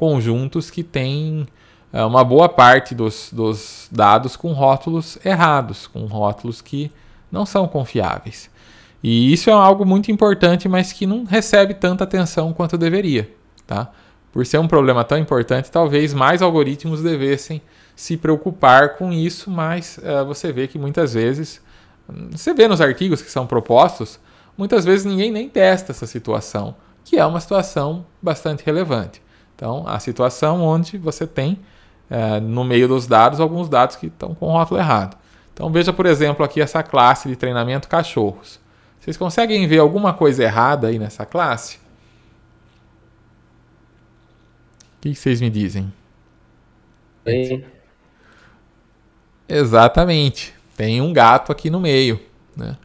Speaker 1: conjuntos que têm eh, uma boa parte dos, dos dados com rótulos errados, com rótulos que não são confiáveis. E isso é algo muito importante, mas que não recebe tanta atenção quanto deveria. Tá? Por ser um problema tão importante, talvez mais algoritmos devessem se preocupar com isso, mas eh, você vê que muitas vezes, você vê nos artigos que são propostos, muitas vezes ninguém nem testa essa situação, que é uma situação bastante relevante. Então, a situação onde você tem é, no meio dos dados alguns dados que estão com o rótulo errado. Então, veja, por exemplo, aqui essa classe de treinamento cachorros. Vocês conseguem ver alguma coisa errada aí nessa classe? O que vocês me dizem? Sim. Exatamente. Tem um gato aqui no meio. Né?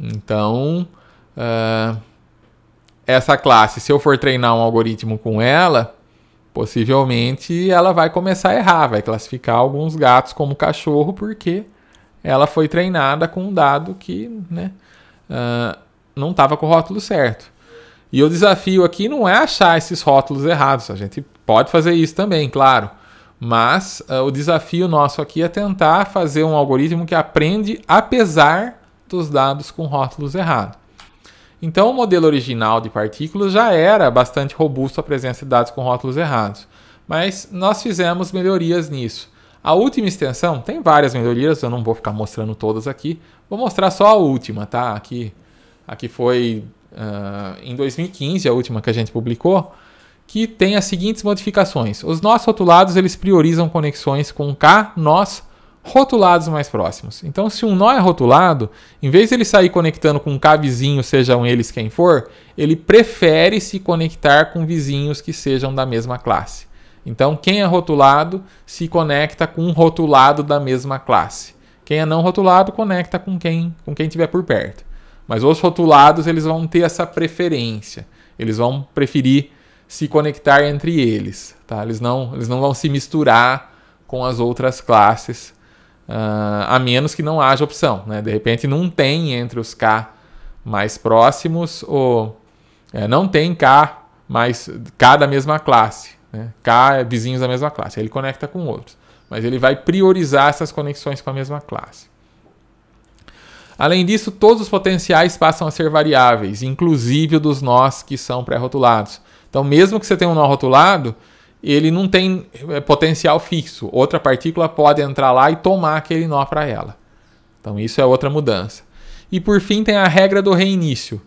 Speaker 1: Então, uh, essa classe, se eu for treinar um algoritmo com ela, possivelmente ela vai começar a errar, vai classificar alguns gatos como cachorro, porque ela foi treinada com um dado que né, uh, não estava com o rótulo certo. E o desafio aqui não é achar esses rótulos errados, a gente pode fazer isso também, claro. Mas uh, o desafio nosso aqui é tentar fazer um algoritmo que aprende apesar dos dados com rótulos errados. Então, o modelo original de partículas já era bastante robusto à presença de dados com rótulos errados, mas nós fizemos melhorias nisso. A última extensão tem várias melhorias, eu não vou ficar mostrando todas aqui, vou mostrar só a última, tá? Aqui, aqui foi uh, em 2015 a última que a gente publicou, que tem as seguintes modificações. Os nós rotulados eles priorizam conexões com K, nós rotulados mais próximos. Então, se um nó é rotulado, em vez de ele sair conectando com um cabezinho, sejam eles quem for, ele prefere se conectar com vizinhos que sejam da mesma classe. Então, quem é rotulado se conecta com um rotulado da mesma classe. Quem é não rotulado conecta com quem com quem tiver por perto. Mas os rotulados eles vão ter essa preferência. Eles vão preferir se conectar entre eles, tá? Eles não eles não vão se misturar com as outras classes Uh, a menos que não haja opção. Né? De repente não tem entre os K mais próximos ou é, não tem K mais K da mesma classe. Né? K é vizinhos da mesma classe. Ele conecta com outros. Mas ele vai priorizar essas conexões com a mesma classe. Além disso, todos os potenciais passam a ser variáveis, inclusive o dos nós que são pré-rotulados. Então, mesmo que você tenha um nó rotulado, ele não tem é, potencial fixo. Outra partícula pode entrar lá e tomar aquele nó para ela. Então, isso é outra mudança. E por fim, tem a regra do reinício.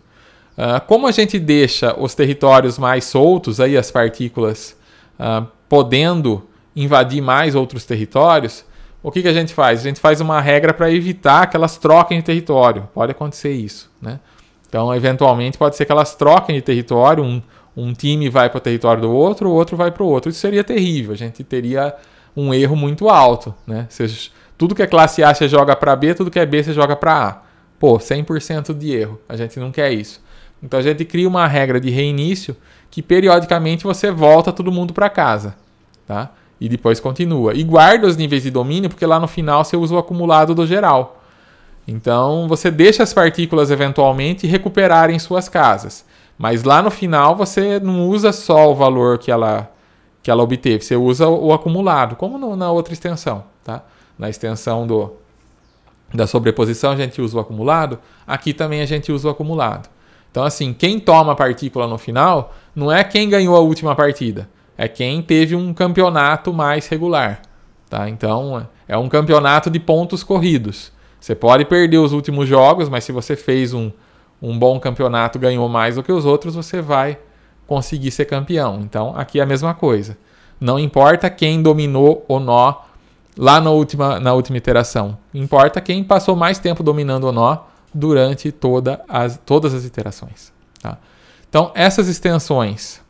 Speaker 1: Uh, como a gente deixa os territórios mais soltos, aí as partículas uh, podendo invadir mais outros territórios, o que, que a gente faz? A gente faz uma regra para evitar que elas troquem de território. Pode acontecer isso. Né? Então, eventualmente, pode ser que elas troquem de território. Um, um time vai para o território do outro, o outro vai para o outro. Isso seria terrível. A gente teria um erro muito alto, né? Você, tudo que é classe A você joga para B, tudo que é B você joga para A. Pô, 100% de erro. A gente não quer isso. Então a gente cria uma regra de reinício que periodicamente você volta todo mundo para casa, tá? E depois continua. E guarda os níveis de domínio, porque lá no final você usa o acumulado do geral. Então você deixa as partículas eventualmente recuperarem suas casas. Mas lá no final você não usa só o valor que ela, que ela obteve, você usa o acumulado, como no, na outra extensão. Tá? Na extensão do, da sobreposição a gente usa o acumulado, aqui também a gente usa o acumulado. Então, assim, quem toma a partícula no final não é quem ganhou a última partida, é quem teve um campeonato mais regular. Tá? Então, é um campeonato de pontos corridos. Você pode perder os últimos jogos, mas se você fez um, um bom campeonato ganhou mais do que os outros, você vai conseguir ser campeão. Então, aqui é a mesma coisa. Não importa quem dominou o nó lá na última, na última iteração. Importa quem passou mais tempo dominando o nó durante toda as, todas as iterações. Tá? Então, essas extensões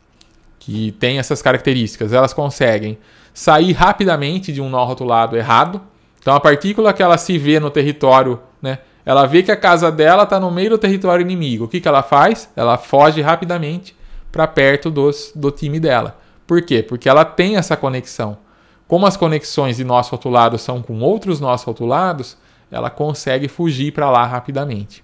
Speaker 1: que têm essas características, elas conseguem sair rapidamente de um nó rotulado errado. Então, a partícula que ela se vê no território, né, ela vê que a casa dela está no meio do território inimigo. O que, que ela faz? Ela foge rapidamente para perto dos, do time dela. Por quê? Porque ela tem essa conexão. Como as conexões de nosso rotulado são com outros nossos rotulados, ela consegue fugir para lá rapidamente.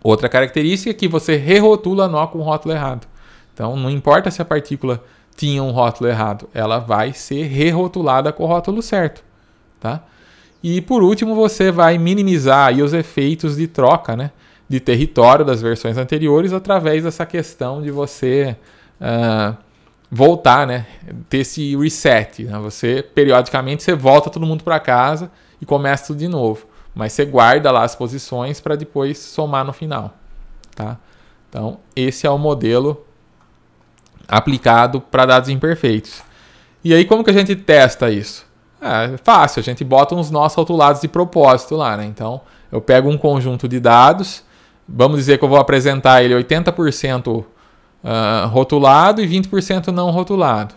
Speaker 1: Outra característica é que você rerotula nó com rótulo errado. Então, não importa se a partícula tinha um rótulo errado, ela vai ser rerotulada com o rótulo certo, tá? E por último, você vai minimizar aí os efeitos de troca né, de território das versões anteriores através dessa questão de você uh, voltar, né, ter esse reset. Né? Você, periodicamente, você volta todo mundo para casa e começa tudo de novo. Mas você guarda lá as posições para depois somar no final. Tá? Então, esse é o modelo aplicado para dados imperfeitos. E aí, como que a gente testa isso? É, fácil, a gente bota uns nós rotulados de propósito lá, né? Então, eu pego um conjunto de dados, vamos dizer que eu vou apresentar ele 80% uh, ah, rotulado e 20% não rotulado.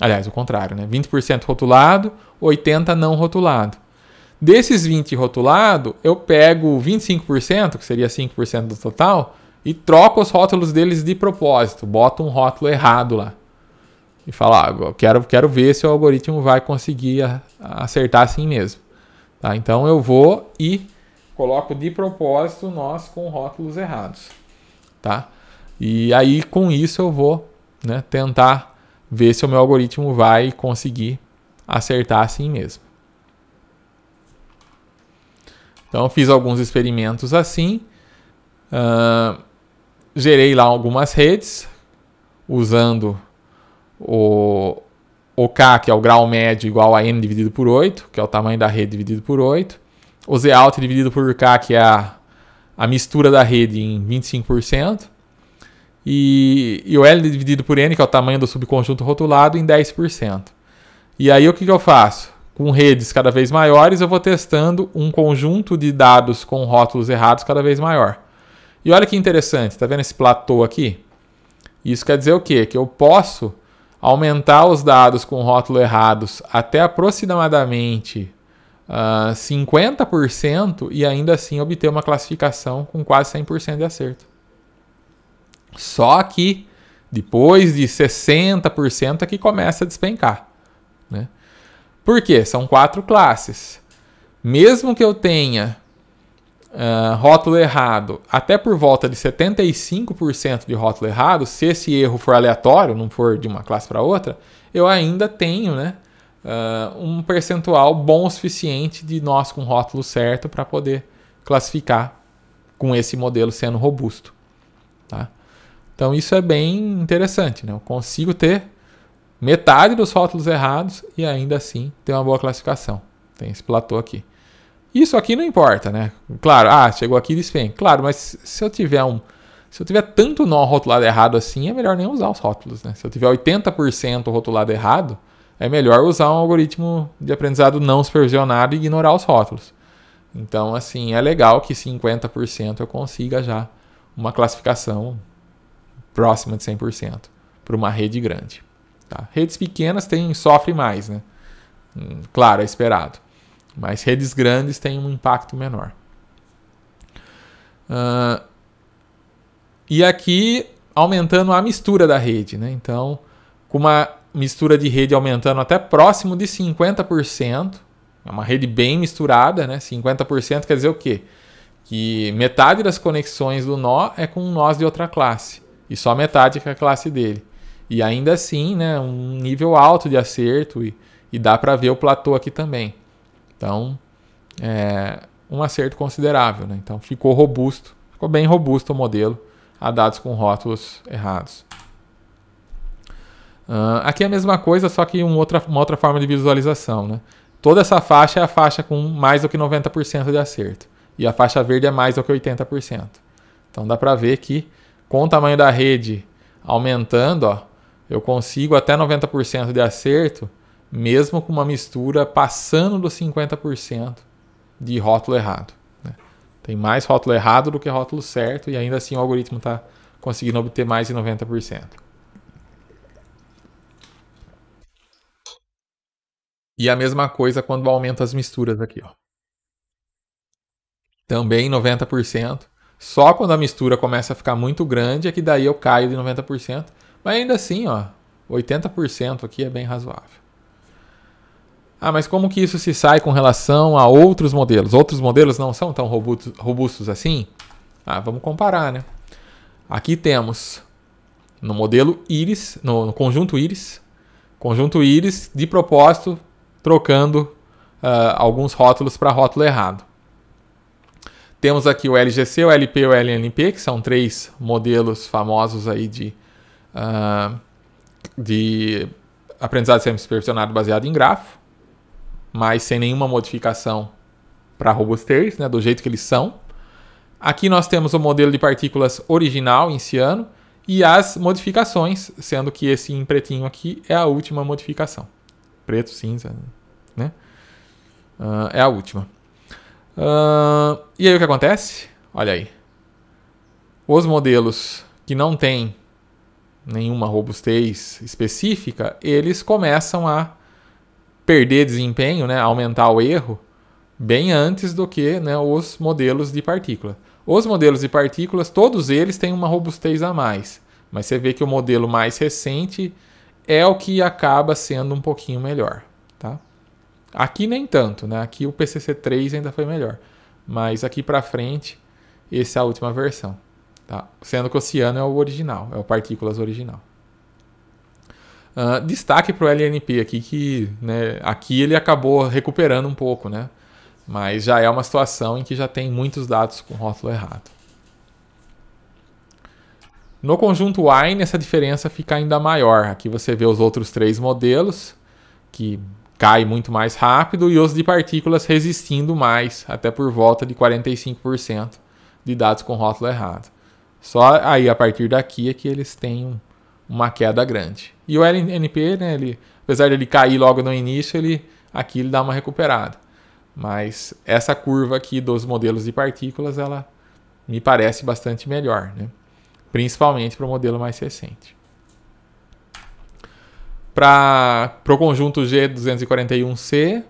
Speaker 1: Aliás, o contrário, né? 20% rotulado, 80% não rotulado. Desses 20 rotulado, eu pego 25%, que seria 5% do total, e troco os rótulos deles de propósito, boto um rótulo errado lá e falar, ah, quero, quero ver se o algoritmo vai conseguir a, a acertar assim mesmo. Tá? Então eu vou e coloco de propósito nós com rótulos errados. Tá? E aí com isso eu vou né, tentar ver se o meu algoritmo vai conseguir acertar assim mesmo. Então fiz alguns experimentos assim, uh, gerei lá algumas redes usando o, o K, que é o grau médio, igual a N dividido por 8, que é o tamanho da rede dividido por 8. O Z alto dividido por K, que é a, a mistura da rede em 25%. E, e o L dividido por N, que é o tamanho do subconjunto rotulado, em 10%. E aí o que, que eu faço? Com redes cada vez maiores, eu vou testando um conjunto de dados com rótulos errados cada vez maior. E olha que interessante, está vendo esse platô aqui? Isso quer dizer o quê? Que eu posso aumentar os dados com rótulo errados até aproximadamente uh, ah, 50% e ainda assim obter uma classificação com quase 100% de acerto. Só que depois de 60% é que começa a despencar. Né? Por quê? São quatro classes. Mesmo que eu tenha uh, rótulo errado até por volta de 75% de rótulo errado, se esse erro for aleatório, não for de uma classe para outra, eu ainda tenho né, uh, um percentual bom o suficiente de nós com rótulo certo para poder classificar com esse modelo sendo robusto. Tá? Então isso é bem interessante. Né? Eu consigo ter metade dos rótulos errados e ainda assim ter uma boa classificação. Tem esse platô aqui. Isso aqui não importa, né? Claro, ah, chegou aqui e despenha. Claro, mas se eu tiver um. Se eu tiver tanto nó rotulado errado assim, é melhor nem usar os rótulos, né? Se eu tiver 80% rotulado errado, é melhor usar um algoritmo de aprendizado não supervisionado e ignorar os rótulos. Então, assim, é legal que 50% eu consiga já uma classificação próxima de 100% para uma rede grande. Tá? Redes pequenas têm, sofrem mais, né? Hum, claro, é esperado mas redes grandes têm um impacto menor. Uh, e aqui aumentando a mistura da rede. Né? Então, com uma mistura de rede aumentando até próximo de 50%, é uma rede bem misturada, né? 50% quer dizer o quê? Que metade das conexões do nó é com nós de outra classe, e só metade é com a classe dele. E ainda assim, né, um nível alto de acerto, e, e dá para ver o platô aqui também. Então, é um acerto considerável. Né? Então, ficou robusto, ficou bem robusto o modelo a dados com rótulos errados. Uh, aqui é a mesma coisa, só que um outra, uma outra forma de visualização. Né? Toda essa faixa é a faixa com mais do que 90% de acerto. E a faixa verde é mais do que 80%. Então dá para ver que com o tamanho da rede aumentando, ó, eu consigo até 90% de acerto mesmo com uma mistura passando dos 50% de rótulo errado. Né? Tem mais rótulo errado do que rótulo certo e ainda assim o algoritmo está conseguindo obter mais de 90%. E a mesma coisa quando aumenta as misturas aqui. Ó. Também 90%. Só quando a mistura começa a ficar muito grande é que daí eu caio de 90%. Mas ainda assim, ó, 80% aqui é bem razoável. Ah, mas como que isso se sai com relação a outros modelos? Outros modelos não são tão robustos assim? Ah, vamos comparar, né? Aqui temos no modelo íris, no, no conjunto íris, conjunto íris de propósito trocando uh, alguns rótulos para rótulo errado. Temos aqui o LGC, o LP e o LNP, que são três modelos famosos aí de, uh, de aprendizado semi-supervisionado baseado em grafo mas sem nenhuma modificação para robustez, né, do jeito que eles são. Aqui nós temos o modelo de partículas original em ciano e as modificações, sendo que esse em pretinho aqui é a última modificação. Preto, cinza, né? Uh, é a última. Uh, e aí o que acontece? Olha aí. Os modelos que não têm nenhuma robustez específica, eles começam a perder desempenho, né, aumentar o erro, bem antes do que né, os modelos de partícula. Os modelos de partículas, todos eles têm uma robustez a mais, mas você vê que o modelo mais recente é o que acaba sendo um pouquinho melhor. Tá? Aqui nem tanto, né? aqui o PCC3 ainda foi melhor, mas aqui para frente, essa é a última versão. Tá? Sendo que o Ciano é o original, é o partículas original. Uh, destaque para o LNP aqui, que né, aqui ele acabou recuperando um pouco, né? Mas já é uma situação em que já tem muitos dados com rótulo errado. No conjunto Wine, essa diferença fica ainda maior. Aqui você vê os outros três modelos, que cai muito mais rápido, e os de partículas resistindo mais, até por volta de 45% de dados com rótulo errado. Só aí, a partir daqui, é que eles têm um uma queda grande. E o LNP, né, ele, apesar de ele cair logo no início, ele aqui ele dá uma recuperada. Mas essa curva aqui dos modelos de partículas, ela me parece bastante melhor, né? principalmente para o modelo mais recente. Para o conjunto G241C,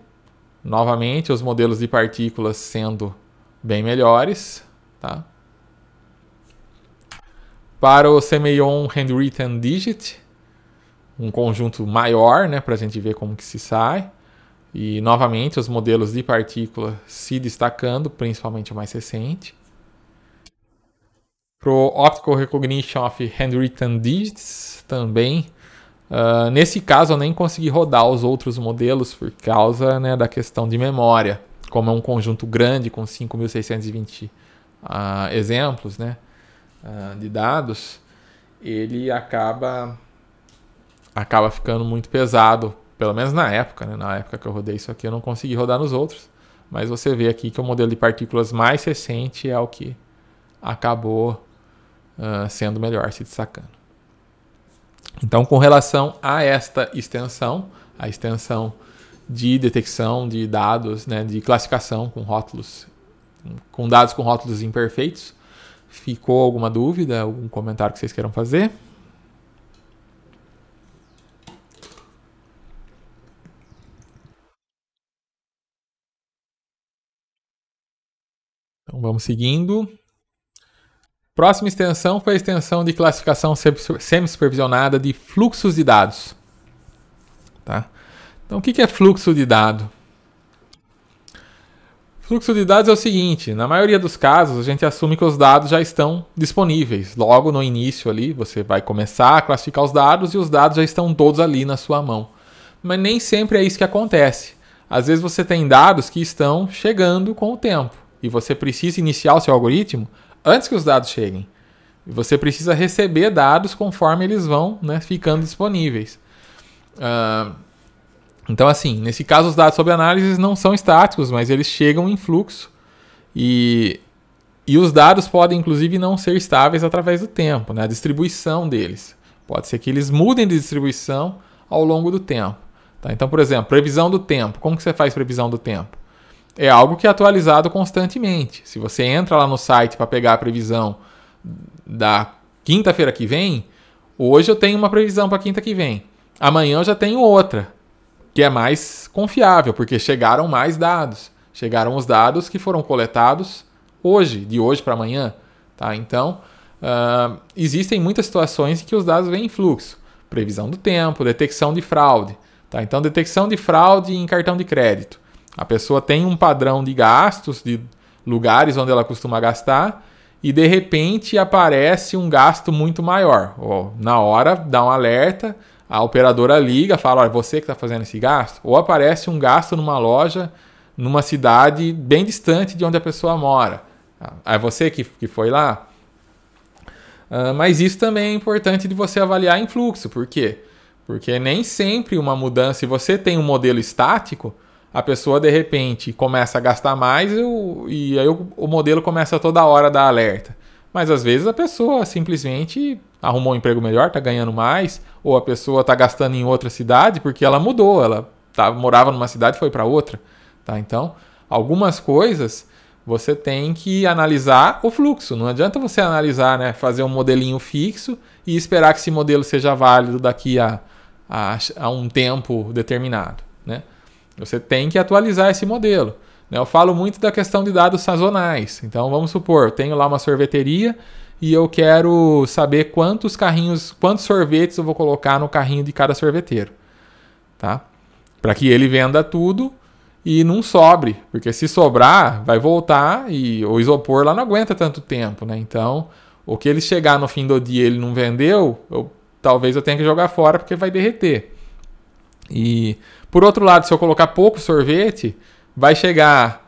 Speaker 1: novamente os modelos de partículas sendo bem melhores. Tá? Para o Semeion Handwritten Digit, um conjunto maior, né, para a gente ver como que se sai. E novamente os modelos de partícula se destacando, principalmente o mais recente. Para o Optical Recognition of Handwritten Digits também. Uh, nesse caso eu nem consegui rodar os outros modelos por causa né, da questão de memória. Como é um conjunto grande com 5.620 uh, ah, exemplos, né? uh, de dados, ele acaba acaba ficando muito pesado, pelo menos na época, né? Na época que eu rodei isso aqui, eu não consegui rodar nos outros. Mas você vê aqui que o modelo de partículas mais recente é o que acabou uh, sendo melhor, se destacando. Então, com relação a esta extensão, a extensão de detecção de dados, né, de classificação com rótulos, com dados com rótulos imperfeitos, Ficou alguma dúvida, algum comentário que vocês queiram fazer? Então vamos seguindo. Próxima extensão foi a extensão de classificação semi-supervisionada de fluxos de dados. Tá? Então, o que é fluxo de dado? Fluxo de dados é o seguinte: na maioria dos casos, a gente assume que os dados já estão disponíveis. Logo no início ali, você vai começar a classificar os dados e os dados já estão todos ali na sua mão. Mas nem sempre é isso que acontece. Às vezes você tem dados que estão chegando com o tempo e você precisa iniciar o seu algoritmo antes que os dados cheguem. E você precisa receber dados conforme eles vão né, ficando disponíveis. Uh, então, assim, nesse caso, os dados sobre análise não são estáticos, mas eles chegam em fluxo. E, e os dados podem, inclusive, não ser estáveis através do tempo, né? a distribuição deles. Pode ser que eles mudem de distribuição ao longo do tempo. Tá? Então, por exemplo, previsão do tempo. Como que você faz previsão do tempo? É algo que é atualizado constantemente. Se você entra lá no site para pegar a previsão da quinta-feira que vem, hoje eu tenho uma previsão para quinta que vem. Amanhã eu já tenho outra que é mais confiável, porque chegaram mais dados. Chegaram os dados que foram coletados hoje, de hoje para amanhã. Tá? Então, uh, existem muitas situações em que os dados vêm em fluxo. Previsão do tempo, detecção de fraude. Tá? Então, detecção de fraude em cartão de crédito. A pessoa tem um padrão de gastos, de lugares onde ela costuma gastar, e de repente aparece um gasto muito maior. na hora, dá um alerta a operadora liga, fala, olha, é você que está fazendo esse gasto, ou aparece um gasto numa loja numa cidade bem distante de onde a pessoa mora. Ah, é você que, que foi lá. Uh, mas isso também é importante de você avaliar em fluxo, por quê? Porque nem sempre uma mudança, se você tem um modelo estático, a pessoa de repente começa a gastar mais e aí o, o modelo começa toda hora a dar alerta. Mas às vezes a pessoa simplesmente arrumou um emprego melhor, tá ganhando mais, ou a pessoa tá gastando em outra cidade porque ela mudou, ela tá, morava numa cidade e foi para outra, tá? Então, algumas coisas você tem que analisar o fluxo. Não adianta você analisar, né, fazer um modelinho fixo e esperar que esse modelo seja válido daqui a, a, a um tempo determinado, né? Você tem que atualizar esse modelo. Né? Eu falo muito da questão de dados sazonais. Então, vamos supor, tenho lá uma sorveteria e eu quero saber quantos carrinhos, quantos sorvetes eu vou colocar no carrinho de cada sorveteiro, tá? Para que ele venda tudo e não sobre, porque se sobrar, vai voltar e o isopor lá não aguenta tanto tempo, né? Então, o que ele chegar no fim do dia ele não vendeu, eu, talvez eu tenha que jogar fora porque vai derreter. E por outro lado, se eu colocar pouco sorvete, vai chegar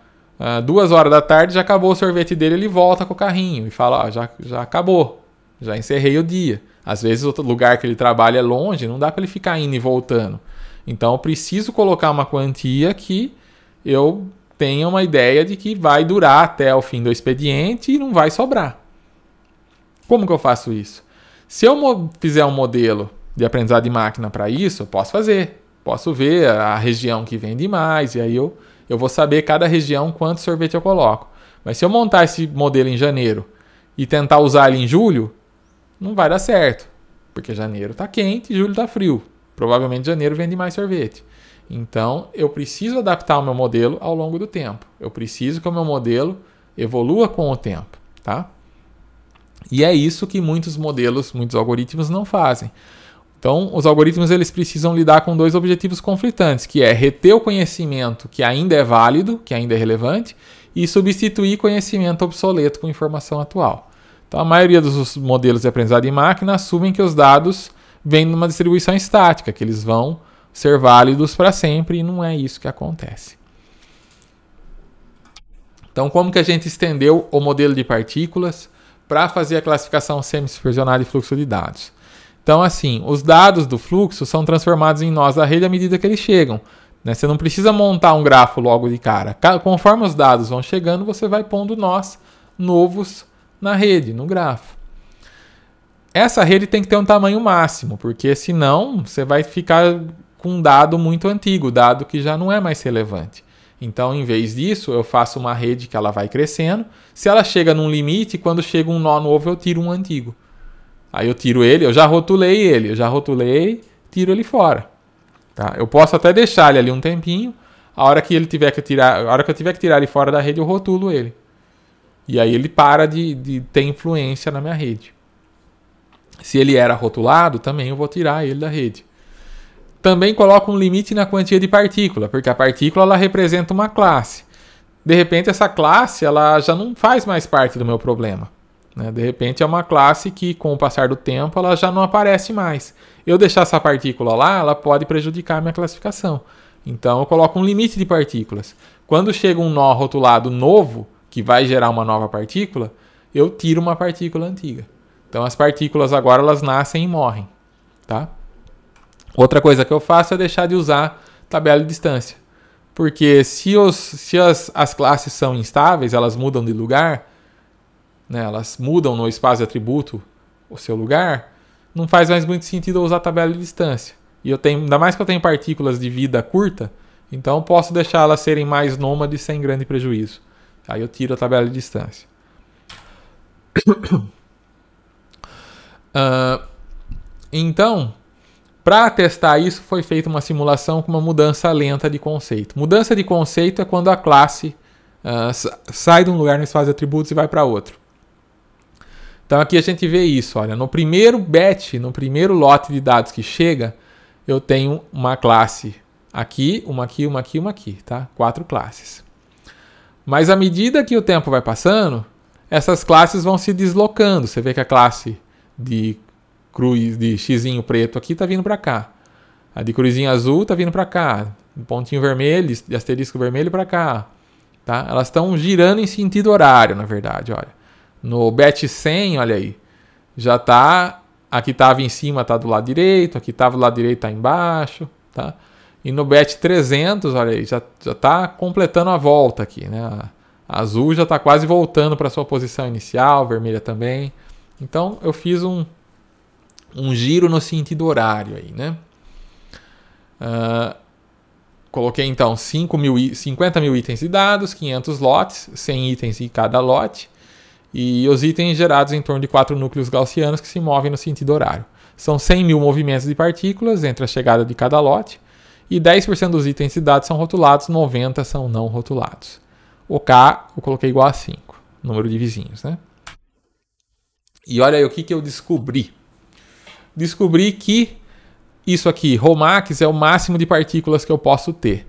Speaker 1: ah, duas horas da tarde, já acabou o sorvete dele, ele volta com o carrinho e fala, ó, já, já acabou, já encerrei o dia. Às vezes o lugar que ele trabalha é longe, não dá para ele ficar indo e voltando. Então eu preciso colocar uma quantia que eu tenha uma ideia de que vai durar até o fim do expediente e não vai sobrar. Como que eu faço isso? Se eu fizer um modelo de aprendizado de máquina para isso, eu posso fazer. Posso ver a região que vende mais e aí eu eu vou saber cada região quanto sorvete eu coloco. Mas se eu montar esse modelo em janeiro e tentar usar ele em julho, não vai dar certo. Porque janeiro está quente e julho está frio. Provavelmente janeiro vende mais sorvete. Então, eu preciso adaptar o meu modelo ao longo do tempo. Eu preciso que o meu modelo evolua com o tempo, tá? E é isso que muitos modelos, muitos algoritmos não fazem. Então, os algoritmos eles precisam lidar com dois objetivos conflitantes, que é reter o conhecimento que ainda é válido, que ainda é relevante, e substituir conhecimento obsoleto com informação atual. Então, a maioria dos modelos de aprendizado em máquina assumem que os dados vêm numa distribuição estática, que eles vão ser válidos para sempre, e não é isso que acontece. Então, como que a gente estendeu o modelo de partículas para fazer a classificação semi-supervisionada de fluxo de dados? Então, assim, os dados do fluxo são transformados em nós da rede à medida que eles chegam. Né? Você não precisa montar um grafo logo de cara. Conforme os dados vão chegando, você vai pondo nós novos na rede, no grafo. Essa rede tem que ter um tamanho máximo, porque senão você vai ficar com um dado muito antigo, dado que já não é mais relevante. Então, em vez disso, eu faço uma rede que ela vai crescendo. Se ela chega num limite, quando chega um nó novo, eu tiro um antigo. Aí eu tiro ele, eu já rotulei ele, eu já rotulei, tiro ele fora. Tá? Eu posso até deixar ele ali um tempinho. A hora que ele tiver que tirar, a hora que eu tiver que tirar ele fora da rede, eu rotulo ele. E aí ele para de, de ter influência na minha rede. Se ele era rotulado, também eu vou tirar ele da rede. Também coloco um limite na quantia de partícula, porque a partícula ela representa uma classe. De repente essa classe ela já não faz mais parte do meu problema. Né? De repente é uma classe que, com o passar do tempo, ela já não aparece mais. Eu deixar essa partícula lá, ela pode prejudicar a minha classificação. Então eu coloco um limite de partículas. Quando chega um nó rotulado novo, que vai gerar uma nova partícula, eu tiro uma partícula antiga. Então as partículas agora elas nascem e morrem, tá? Outra coisa que eu faço é deixar de usar tabela de distância. Porque se, os, se as, as classes são instáveis, elas mudam de lugar, né, elas mudam no espaço de atributo o seu lugar, não faz mais muito sentido eu usar a tabela de distância. E eu tenho, ainda mais que eu tenho partículas de vida curta, então posso deixar elas serem mais nômades sem grande prejuízo. Aí eu tiro a tabela de distância. Uh, então, para testar isso, foi feita uma simulação com uma mudança lenta de conceito. Mudança de conceito é quando a classe uh, sai de um lugar no espaço de atributos e vai para outro. Então aqui a gente vê isso, olha, no primeiro batch, no primeiro lote de dados que chega, eu tenho uma classe aqui, uma aqui, uma aqui, uma aqui, tá? Quatro classes. Mas à medida que o tempo vai passando, essas classes vão se deslocando. Você vê que a classe de cruz de xizinho preto aqui está vindo para cá. A de cruzinho azul está vindo para cá. Pontinho vermelho, de asterisco vermelho para cá. Tá? Elas estão girando em sentido horário, na verdade, olha. No bet 100, olha aí, já tá aqui tava em cima, tá do lado direito, aqui tava do lado direito, tá embaixo, tá? E no bet 300, olha aí, já já tá completando a volta aqui, né? A azul já tá quase voltando para sua posição inicial, vermelha também. Então eu fiz um um giro no sentido horário aí, né? Uh, coloquei então 5 mil, 50 mil itens de dados, 500 lotes, 100 itens em cada lote. E os itens gerados em torno de quatro núcleos gaussianos que se movem no sentido horário. São 100 mil movimentos de partículas entre a chegada de cada lote, e 10% dos itens de dados são rotulados, 90% são não rotulados. O K eu coloquei igual a 5, número de vizinhos. Né? E olha aí o que, que eu descobri. Descobri que isso aqui, Romax, é o máximo de partículas que eu posso ter.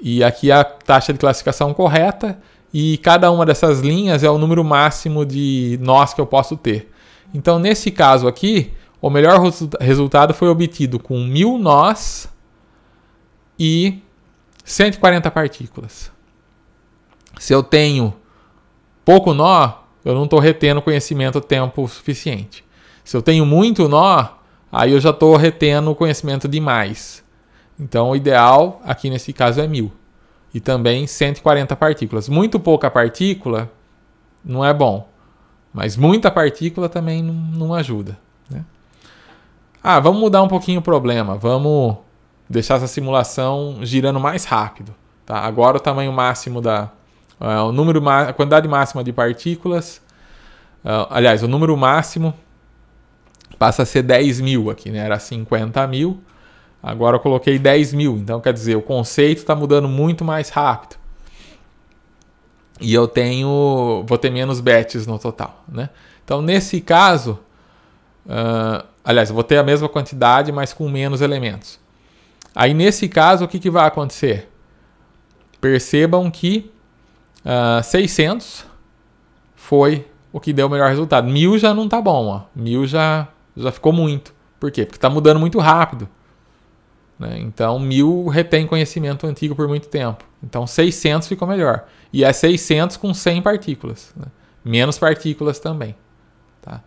Speaker 1: E aqui a taxa de classificação correta e cada uma dessas linhas é o número máximo de nós que eu posso ter. Então, nesse caso aqui, o melhor resultado foi obtido com 1000 nós e 140 partículas. Se eu tenho pouco nó, eu não estou retendo conhecimento tempo suficiente. Se eu tenho muito nó, aí eu já estou retendo conhecimento demais. Então, o ideal aqui nesse caso é 1000 e também 140 partículas. Muito pouca partícula não é bom, mas muita partícula também não, ajuda. Né? Ah, vamos mudar um pouquinho o problema, vamos deixar essa simulação girando mais rápido. Tá? Agora o tamanho máximo da. Uh, o número, a quantidade máxima de partículas. Uh, aliás, o número máximo passa a ser 10 mil aqui, né? Era 50 mil. Agora eu coloquei 10 mil. Então, quer dizer, o conceito está mudando muito mais rápido. E eu tenho. Vou ter menos bets no total. Né? Então, nesse caso. Uh, aliás, eu vou ter a mesma quantidade, mas com menos elementos. Aí, nesse caso, o que, que vai acontecer? Percebam que uh, ah, 600 foi o que deu o melhor resultado. Mil já não tá bom, ó. Mil já, já ficou muito. Por quê? Porque está mudando muito rápido. Né? Então, mil retém conhecimento antigo por muito tempo. Então, 600 ficou melhor. E é 600 com 100 partículas. Né? Menos partículas também. Tá?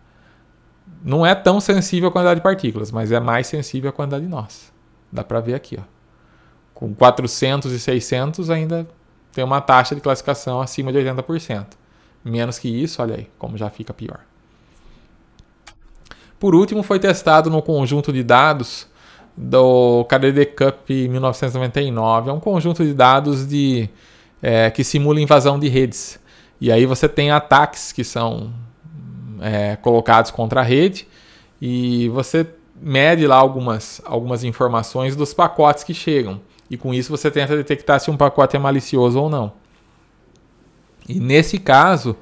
Speaker 1: Não é tão sensível a quantidade de partículas, mas é mais sensível a quantidade de nós. Dá para ver aqui. Ó. Com 400 e 600 ainda tem uma taxa de classificação acima de 80%. Menos que isso, olha aí como já fica pior. Por último, foi testado no conjunto de dados do KDD Cup 1999. É um conjunto de dados de, é, que simula invasão de redes. E aí você tem ataques que são é, colocados contra a rede e você mede lá algumas, algumas informações dos pacotes que chegam. E com isso você tenta detectar se um pacote é malicioso ou não. E nesse caso,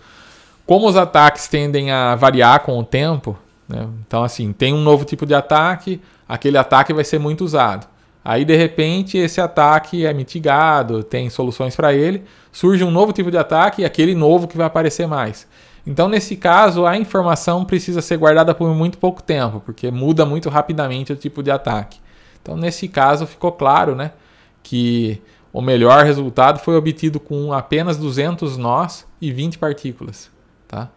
Speaker 1: como os ataques tendem a variar com o tempo, né? Então, assim, tem um novo tipo de ataque, aquele ataque vai ser muito usado. Aí, de repente, esse ataque é mitigado, tem soluções para ele, surge um novo tipo de ataque e aquele novo que vai aparecer mais. Então, nesse caso, a informação precisa ser guardada por muito pouco tempo, porque muda muito rapidamente o tipo de ataque. Então, nesse caso, ficou claro né, que o melhor resultado foi obtido com apenas 200 nós e 20 partículas. Tá?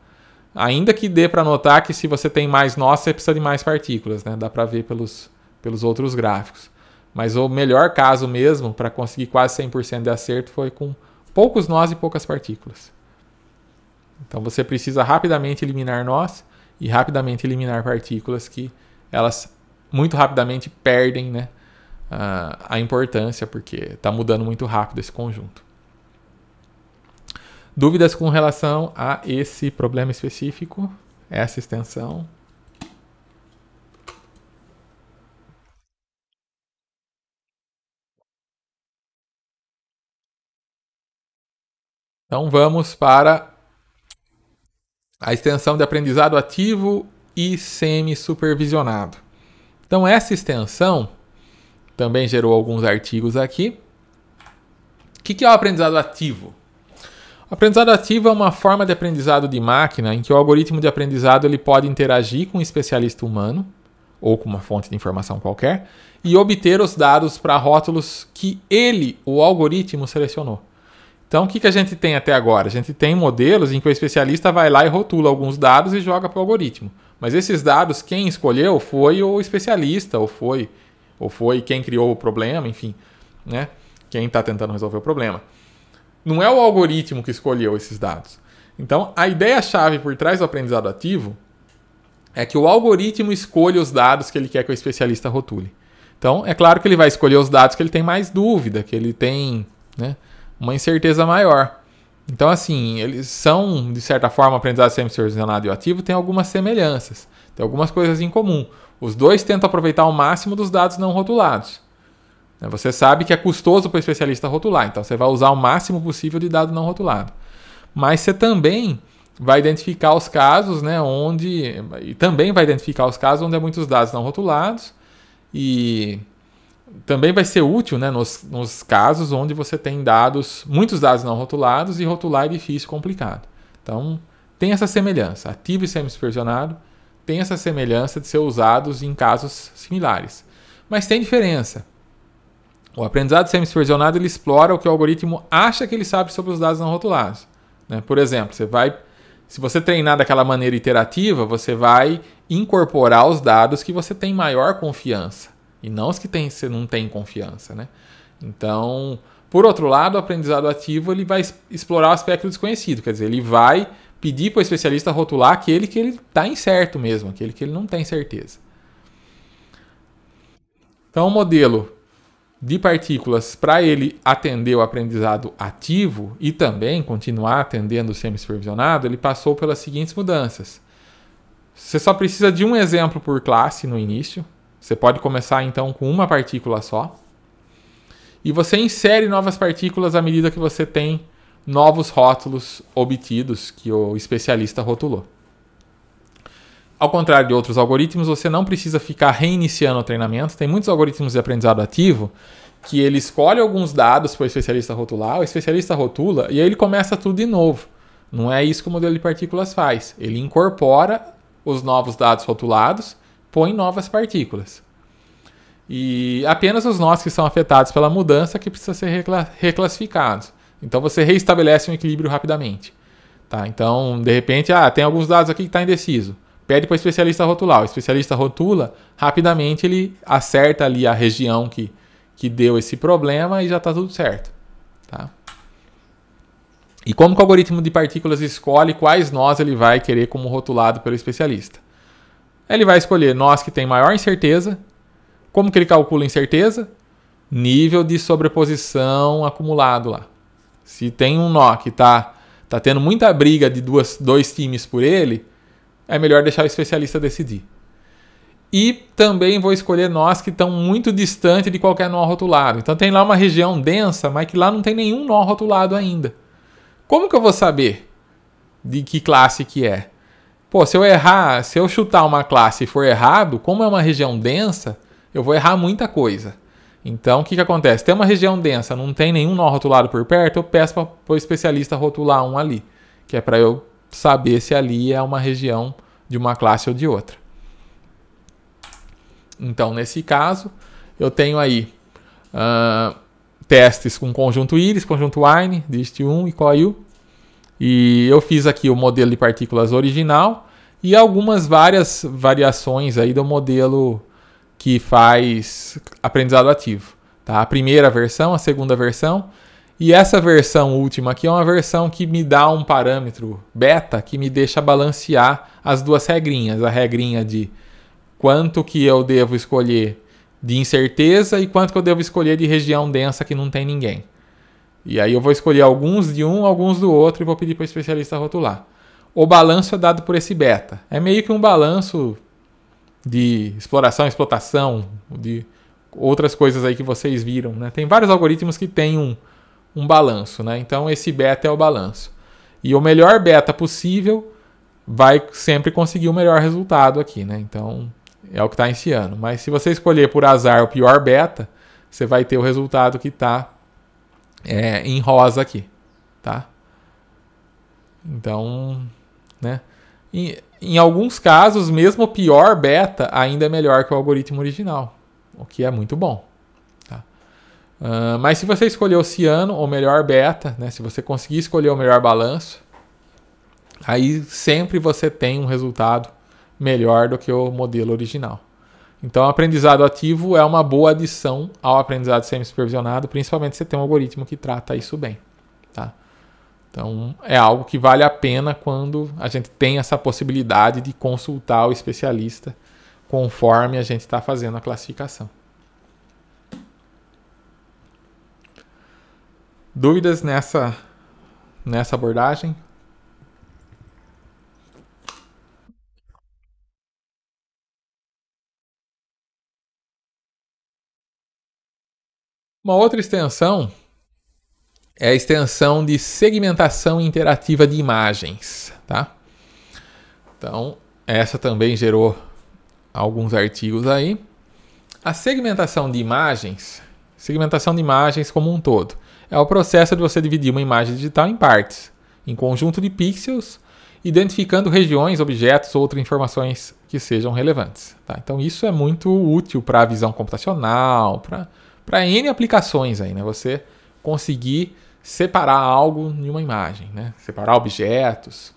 Speaker 1: Ainda que dê para notar que se você tem mais nós, você precisa de mais partículas, né? Dá para ver pelos, pelos outros gráficos. Mas o melhor caso mesmo, para conseguir quase 100% de acerto, foi com poucos nós e poucas partículas. Então você precisa rapidamente eliminar nós e rapidamente eliminar partículas que elas muito rapidamente perdem né, a, a importância, porque está mudando muito rápido esse conjunto. Dúvidas com relação a esse problema específico, essa extensão? Então vamos para a extensão de aprendizado ativo e semi-supervisionado. Então essa extensão também gerou alguns artigos aqui. O que é o aprendizado ativo? Aprendizado ativo é uma forma de aprendizado de máquina em que o algoritmo de aprendizado ele pode interagir com um especialista humano ou com uma fonte de informação qualquer e obter os dados para rótulos que ele, o algoritmo, selecionou. Então, o que, que a gente tem até agora? A gente tem modelos em que o especialista vai lá e rotula alguns dados e joga para o algoritmo. Mas esses dados, quem escolheu foi o especialista, ou foi, ou foi quem criou o problema, enfim, né? Quem está tentando resolver o problema. Não é o algoritmo que escolheu esses dados. Então, a ideia-chave por trás do aprendizado ativo é que o algoritmo escolha os dados que ele quer que o especialista rotule. Então, é claro que ele vai escolher os dados que ele tem mais dúvida, que ele tem né, uma incerteza maior. Então, assim, eles são, de certa forma, aprendizado semi-supervisionado e ativo, tem algumas semelhanças, tem algumas coisas em comum. Os dois tentam aproveitar o máximo dos dados não rotulados. Né? Você sabe que é custoso para o especialista rotular, então você vai usar o máximo possível de dado não rotulado. Mas você também vai identificar os casos, né, onde e também vai identificar os casos onde há muitos dados não rotulados e também vai ser útil, né, nos, nos casos onde você tem dados, muitos dados não rotulados e rotular é difícil, complicado. Então, tem essa semelhança. Ativo e semi-supervisionado tem essa semelhança de ser usados em casos similares. Mas tem diferença. O aprendizado semi-supervisionado ele explora o que o algoritmo acha que ele sabe sobre os dados não rotulados. Né? Por exemplo, você vai, se você treinar daquela maneira iterativa, você vai incorporar os dados que você tem maior confiança e não os que tem, você não tem confiança, né? Então, por outro lado, o aprendizado ativo ele vai explorar o aspecto desconhecido, quer dizer, ele vai pedir para o especialista rotular aquele que ele está incerto mesmo, aquele que ele não tem certeza. Então, o modelo de partículas para ele atender o aprendizado ativo e também continuar atendendo o semi-supervisionado, ele passou pelas seguintes mudanças. Você só precisa de um exemplo por classe no início. Você pode começar então com uma partícula só. E você insere novas partículas à medida que você tem novos rótulos obtidos que o especialista rotulou. Ao contrário de outros algoritmos, você não precisa ficar reiniciando o treinamento. Tem muitos algoritmos de aprendizado ativo que ele escolhe alguns dados para o especialista rotular, o especialista rotula e aí ele começa tudo de novo. Não é isso que o modelo de partículas faz. Ele incorpora os novos dados rotulados, põe novas partículas. E apenas os nós que são afetados pela mudança que precisam ser reclassificados. Então você reestabelece um equilíbrio rapidamente. Tá? Então, de repente, ah, tem alguns dados aqui que está indeciso pede para o especialista rotular. O especialista rotula, rapidamente ele acerta ali a região que, que deu esse problema e já está tudo certo. Tá? E como que o algoritmo de partículas escolhe quais nós ele vai querer como rotulado pelo especialista? Ele vai escolher nós que tem maior incerteza. Como que ele calcula incerteza? Nível de sobreposição acumulado lá. Se tem um nó que está tá tendo muita briga de duas, dois times por ele, é melhor deixar o especialista decidir. E também vou escolher nós que estão muito distante de qualquer nó rotulado. Então tem lá uma região densa, mas que lá não tem nenhum nó rotulado ainda. Como que eu vou saber de que classe que é? Pô, se eu errar, se eu chutar uma classe e for errado, como é uma região densa, eu vou errar muita coisa. Então, o que, que acontece? Tem uma região densa, não tem nenhum nó rotulado por perto, eu peço para o especialista rotular um ali, que é para eu saber se ali é uma região de uma classe ou de outra. Então, nesse caso, eu tenho aí uh, testes com conjunto íris, conjunto Wine, dist1 e coiu, E eu fiz aqui o modelo de partículas original e algumas várias variações aí do modelo que faz aprendizado ativo. Tá? A primeira versão, a segunda versão e essa versão última aqui é uma versão que me dá um parâmetro beta que me deixa balancear as duas regrinhas, a regrinha de quanto que eu devo escolher de incerteza e quanto que eu devo escolher de região densa que não tem ninguém. E aí eu vou escolher alguns de um, alguns do outro e vou pedir para o especialista rotular. O balanço é dado por esse beta. É meio que um balanço de exploração, explotação, de outras coisas aí que vocês viram. Né? Tem vários algoritmos que têm um, um balanço, né? Então esse beta é o balanço. E o melhor beta possível vai sempre conseguir o melhor resultado aqui, né? Então é o que está esse ano. Mas se você escolher por azar o pior beta, você vai ter o resultado que está é, em rosa aqui, tá? Então, né? E, em alguns casos, mesmo o pior beta ainda é melhor que o algoritmo original, o que é muito bom. Uh, mas se você escolher o ciano, ou melhor beta, né, se você conseguir escolher o melhor balanço, aí sempre você tem um resultado melhor do que o modelo original. Então, o aprendizado ativo é uma boa adição ao aprendizado semi-supervisionado, principalmente se você tem um algoritmo que trata isso bem. Tá? Então, é algo que vale a pena quando a gente tem essa possibilidade de consultar o especialista conforme a gente está fazendo a classificação. Dúvidas nessa, nessa abordagem? Uma outra extensão é a extensão de segmentação interativa de imagens, tá? Então, essa também gerou alguns artigos aí. A segmentação de imagens, segmentação de imagens como um todo é o processo de você dividir uma imagem digital em partes, em conjunto de pixels, identificando regiões, objetos ou outras informações que sejam relevantes. Tá? Então isso é muito útil para a visão computacional, para N aplicações aí, né? Você conseguir separar algo em uma imagem, né? Separar objetos,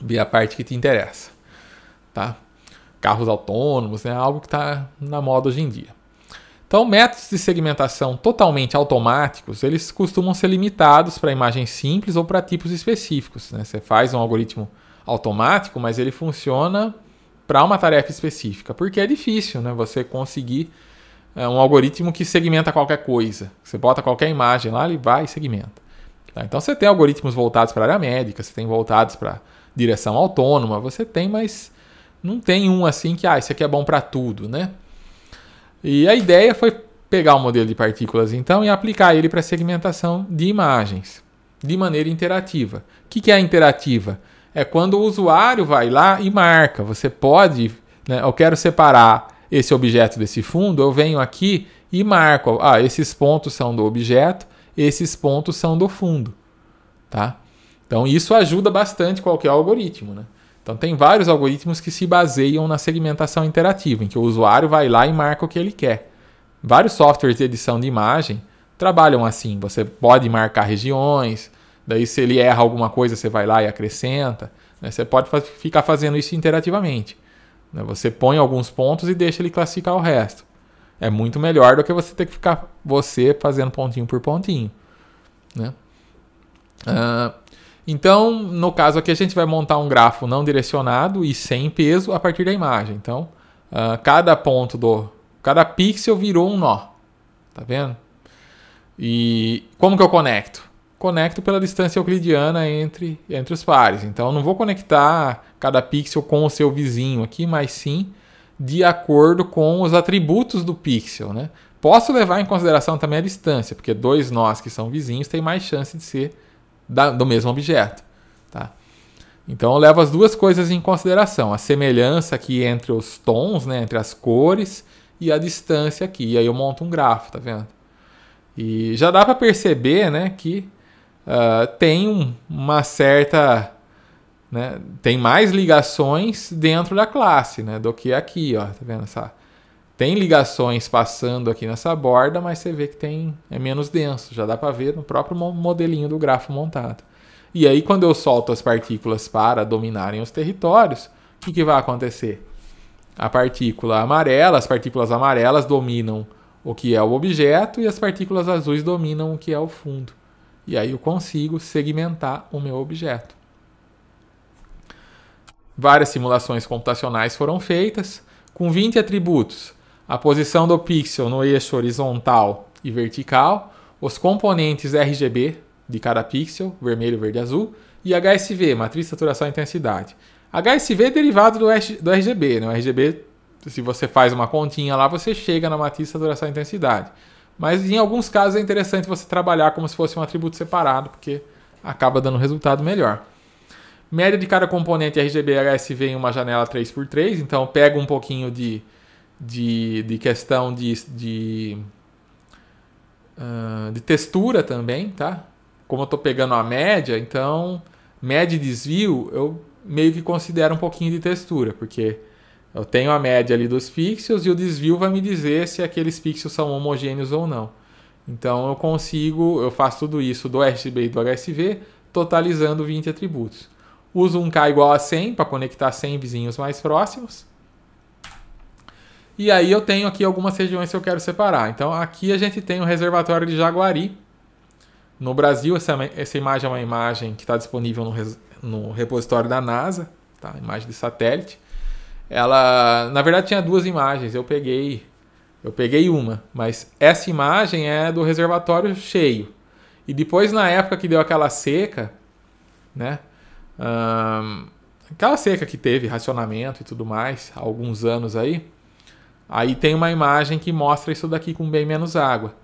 Speaker 1: ver a parte que te interessa, tá? Carros autônomos, né? Algo que está na moda hoje em dia. Então, métodos de segmentação totalmente automáticos, eles costumam ser limitados para imagens simples ou para tipos específicos. Né? Você faz um algoritmo automático, mas ele funciona para uma tarefa específica, porque é difícil né? você conseguir é, um algoritmo que segmenta qualquer coisa. Você bota qualquer imagem lá, ele vai e segmenta. Tá? Então, você tem algoritmos voltados para a área médica, você tem voltados para direção autônoma, você tem, mas não tem um assim que, ah, isso aqui é bom para tudo, né? E a ideia foi pegar o modelo de partículas então e aplicar ele para segmentação de imagens de maneira interativa. O que, que é interativa? É quando o usuário vai lá e marca. Você pode, né, eu quero separar esse objeto desse fundo, eu venho aqui e marco. Ah, esses pontos são do objeto, esses pontos são do fundo. Tá? Então isso ajuda bastante qualquer algoritmo. Né? Então tem vários algoritmos que se baseiam na segmentação interativa, em que o usuário vai lá e marca o que ele quer. Vários softwares de edição de imagem trabalham assim. Você pode marcar regiões, daí se ele erra alguma coisa, você vai lá e acrescenta. Né? Você pode ficar fazendo isso interativamente. Né? Você põe alguns pontos e deixa ele classificar o resto. É muito melhor do que você ter que ficar você fazendo pontinho por pontinho. Né? Uh, então, no caso aqui, a gente vai montar um grafo não direcionado e sem peso a partir da imagem. Então, uh, cada ponto do. Cada pixel virou um nó. Tá vendo? E como que eu conecto? Conecto pela distância euclidiana entre, entre os pares. Então, não vou conectar cada pixel com o seu vizinho aqui, mas sim de acordo com os atributos do pixel. Né? Posso levar em consideração também a distância, porque dois nós que são vizinhos têm mais chance de ser da, do mesmo objeto. Tá? Então eu levo as duas coisas em consideração: a semelhança aqui entre os tons, né, entre as cores, e a distância aqui. E aí eu monto um grafo, tá vendo? E já dá para perceber né, que uh, tem um, uma certa. Né, tem mais ligações dentro da classe né, do que aqui, ó, tá vendo? Essa, tem ligações passando aqui nessa borda, mas você vê que tem é menos denso, já dá para ver no próprio modelinho do grafo montado. E aí quando eu solto as partículas para dominarem os territórios, o que, que vai acontecer? A partícula amarela, as partículas amarelas dominam o que é o objeto e as partículas azuis dominam o que é o fundo. E aí eu consigo segmentar o meu objeto. Várias simulações computacionais foram feitas com 20 atributos a posição do pixel no eixo horizontal e vertical, os componentes RGB de cada pixel, vermelho, verde, azul, e HSV, matriz saturação e intensidade. HSV é derivado do, do RGB, né? O RGB, se você faz uma continha lá, você chega na matriz saturação e intensidade. Mas em alguns casos é interessante você trabalhar como se fosse um atributo separado, porque acaba dando um resultado melhor. Média de cada componente RGB e HSV em uma janela 3x3, então pega um pouquinho de de, de questão de, de, uh, de textura também, tá? Como eu estou pegando a média, então média e desvio eu meio que considero um pouquinho de textura, porque eu tenho a média ali dos pixels e o desvio vai me dizer se aqueles pixels são homogêneos ou não. Então eu consigo, eu faço tudo isso do RGB e do HSV, totalizando 20 atributos. Uso um K igual a 100 para conectar 100 vizinhos mais próximos. E aí eu tenho aqui algumas regiões que eu quero separar. Então aqui a gente tem o reservatório de Jaguari. No Brasil, essa, essa imagem é uma imagem que está disponível no, no, repositório da NASA, tá? imagem de satélite. Ela, na verdade, tinha duas imagens. Eu peguei, eu peguei uma, mas essa imagem é do reservatório cheio. E depois, na época que deu aquela seca, né? aquela seca que teve racionamento e tudo mais, há alguns anos aí, Aí tem uma imagem que mostra isso daqui com bem menos água.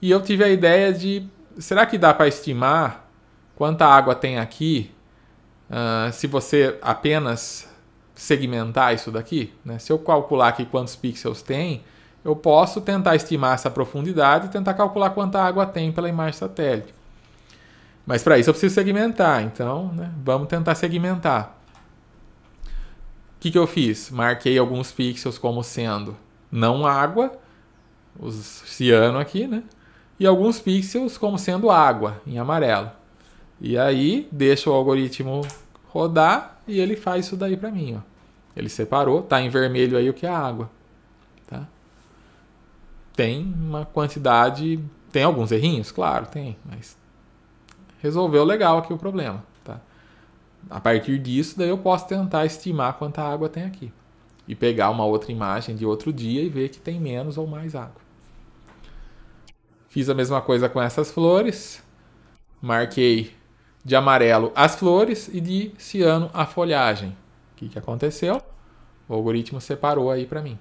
Speaker 1: E eu tive a ideia de, será que dá para estimar quanta água tem aqui uh, se você apenas segmentar isso daqui? Né? Se eu calcular aqui quantos pixels tem, eu posso tentar estimar essa profundidade e tentar calcular quanta água tem pela imagem satélite. Mas para isso eu preciso segmentar, então né, vamos tentar segmentar. O que, que eu fiz? Marquei alguns pixels como sendo não água, os ciano aqui, né? E alguns pixels como sendo água, em amarelo. E aí, deixa o algoritmo rodar e ele faz isso daí para mim, ó. Ele separou, tá em vermelho aí o que é água, tá? Tem uma quantidade, tem alguns errinhos, claro, tem, mas resolveu legal aqui o problema. A partir disso, daí eu posso tentar estimar quanta água tem aqui. E pegar uma outra imagem de outro dia e ver que tem menos ou mais água. Fiz a mesma coisa com essas flores. Marquei de amarelo as flores e de ciano a folhagem. O que, que aconteceu? O algoritmo separou aí para mim.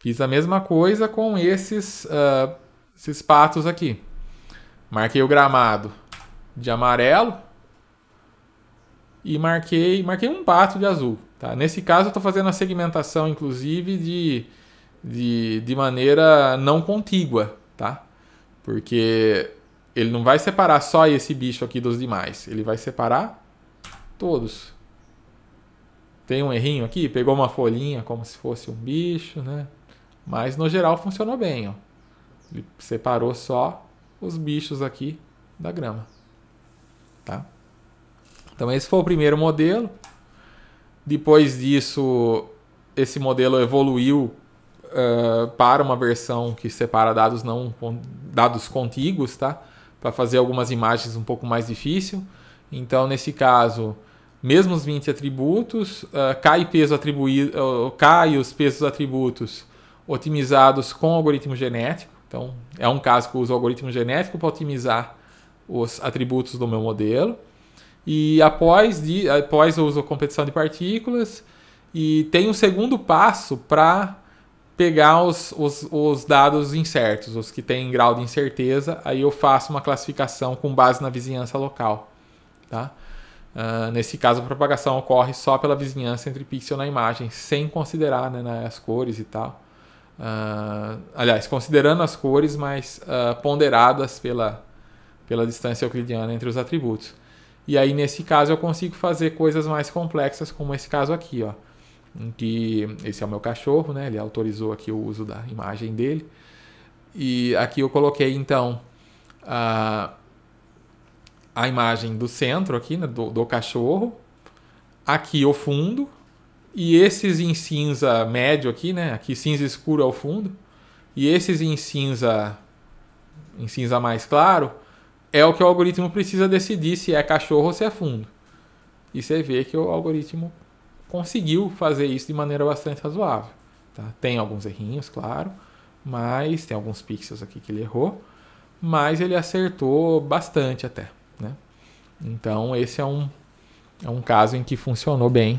Speaker 1: Fiz a mesma coisa com esses, uh, esses patos aqui. Marquei o gramado de amarelo e marquei, marquei um pato de azul. Tá? Nesse caso, eu estou fazendo a segmentação, inclusive, de, de, de maneira não contígua, tá? Porque ele não vai separar só esse bicho aqui dos demais. Ele vai separar todos. Tem um errinho aqui, pegou uma folhinha como se fosse um bicho, né? Mas no geral funcionou bem, ó. Ele separou só os bichos aqui da grama. Tá? Então esse foi o primeiro modelo. Depois disso, esse modelo evoluiu uh, para uma versão que separa dados não dados contíguos, tá? Para fazer algumas imagens um pouco mais difícil. Então, nesse caso, mesmo os 20 atributos, uh, cai peso atribuído, uh, cai os pesos atributos otimizados com algoritmo genético. Então, é um caso que uso o algoritmo genético para otimizar os atributos do meu modelo. E após, de, após eu uso a competição de partículas. E tem um segundo passo para pegar os, os, os, dados incertos, os que têm grau de incerteza. Aí eu faço uma classificação com base na vizinhança local. Tá? Uh, nesse caso, a propagação ocorre só pela vizinhança entre pixel na imagem, sem considerar né, né as cores e tal. Uh, aliás, considerando as cores, mas uh, ah, ponderadas pela, pela distância euclidiana entre os atributos. E aí, nesse caso, eu consigo fazer coisas mais complexas, como esse caso aqui, ó, em que esse é o meu cachorro, né? ele autorizou aqui o uso da imagem dele. E aqui eu coloquei, então, a, a imagem do centro aqui, né? do, do cachorro, aqui o fundo, e esses em cinza médio aqui, né? Aqui cinza escuro ao fundo, e esses em cinza em cinza mais claro é o que o algoritmo precisa decidir se é cachorro ou se é fundo. E você vê que o algoritmo conseguiu fazer isso de maneira bastante razoável. Tá? Tem alguns errinhos, claro, mas tem alguns pixels aqui que ele errou, mas ele acertou bastante até. Né? Então esse é um, é um caso em que funcionou bem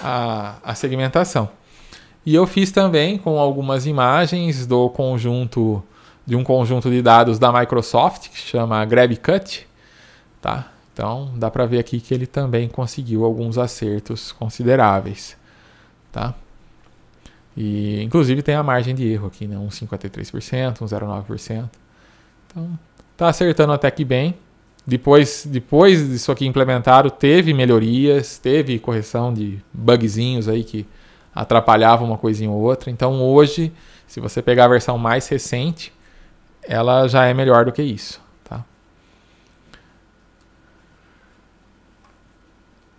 Speaker 1: a, a segmentação. E eu fiz também com algumas imagens do conjunto de um conjunto de dados da Microsoft que chama GrabCut, tá? Então dá para ver aqui que ele também conseguiu alguns acertos consideráveis, tá? E inclusive tem a margem de erro aqui, né? Um 53%, um 0,9%. Então tá acertando até que bem. Depois, depois disso aqui implementado, teve melhorias, teve correção de bugzinhos aí que atrapalhavam uma coisinha ou outra. Então hoje, se você pegar a versão mais recente, ela já é melhor do que isso. Tá?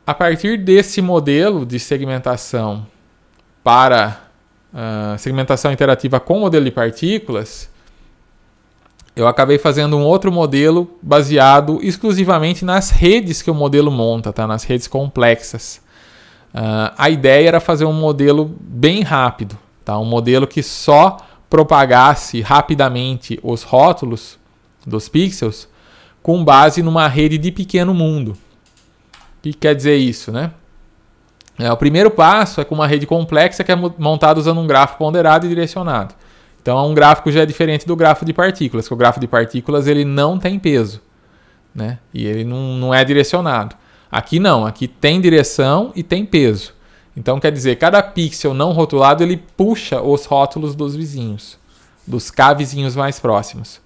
Speaker 1: A partir desse modelo de segmentação para uh, segmentação interativa com modelo de partículas, eu acabei fazendo um outro modelo baseado exclusivamente nas redes que o modelo monta, tá? nas redes complexas. Uh, a ideia era fazer um modelo bem rápido, tá? um modelo que só propagasse rapidamente os rótulos dos pixels com base numa rede de pequeno mundo. O que quer dizer isso, né? É, o primeiro passo é com uma rede complexa que é montada usando um grafo ponderado e direcionado. Então, um gráfico já é diferente do grafo de partículas, que o grafo de partículas ele não tem peso, né? E ele não, não é direcionado. Aqui não, aqui tem direção e tem peso. Então quer dizer, cada pixel não rotulado ele puxa os rótulos dos vizinhos, dos K vizinhos mais próximos.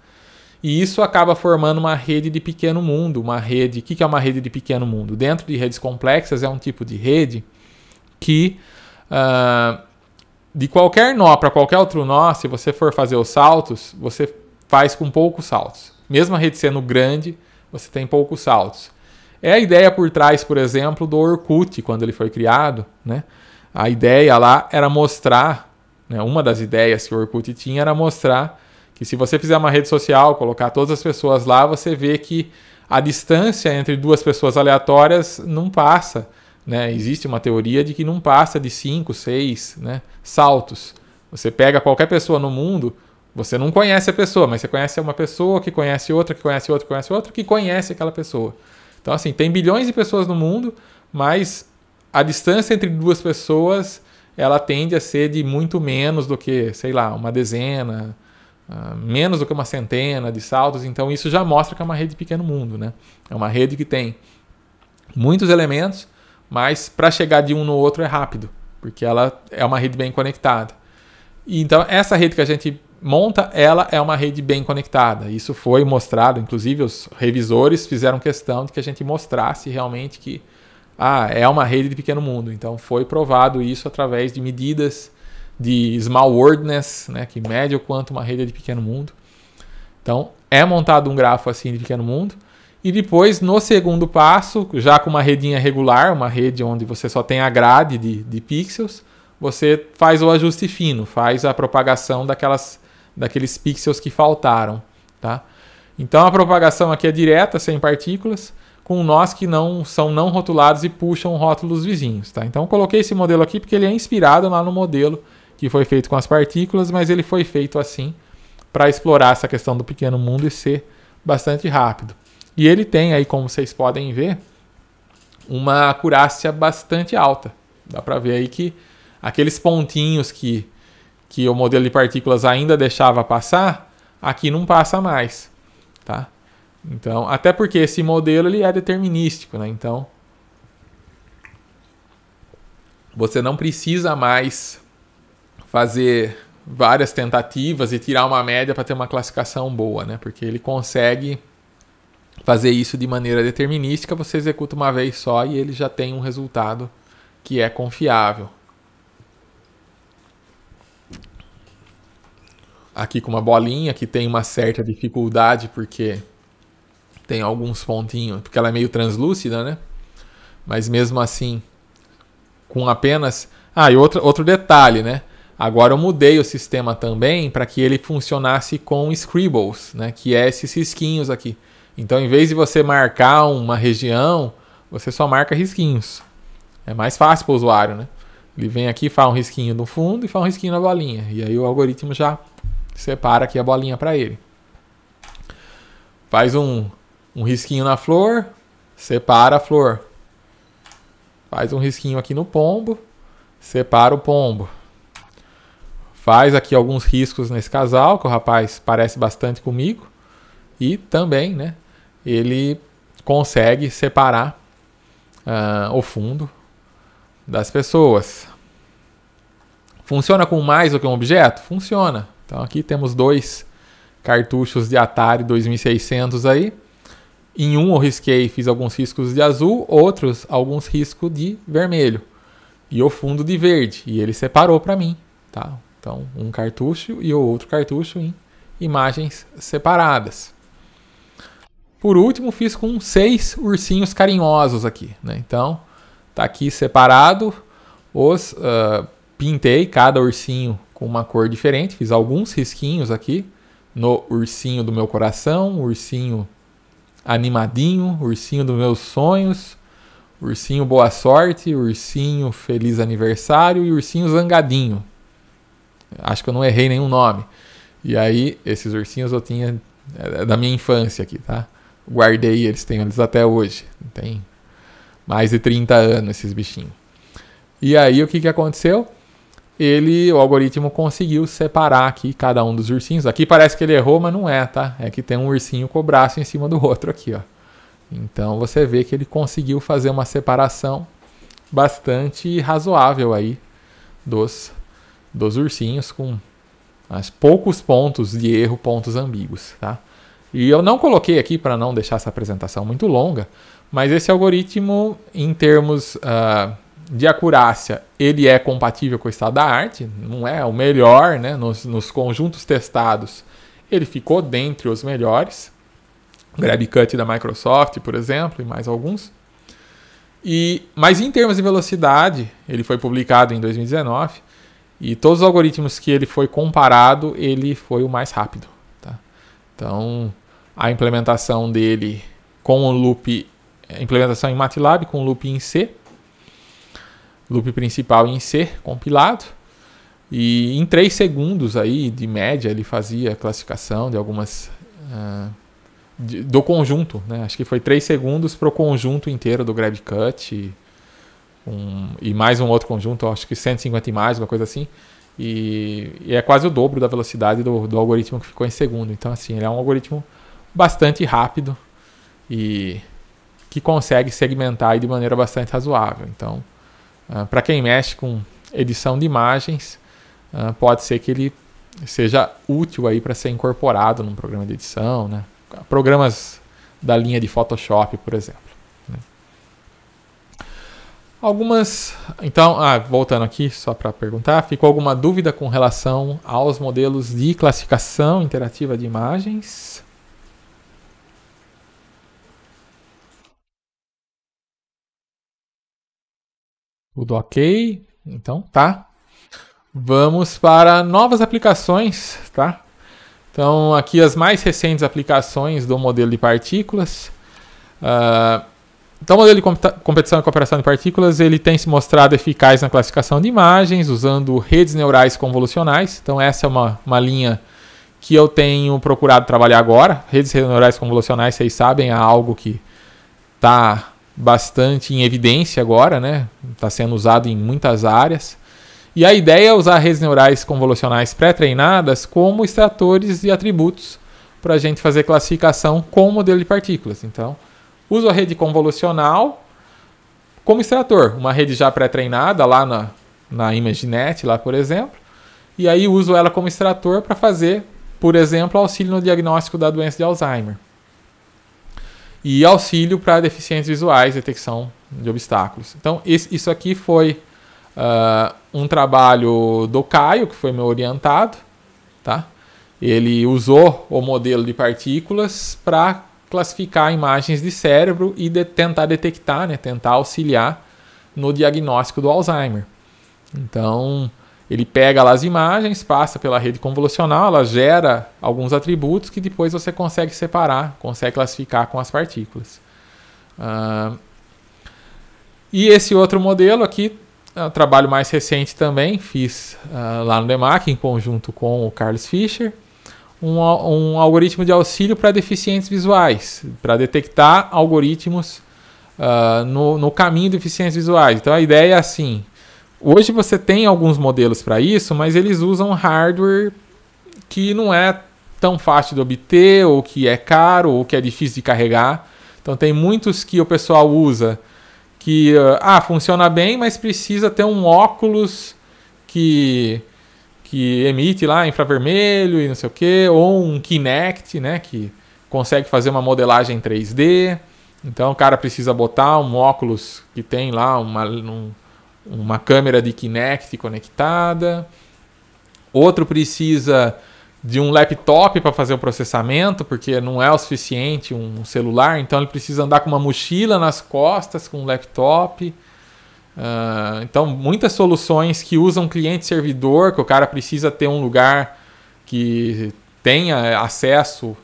Speaker 1: E isso acaba formando uma rede de pequeno mundo, uma rede. O que é uma rede de pequeno mundo? Dentro de redes complexas é um tipo de rede que uh, de qualquer nó para qualquer outro nó, se você for fazer os saltos, você faz com poucos saltos. Mesmo a rede sendo grande, você tem poucos saltos. É a ideia por trás, por exemplo, do Orkut, quando ele foi criado. Né? A ideia lá era mostrar, né, uma das ideias que o Orkut tinha era mostrar que se você fizer uma rede social, colocar todas as pessoas lá, você vê que a distância entre duas pessoas aleatórias não passa. Né? Existe uma teoria de que não passa de 5, 6 né, saltos. Você pega qualquer pessoa no mundo, você não conhece a pessoa, mas você conhece uma pessoa que conhece outra, que conhece outra, que conhece outra, que conhece aquela pessoa. Então, assim, tem bilhões de pessoas no mundo, mas a distância entre duas pessoas ela tende a ser de muito menos do que, sei lá, uma dezena, ah, menos do que uma centena de saltos. Então, isso já mostra que é uma rede de pequeno mundo, né? É uma rede que tem muitos elementos, mas para chegar de um no outro é rápido, porque ela é uma rede bem conectada. E, então, essa rede que a gente monta, ela é uma rede bem conectada. Isso foi mostrado, inclusive os revisores fizeram questão de que a gente mostrasse realmente que ah, é uma rede de pequeno mundo. Então foi provado isso através de medidas de small worldness, né, que mede o quanto uma rede é de pequeno mundo. Então é montado um grafo assim de pequeno mundo. E depois, no segundo passo, já com uma redinha regular, uma rede onde você só tem a grade de, de pixels, você faz o ajuste fino, faz a propagação daquelas daqueles pixels que faltaram, tá? Então a propagação aqui é direta, sem partículas, com nós que não são não rotulados e puxam rótulos vizinhos, tá? Então coloquei esse modelo aqui porque ele é inspirado lá no modelo que foi feito com as partículas, mas ele foi feito assim para explorar essa questão do pequeno mundo e ser bastante rápido. E ele tem aí, como vocês podem ver, uma acurácia bastante alta. Dá para ver aí que aqueles pontinhos que que o modelo de partículas ainda deixava passar, aqui não passa mais, tá? Então, até porque esse modelo ele é determinístico, né? Então, você não precisa mais fazer várias tentativas e tirar uma média para ter uma classificação boa, né? Porque ele consegue fazer isso de maneira determinística, você executa uma vez só e ele já tem um resultado que é confiável. aqui com uma bolinha que tem uma certa dificuldade porque tem alguns pontinhos, porque ela é meio translúcida, né? Mas mesmo assim, com apenas. Ah, e outro, outro detalhe, né? Agora eu mudei o sistema também para que ele funcionasse com scribbles, né? Que é esses risquinhos aqui. Então, em vez de você marcar uma região, você só marca risquinhos. É mais fácil para o usuário, né? Ele vem aqui, faz um risquinho no fundo e faz um risquinho na bolinha. E aí o algoritmo já separa aqui a bolinha para ele. Faz um, um risquinho na flor, separa a flor. Faz um risquinho aqui no pombo, separa o pombo. Faz aqui alguns riscos nesse casal, que o rapaz parece bastante comigo. E também, né, ele consegue separar uh, o fundo das pessoas. Funciona com mais do que um objeto? Funciona. Então aqui temos dois cartuchos de Atari 2600 aí. Em um eu risquei, fiz alguns riscos de azul, outros alguns riscos de vermelho. E o fundo de verde, e ele separou para mim, tá? Então, um cartucho e o outro cartucho em imagens separadas. Por último, fiz com seis ursinhos carinhosos aqui, né? Então, tá aqui separado, os uh, pintei cada ursinho com uma cor diferente. Fiz alguns risquinhos aqui no ursinho do meu coração, ursinho animadinho, ursinho dos meus sonhos, ursinho boa sorte, ursinho feliz aniversário e ursinho zangadinho. Acho que eu não errei nenhum nome. E aí, esses ursinhos eu tinha é, é da minha infância aqui, tá? Guardei eles, tenho eles até hoje. Tem mais de 30 anos esses bichinhos. E aí, o que, que aconteceu? ele, o algoritmo conseguiu separar aqui cada um dos ursinhos. Aqui parece que ele errou, mas não é, tá? É que tem um ursinho com o braço em cima do outro aqui, ó. Então você vê que ele conseguiu fazer uma separação bastante razoável aí dos, dos ursinhos com as poucos pontos de erro, pontos ambíguos, tá? E eu não coloquei aqui para não deixar essa apresentação muito longa, mas esse algoritmo, em termos uh, de acurácia ele é compatível com o estado da arte, não é o melhor, né? Nos, nos conjuntos testados ele ficou dentre os melhores, Grab Cut da Microsoft, por exemplo, e mais alguns. E, mas em termos de velocidade, ele foi publicado em 2019 e todos os algoritmos que ele foi comparado, ele foi o mais rápido. Tá? Então, a implementação dele com o loop, implementação em MATLAB com o loop em C, loop principal em C compilado. E em 3 segundos aí de média ele fazia a classificação de algumas uh, de, do conjunto, né? Acho que foi 3 segundos para o conjunto inteiro do grab cut e, um, e mais um outro conjunto, acho que 150 imagens, uma coisa assim. E, e, é quase o dobro da velocidade do, do algoritmo que ficou em segundo. Então assim, ele é um algoritmo bastante rápido e que consegue segmentar de maneira bastante razoável. Então, ah, para quem mexe com edição de imagens, uh, pode ser que ele seja útil aí para ser incorporado num programa de edição, né? Programas da linha de Photoshop, por exemplo. Né? Algumas, então, ah, voltando aqui só para perguntar, ficou alguma dúvida com relação aos modelos de classificação interativa de imagens? Tudo ok. Então tá. Vamos para novas aplicações, tá? Então aqui as mais recentes aplicações do modelo de partículas. Uh, então o modelo de competição e cooperação de partículas ele tem se mostrado eficaz na classificação de imagens usando redes neurais convolucionais. Então essa é uma, uma linha que eu tenho procurado trabalhar agora. Redes neurais convolucionais, vocês sabem, é algo que está bastante em evidência agora, né? Está sendo usado em muitas áreas. E a ideia é usar redes neurais convolucionais pré-treinadas como extratores de atributos para a gente fazer classificação com o modelo de partículas. Então, uso a rede convolucional como extrator, uma rede já pré-treinada lá na, na ImageNet, lá por exemplo, e aí uso ela como extrator para fazer, por exemplo, auxílio no diagnóstico da doença de Alzheimer e auxílio para deficientes visuais, detecção de obstáculos. Então, isso aqui foi uh, um trabalho do Caio, que foi meu orientado. Tá? Ele usou o modelo de partículas para classificar imagens de cérebro e de tentar detectar, né, tentar auxiliar no diagnóstico do Alzheimer. Então, ele pega lá as imagens, passa pela rede convolucional, ela gera alguns atributos que depois você consegue separar, consegue classificar com as partículas. Uh, e esse outro modelo aqui, é um trabalho mais recente também, fiz uh, lá no DEMAC, em conjunto com o Carlos Fischer, um, um algoritmo de auxílio para deficientes visuais, para detectar algoritmos uh, no, no caminho de deficientes visuais. Então a ideia é assim, Hoje você tem alguns modelos para isso, mas eles usam hardware que não é tão fácil de obter, ou que é caro, ou que é difícil de carregar. Então tem muitos que o pessoal usa que ah, funciona bem, mas precisa ter um óculos que que emite lá infravermelho e não sei o que, ou um Kinect, né, que consegue fazer uma modelagem 3D. Então o cara precisa botar um óculos que tem lá uma, um, uma câmera de Kinect conectada, outro precisa de um laptop para fazer o processamento, porque não é o suficiente um celular, então ele precisa andar com uma mochila nas costas, com um laptop. Uh, então, muitas soluções que usam cliente-servidor, que o cara precisa ter um lugar que tenha acesso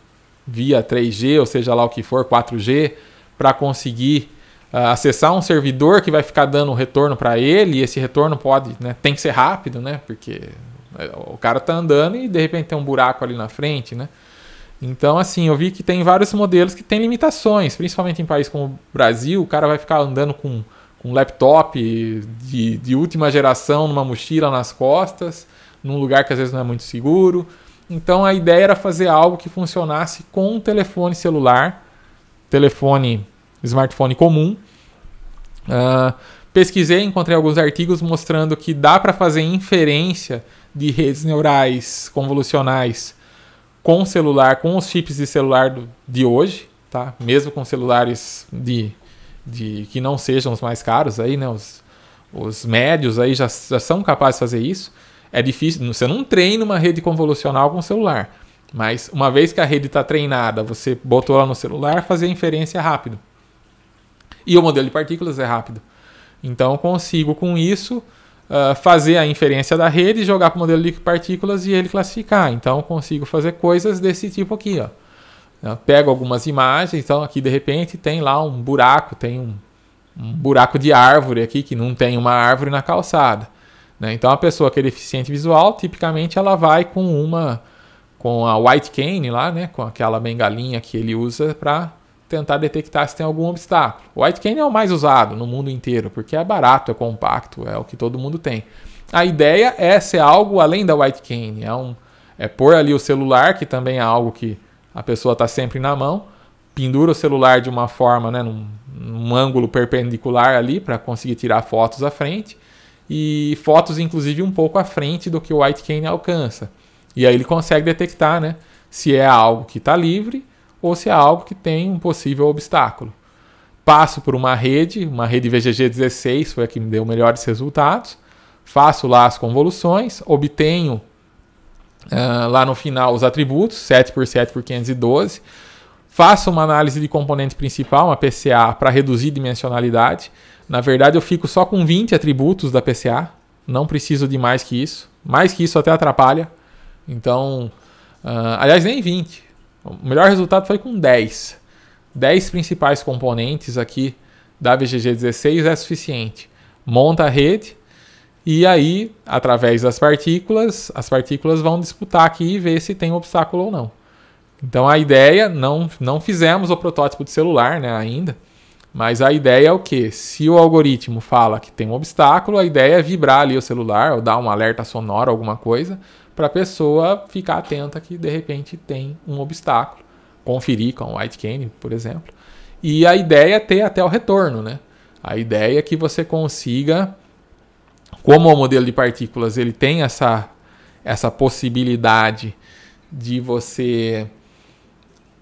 Speaker 1: via 3G, ou seja lá o que for, 4G, para conseguir acessar um servidor que vai ficar dando retorno para ele, e esse retorno pode, né, tem que ser rápido, né, porque é, o cara está andando e de repente tem um buraco ali na frente, né? Então, assim, eu vi que tem vários modelos que têm limitações, principalmente em países como o Brasil, o cara vai ficar andando com, com um laptop de, de última geração numa mochila nas costas, num lugar que às vezes não é muito seguro. Então, a ideia era fazer algo que funcionasse com um telefone celular, telefone smartphone comum. Uh, pesquisei, encontrei alguns artigos mostrando que dá para fazer inferência de redes neurais convolucionais com celular, com os chips de celular do, de hoje, tá? Mesmo com celulares de, de que não sejam os mais caros aí, né? Os, os médios aí já, já são capazes de fazer isso. É difícil, você não treina uma rede convolucional com celular, mas uma vez que a rede está treinada, você botou ela no celular, fazer inferência rápido. E o modelo de partículas é rápido. Então consigo com isso uh, fazer a inferência da rede, jogar para o modelo de partículas e ele classificar. Então consigo fazer coisas desse tipo aqui. Ó. Eu pego algumas imagens, então aqui de repente tem lá um buraco, tem um, um buraco de árvore aqui que não tem uma árvore na calçada. Né? Então a pessoa que é deficiente visual, tipicamente ela vai com uma com a white cane lá, né, com aquela bengalinha que ele usa para tentar detectar se tem algum obstáculo. O White Cane é o mais usado no mundo inteiro, porque é barato, é compacto, é o que todo mundo tem. A ideia é ser algo além da White Cane, é, um, é pôr ali o celular, que também é algo que a pessoa está sempre na mão, pendura o celular de uma forma, né, num, num ângulo perpendicular ali, para conseguir tirar fotos à frente, e fotos inclusive um pouco à frente do que o White Cane alcança. E aí ele consegue detectar né, se é algo que está livre, ou se é algo que tem um possível obstáculo. Passo por uma rede, uma rede VGG16 foi a que me deu melhores resultados, faço lá as convoluções, obtenho uh, lá no final os atributos, 7 por 7 por 512, faço uma análise de componente principal, uma PCA, para reduzir dimensionalidade. Na verdade, eu fico só com 20 atributos da PCA, não preciso de mais que isso. Mais que isso até atrapalha. Então, uh, aliás, nem 20. O melhor resultado foi com 10. 10 principais componentes aqui da VGG16 é suficiente. Monta a rede e aí, através das partículas, as partículas vão disputar aqui e ver se tem obstáculo ou não. Então a ideia, não, não fizemos o protótipo de celular né, ainda, mas a ideia é o que? Se o algoritmo fala que tem um obstáculo, a ideia é vibrar ali o celular ou dar um alerta sonoro, alguma coisa, para a pessoa ficar atenta que de repente tem um obstáculo, conferir com o White Cane, por exemplo. E a ideia é ter até o retorno, né? A ideia é que você consiga, como o modelo de partículas ele tem essa, essa possibilidade de você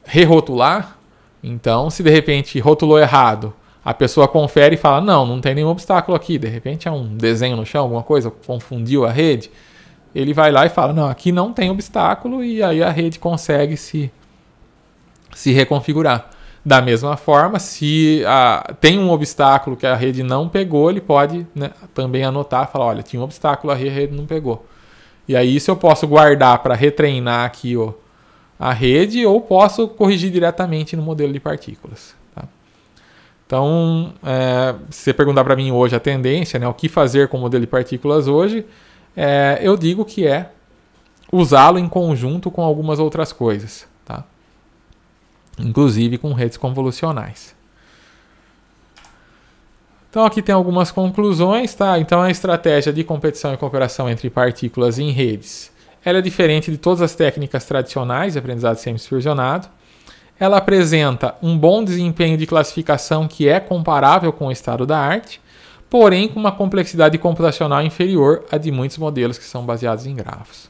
Speaker 1: rerotular, então se de repente rotulou errado, a pessoa confere e fala: não, não tem nenhum obstáculo aqui, de repente é um desenho no chão, alguma coisa, confundiu a rede ele vai lá e fala: não, aqui não tem obstáculo, e aí a rede consegue se, se reconfigurar. Da mesma forma, se a, tem um obstáculo que a rede não pegou, ele pode né, também anotar, falar, olha, tinha um obstáculo, a rede não pegou. E aí isso eu posso guardar para retreinar aqui ó, a rede ou posso corrigir diretamente no modelo de partículas. Tá? Então, é, se você perguntar para mim hoje a tendência, né, o que fazer com o modelo de partículas hoje, é, eu digo que é usá-lo em conjunto com algumas outras coisas, tá? inclusive com redes convolucionais. Então aqui tem algumas conclusões, tá? Então a estratégia de competição e cooperação entre partículas em redes, ela é diferente de todas as técnicas tradicionais de aprendizado semi-supervisionado. Ela apresenta um bom desempenho de classificação que é comparável com o estado da arte porém com uma complexidade computacional inferior à de muitos modelos que são baseados em grafos.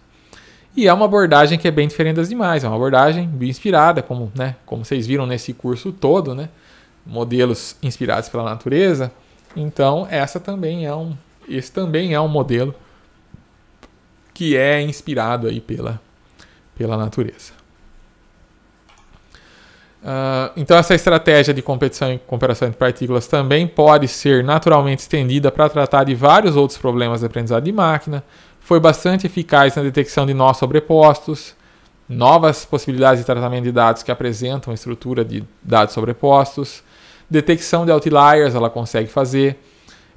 Speaker 1: E é uma abordagem que é bem diferente das demais, é uma abordagem inspirada como, né, como vocês viram nesse curso todo, né, modelos inspirados pela natureza. Então, essa também é um, esse também é um modelo que é inspirado aí pela, pela natureza. Ah, então, essa estratégia de competição e comparação entre partículas também pode ser naturalmente estendida para tratar de vários outros problemas de aprendizado de máquina. Foi bastante eficaz na detecção de nós sobrepostos, novas possibilidades de tratamento de dados que apresentam estrutura de dados sobrepostos, detecção de outliers ela consegue fazer,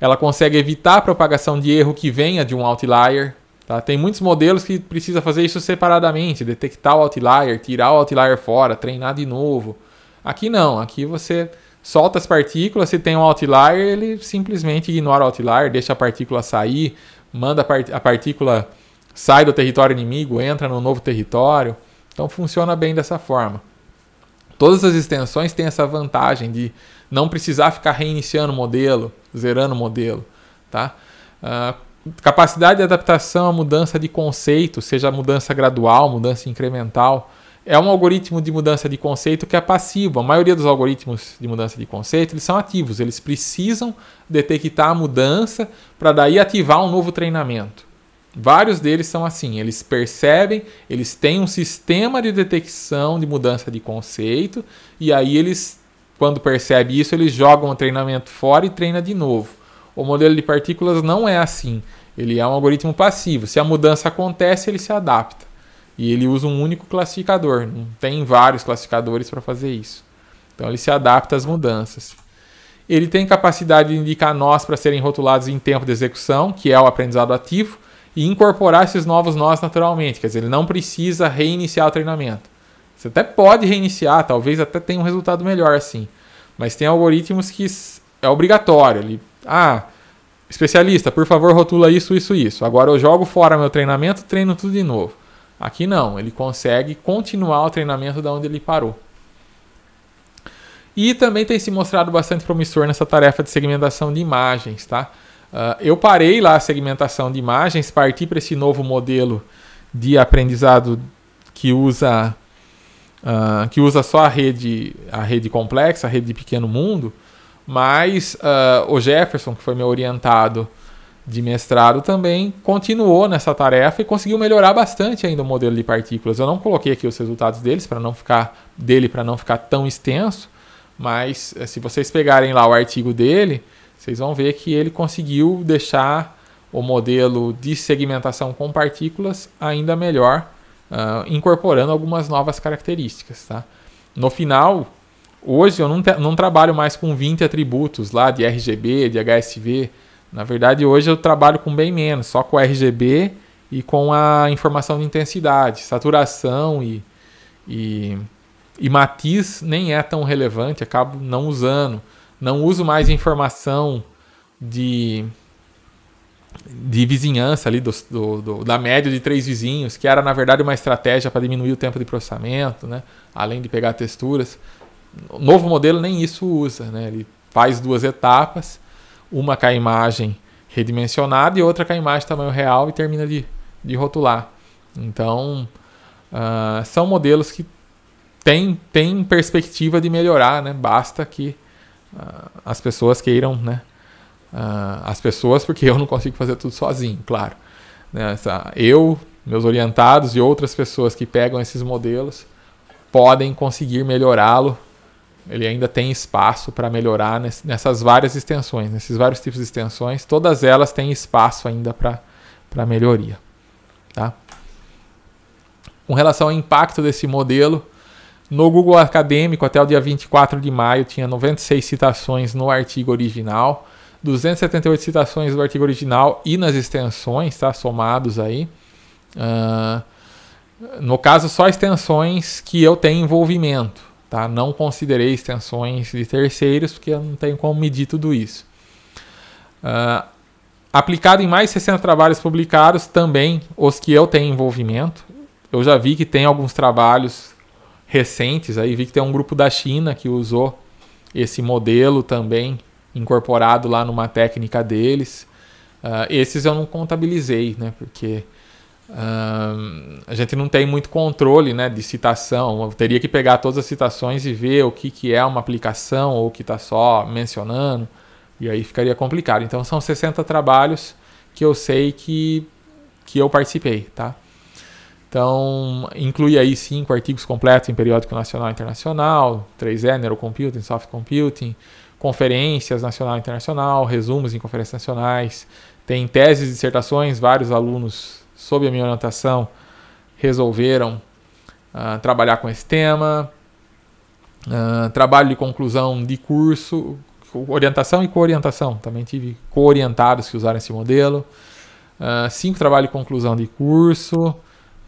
Speaker 1: ela consegue evitar a propagação de erro que venha de um outlier, Tá? Tem muitos modelos que precisa fazer isso separadamente, detectar o outlier, tirar o outlier fora, treinar de novo. Aqui não, aqui você solta as partículas, se tem um outlier, ele simplesmente ignora o outlier, deixa a partícula sair, manda a, part a partícula sai do território inimigo, entra no novo território. Então funciona bem dessa forma. Todas as extensões têm essa vantagem de não precisar ficar reiniciando o modelo, zerando o modelo, tá? Uh, capacidade de adaptação à mudança de conceito, seja mudança gradual, mudança incremental, é um algoritmo de mudança de conceito que é passivo. A maioria dos algoritmos de mudança de conceito eles são ativos, eles precisam detectar a mudança para daí ativar um novo treinamento. Vários deles são assim, eles percebem, eles têm um sistema de detecção de mudança de conceito e aí eles, quando percebem isso, eles jogam o treinamento fora e treina de novo. O modelo de partículas não é assim. Ele é um algoritmo passivo. Se a mudança acontece, ele se adapta. E ele usa um único classificador. Não tem vários classificadores para fazer isso. Então ele se adapta às mudanças. Ele tem capacidade de indicar nós para serem rotulados em tempo de execução, que é o aprendizado ativo, e incorporar esses novos nós naturalmente. Quer dizer, ele não precisa reiniciar o treinamento. Você até pode reiniciar, talvez até tenha um resultado melhor assim. Mas tem algoritmos que é obrigatório. Ele ah, especialista, por favor, rotula isso, isso, isso. Agora eu jogo fora meu treinamento, treino tudo de novo. Aqui não, ele consegue continuar o treinamento da onde ele parou. E também tem se mostrado bastante promissor nessa tarefa de segmentação de imagens, tá? Uh, eu parei lá a segmentação de imagens, parti para esse novo modelo de aprendizado que usa uh, que usa só a rede a rede complexa, a rede de pequeno mundo. Mas uh, o Jefferson, que foi meu orientado de mestrado também, continuou nessa tarefa e conseguiu melhorar bastante ainda o modelo de partículas. Eu não coloquei aqui os resultados deles para não ficar dele para não ficar tão extenso, mas eh, se vocês pegarem lá o artigo dele, vocês vão ver que ele conseguiu deixar o modelo de segmentação com partículas ainda melhor, uh, incorporando algumas novas características. Tá? No final, Hoje eu não, não trabalho mais com 20 atributos lá de RGB, de HSV. Na verdade, hoje eu trabalho com bem menos, só com RGB e com a informação de intensidade, saturação e, e, e matiz nem é tão relevante, acabo não usando. Não uso mais informação de, de vizinhança ali do, do, do, da média de três vizinhos, que era na verdade uma estratégia para diminuir o tempo de processamento, né? além de pegar texturas novo modelo nem isso usa, né? Ele faz duas etapas, uma com a imagem redimensionada e outra com a imagem tamanho real e termina de, de rotular. Então, uh, são modelos que têm tem perspectiva de melhorar, né? Basta que uh, as pessoas queiram, né? Uh, as pessoas, porque eu não consigo fazer tudo sozinho, claro. Nessa, né? eu, meus orientados e outras pessoas que pegam esses modelos podem conseguir melhorá-lo ele ainda tem espaço para melhorar nessas várias extensões, nesses vários tipos de extensões, todas elas têm espaço ainda para melhoria. Tá? Com relação ao impacto desse modelo, no Google Acadêmico, até o dia 24 de maio, tinha 96 citações no artigo original, 278 citações do artigo original e nas extensões, tá? somados aí. Uh, no caso, só extensões que eu tenho envolvimento. Tá? Não considerei extensões de terceiros, porque eu não tenho como medir tudo isso. Uh, aplicado em mais de 60 trabalhos publicados, também os que eu tenho envolvimento. Eu já vi que tem alguns trabalhos recentes, aí vi que tem um grupo da China que usou esse modelo também incorporado lá numa técnica deles. Uh, esses eu não contabilizei, né? Porque a gente não tem muito controle né, de citação. Eu teria que pegar todas as citações e ver o que, que é uma aplicação ou o que está só mencionando. E aí ficaria complicado. Então são 60 trabalhos que eu sei que, que eu participei. Tá? Então inclui aí cinco artigos completos em periódico nacional e internacional, 3E, é Neurocomputing, Soft Computing, conferências nacional e internacional, resumos em conferências nacionais, tem teses e dissertações, vários alunos sob a minha orientação, resolveram uh, trabalhar com esse tema. Uh, trabalho de conclusão de curso, orientação e coorientação. Também tive coorientados que usaram esse modelo. Uh, cinco trabalhos de conclusão de curso.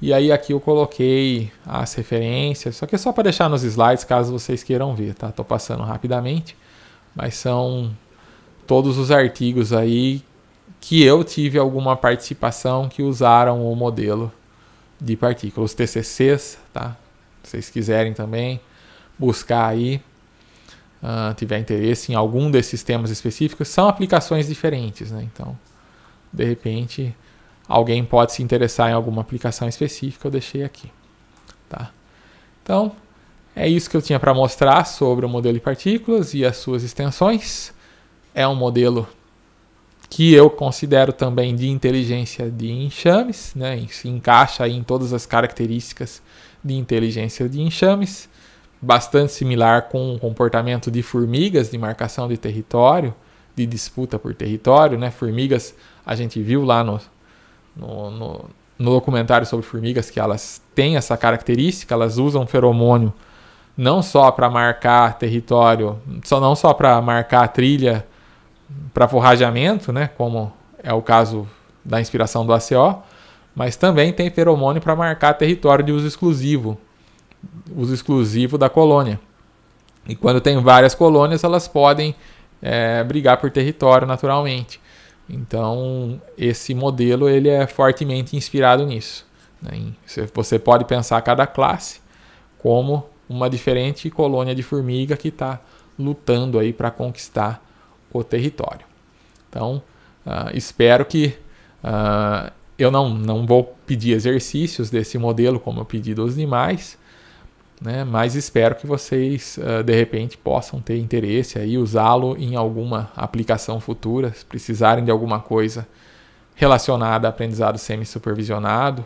Speaker 1: E aí aqui eu coloquei as referências, só que é só para deixar nos slides caso vocês queiram ver, tá? Tô passando rapidamente, mas são todos os artigos aí que eu tive alguma participação que usaram o modelo de partículas, TCCs, tá? Se vocês quiserem também buscar aí, uh, tiver interesse em algum desses temas específicos, são aplicações diferentes, né? Então, de repente, alguém pode se interessar em alguma aplicação específica, eu deixei aqui, tá? Então, é isso que eu tinha para mostrar sobre o modelo de partículas e as suas extensões. É um modelo que eu considero também de inteligência de enxames, né? se encaixa em todas as características de inteligência de enxames, bastante similar com o comportamento de formigas de marcação de território, de disputa por território. Né? Formigas, a gente viu lá no, no, no, no documentário sobre formigas que elas têm essa característica, elas usam feromônio não só para marcar território, só não só para marcar trilha para forrageamento, né, como é o caso da inspiração do ACO, mas também tem feromônio para marcar território de uso exclusivo, uso exclusivo da colônia. E quando tem várias colônias, elas podem é, brigar por território naturalmente. Então, esse modelo ele é fortemente inspirado nisso. Né? Você pode pensar cada classe como uma diferente colônia de formiga que está lutando aí para conquistar o território. Então, uh, espero que uh, eu não, não vou pedir exercícios desse modelo como eu pedi dos demais, né? mas espero que vocês uh, de repente possam ter interesse aí usá-lo em alguma aplicação futura, se precisarem de alguma coisa relacionada a aprendizado semi-supervisionado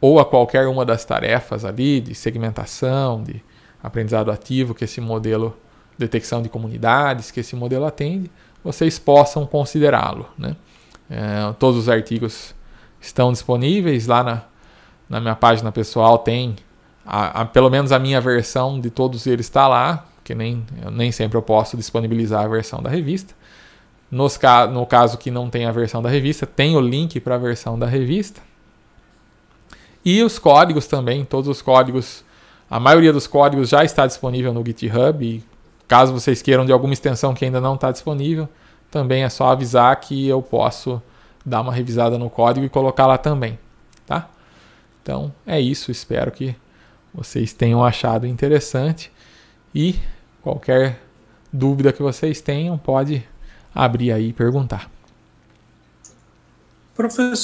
Speaker 1: ou a qualquer uma das tarefas ali de segmentação, de aprendizado ativo que esse modelo detecção de comunidades que esse modelo atende, vocês possam considerá-lo. Né? É, todos os artigos estão disponíveis lá na, na minha página pessoal, tem a, a, pelo menos a minha versão de todos eles está lá, que nem, nem sempre eu posso disponibilizar a versão da revista. Nos, no caso que não tem a versão da revista, tem o link para a versão da revista. E os códigos também, todos os códigos, a maioria dos códigos já está disponível no GitHub e Caso vocês queiram de alguma extensão que ainda não está disponível, também é só avisar que eu posso dar uma revisada no código e colocar lá também, tá? Então é isso, espero que vocês tenham achado interessante e qualquer dúvida que vocês tenham, pode abrir aí e perguntar. Professor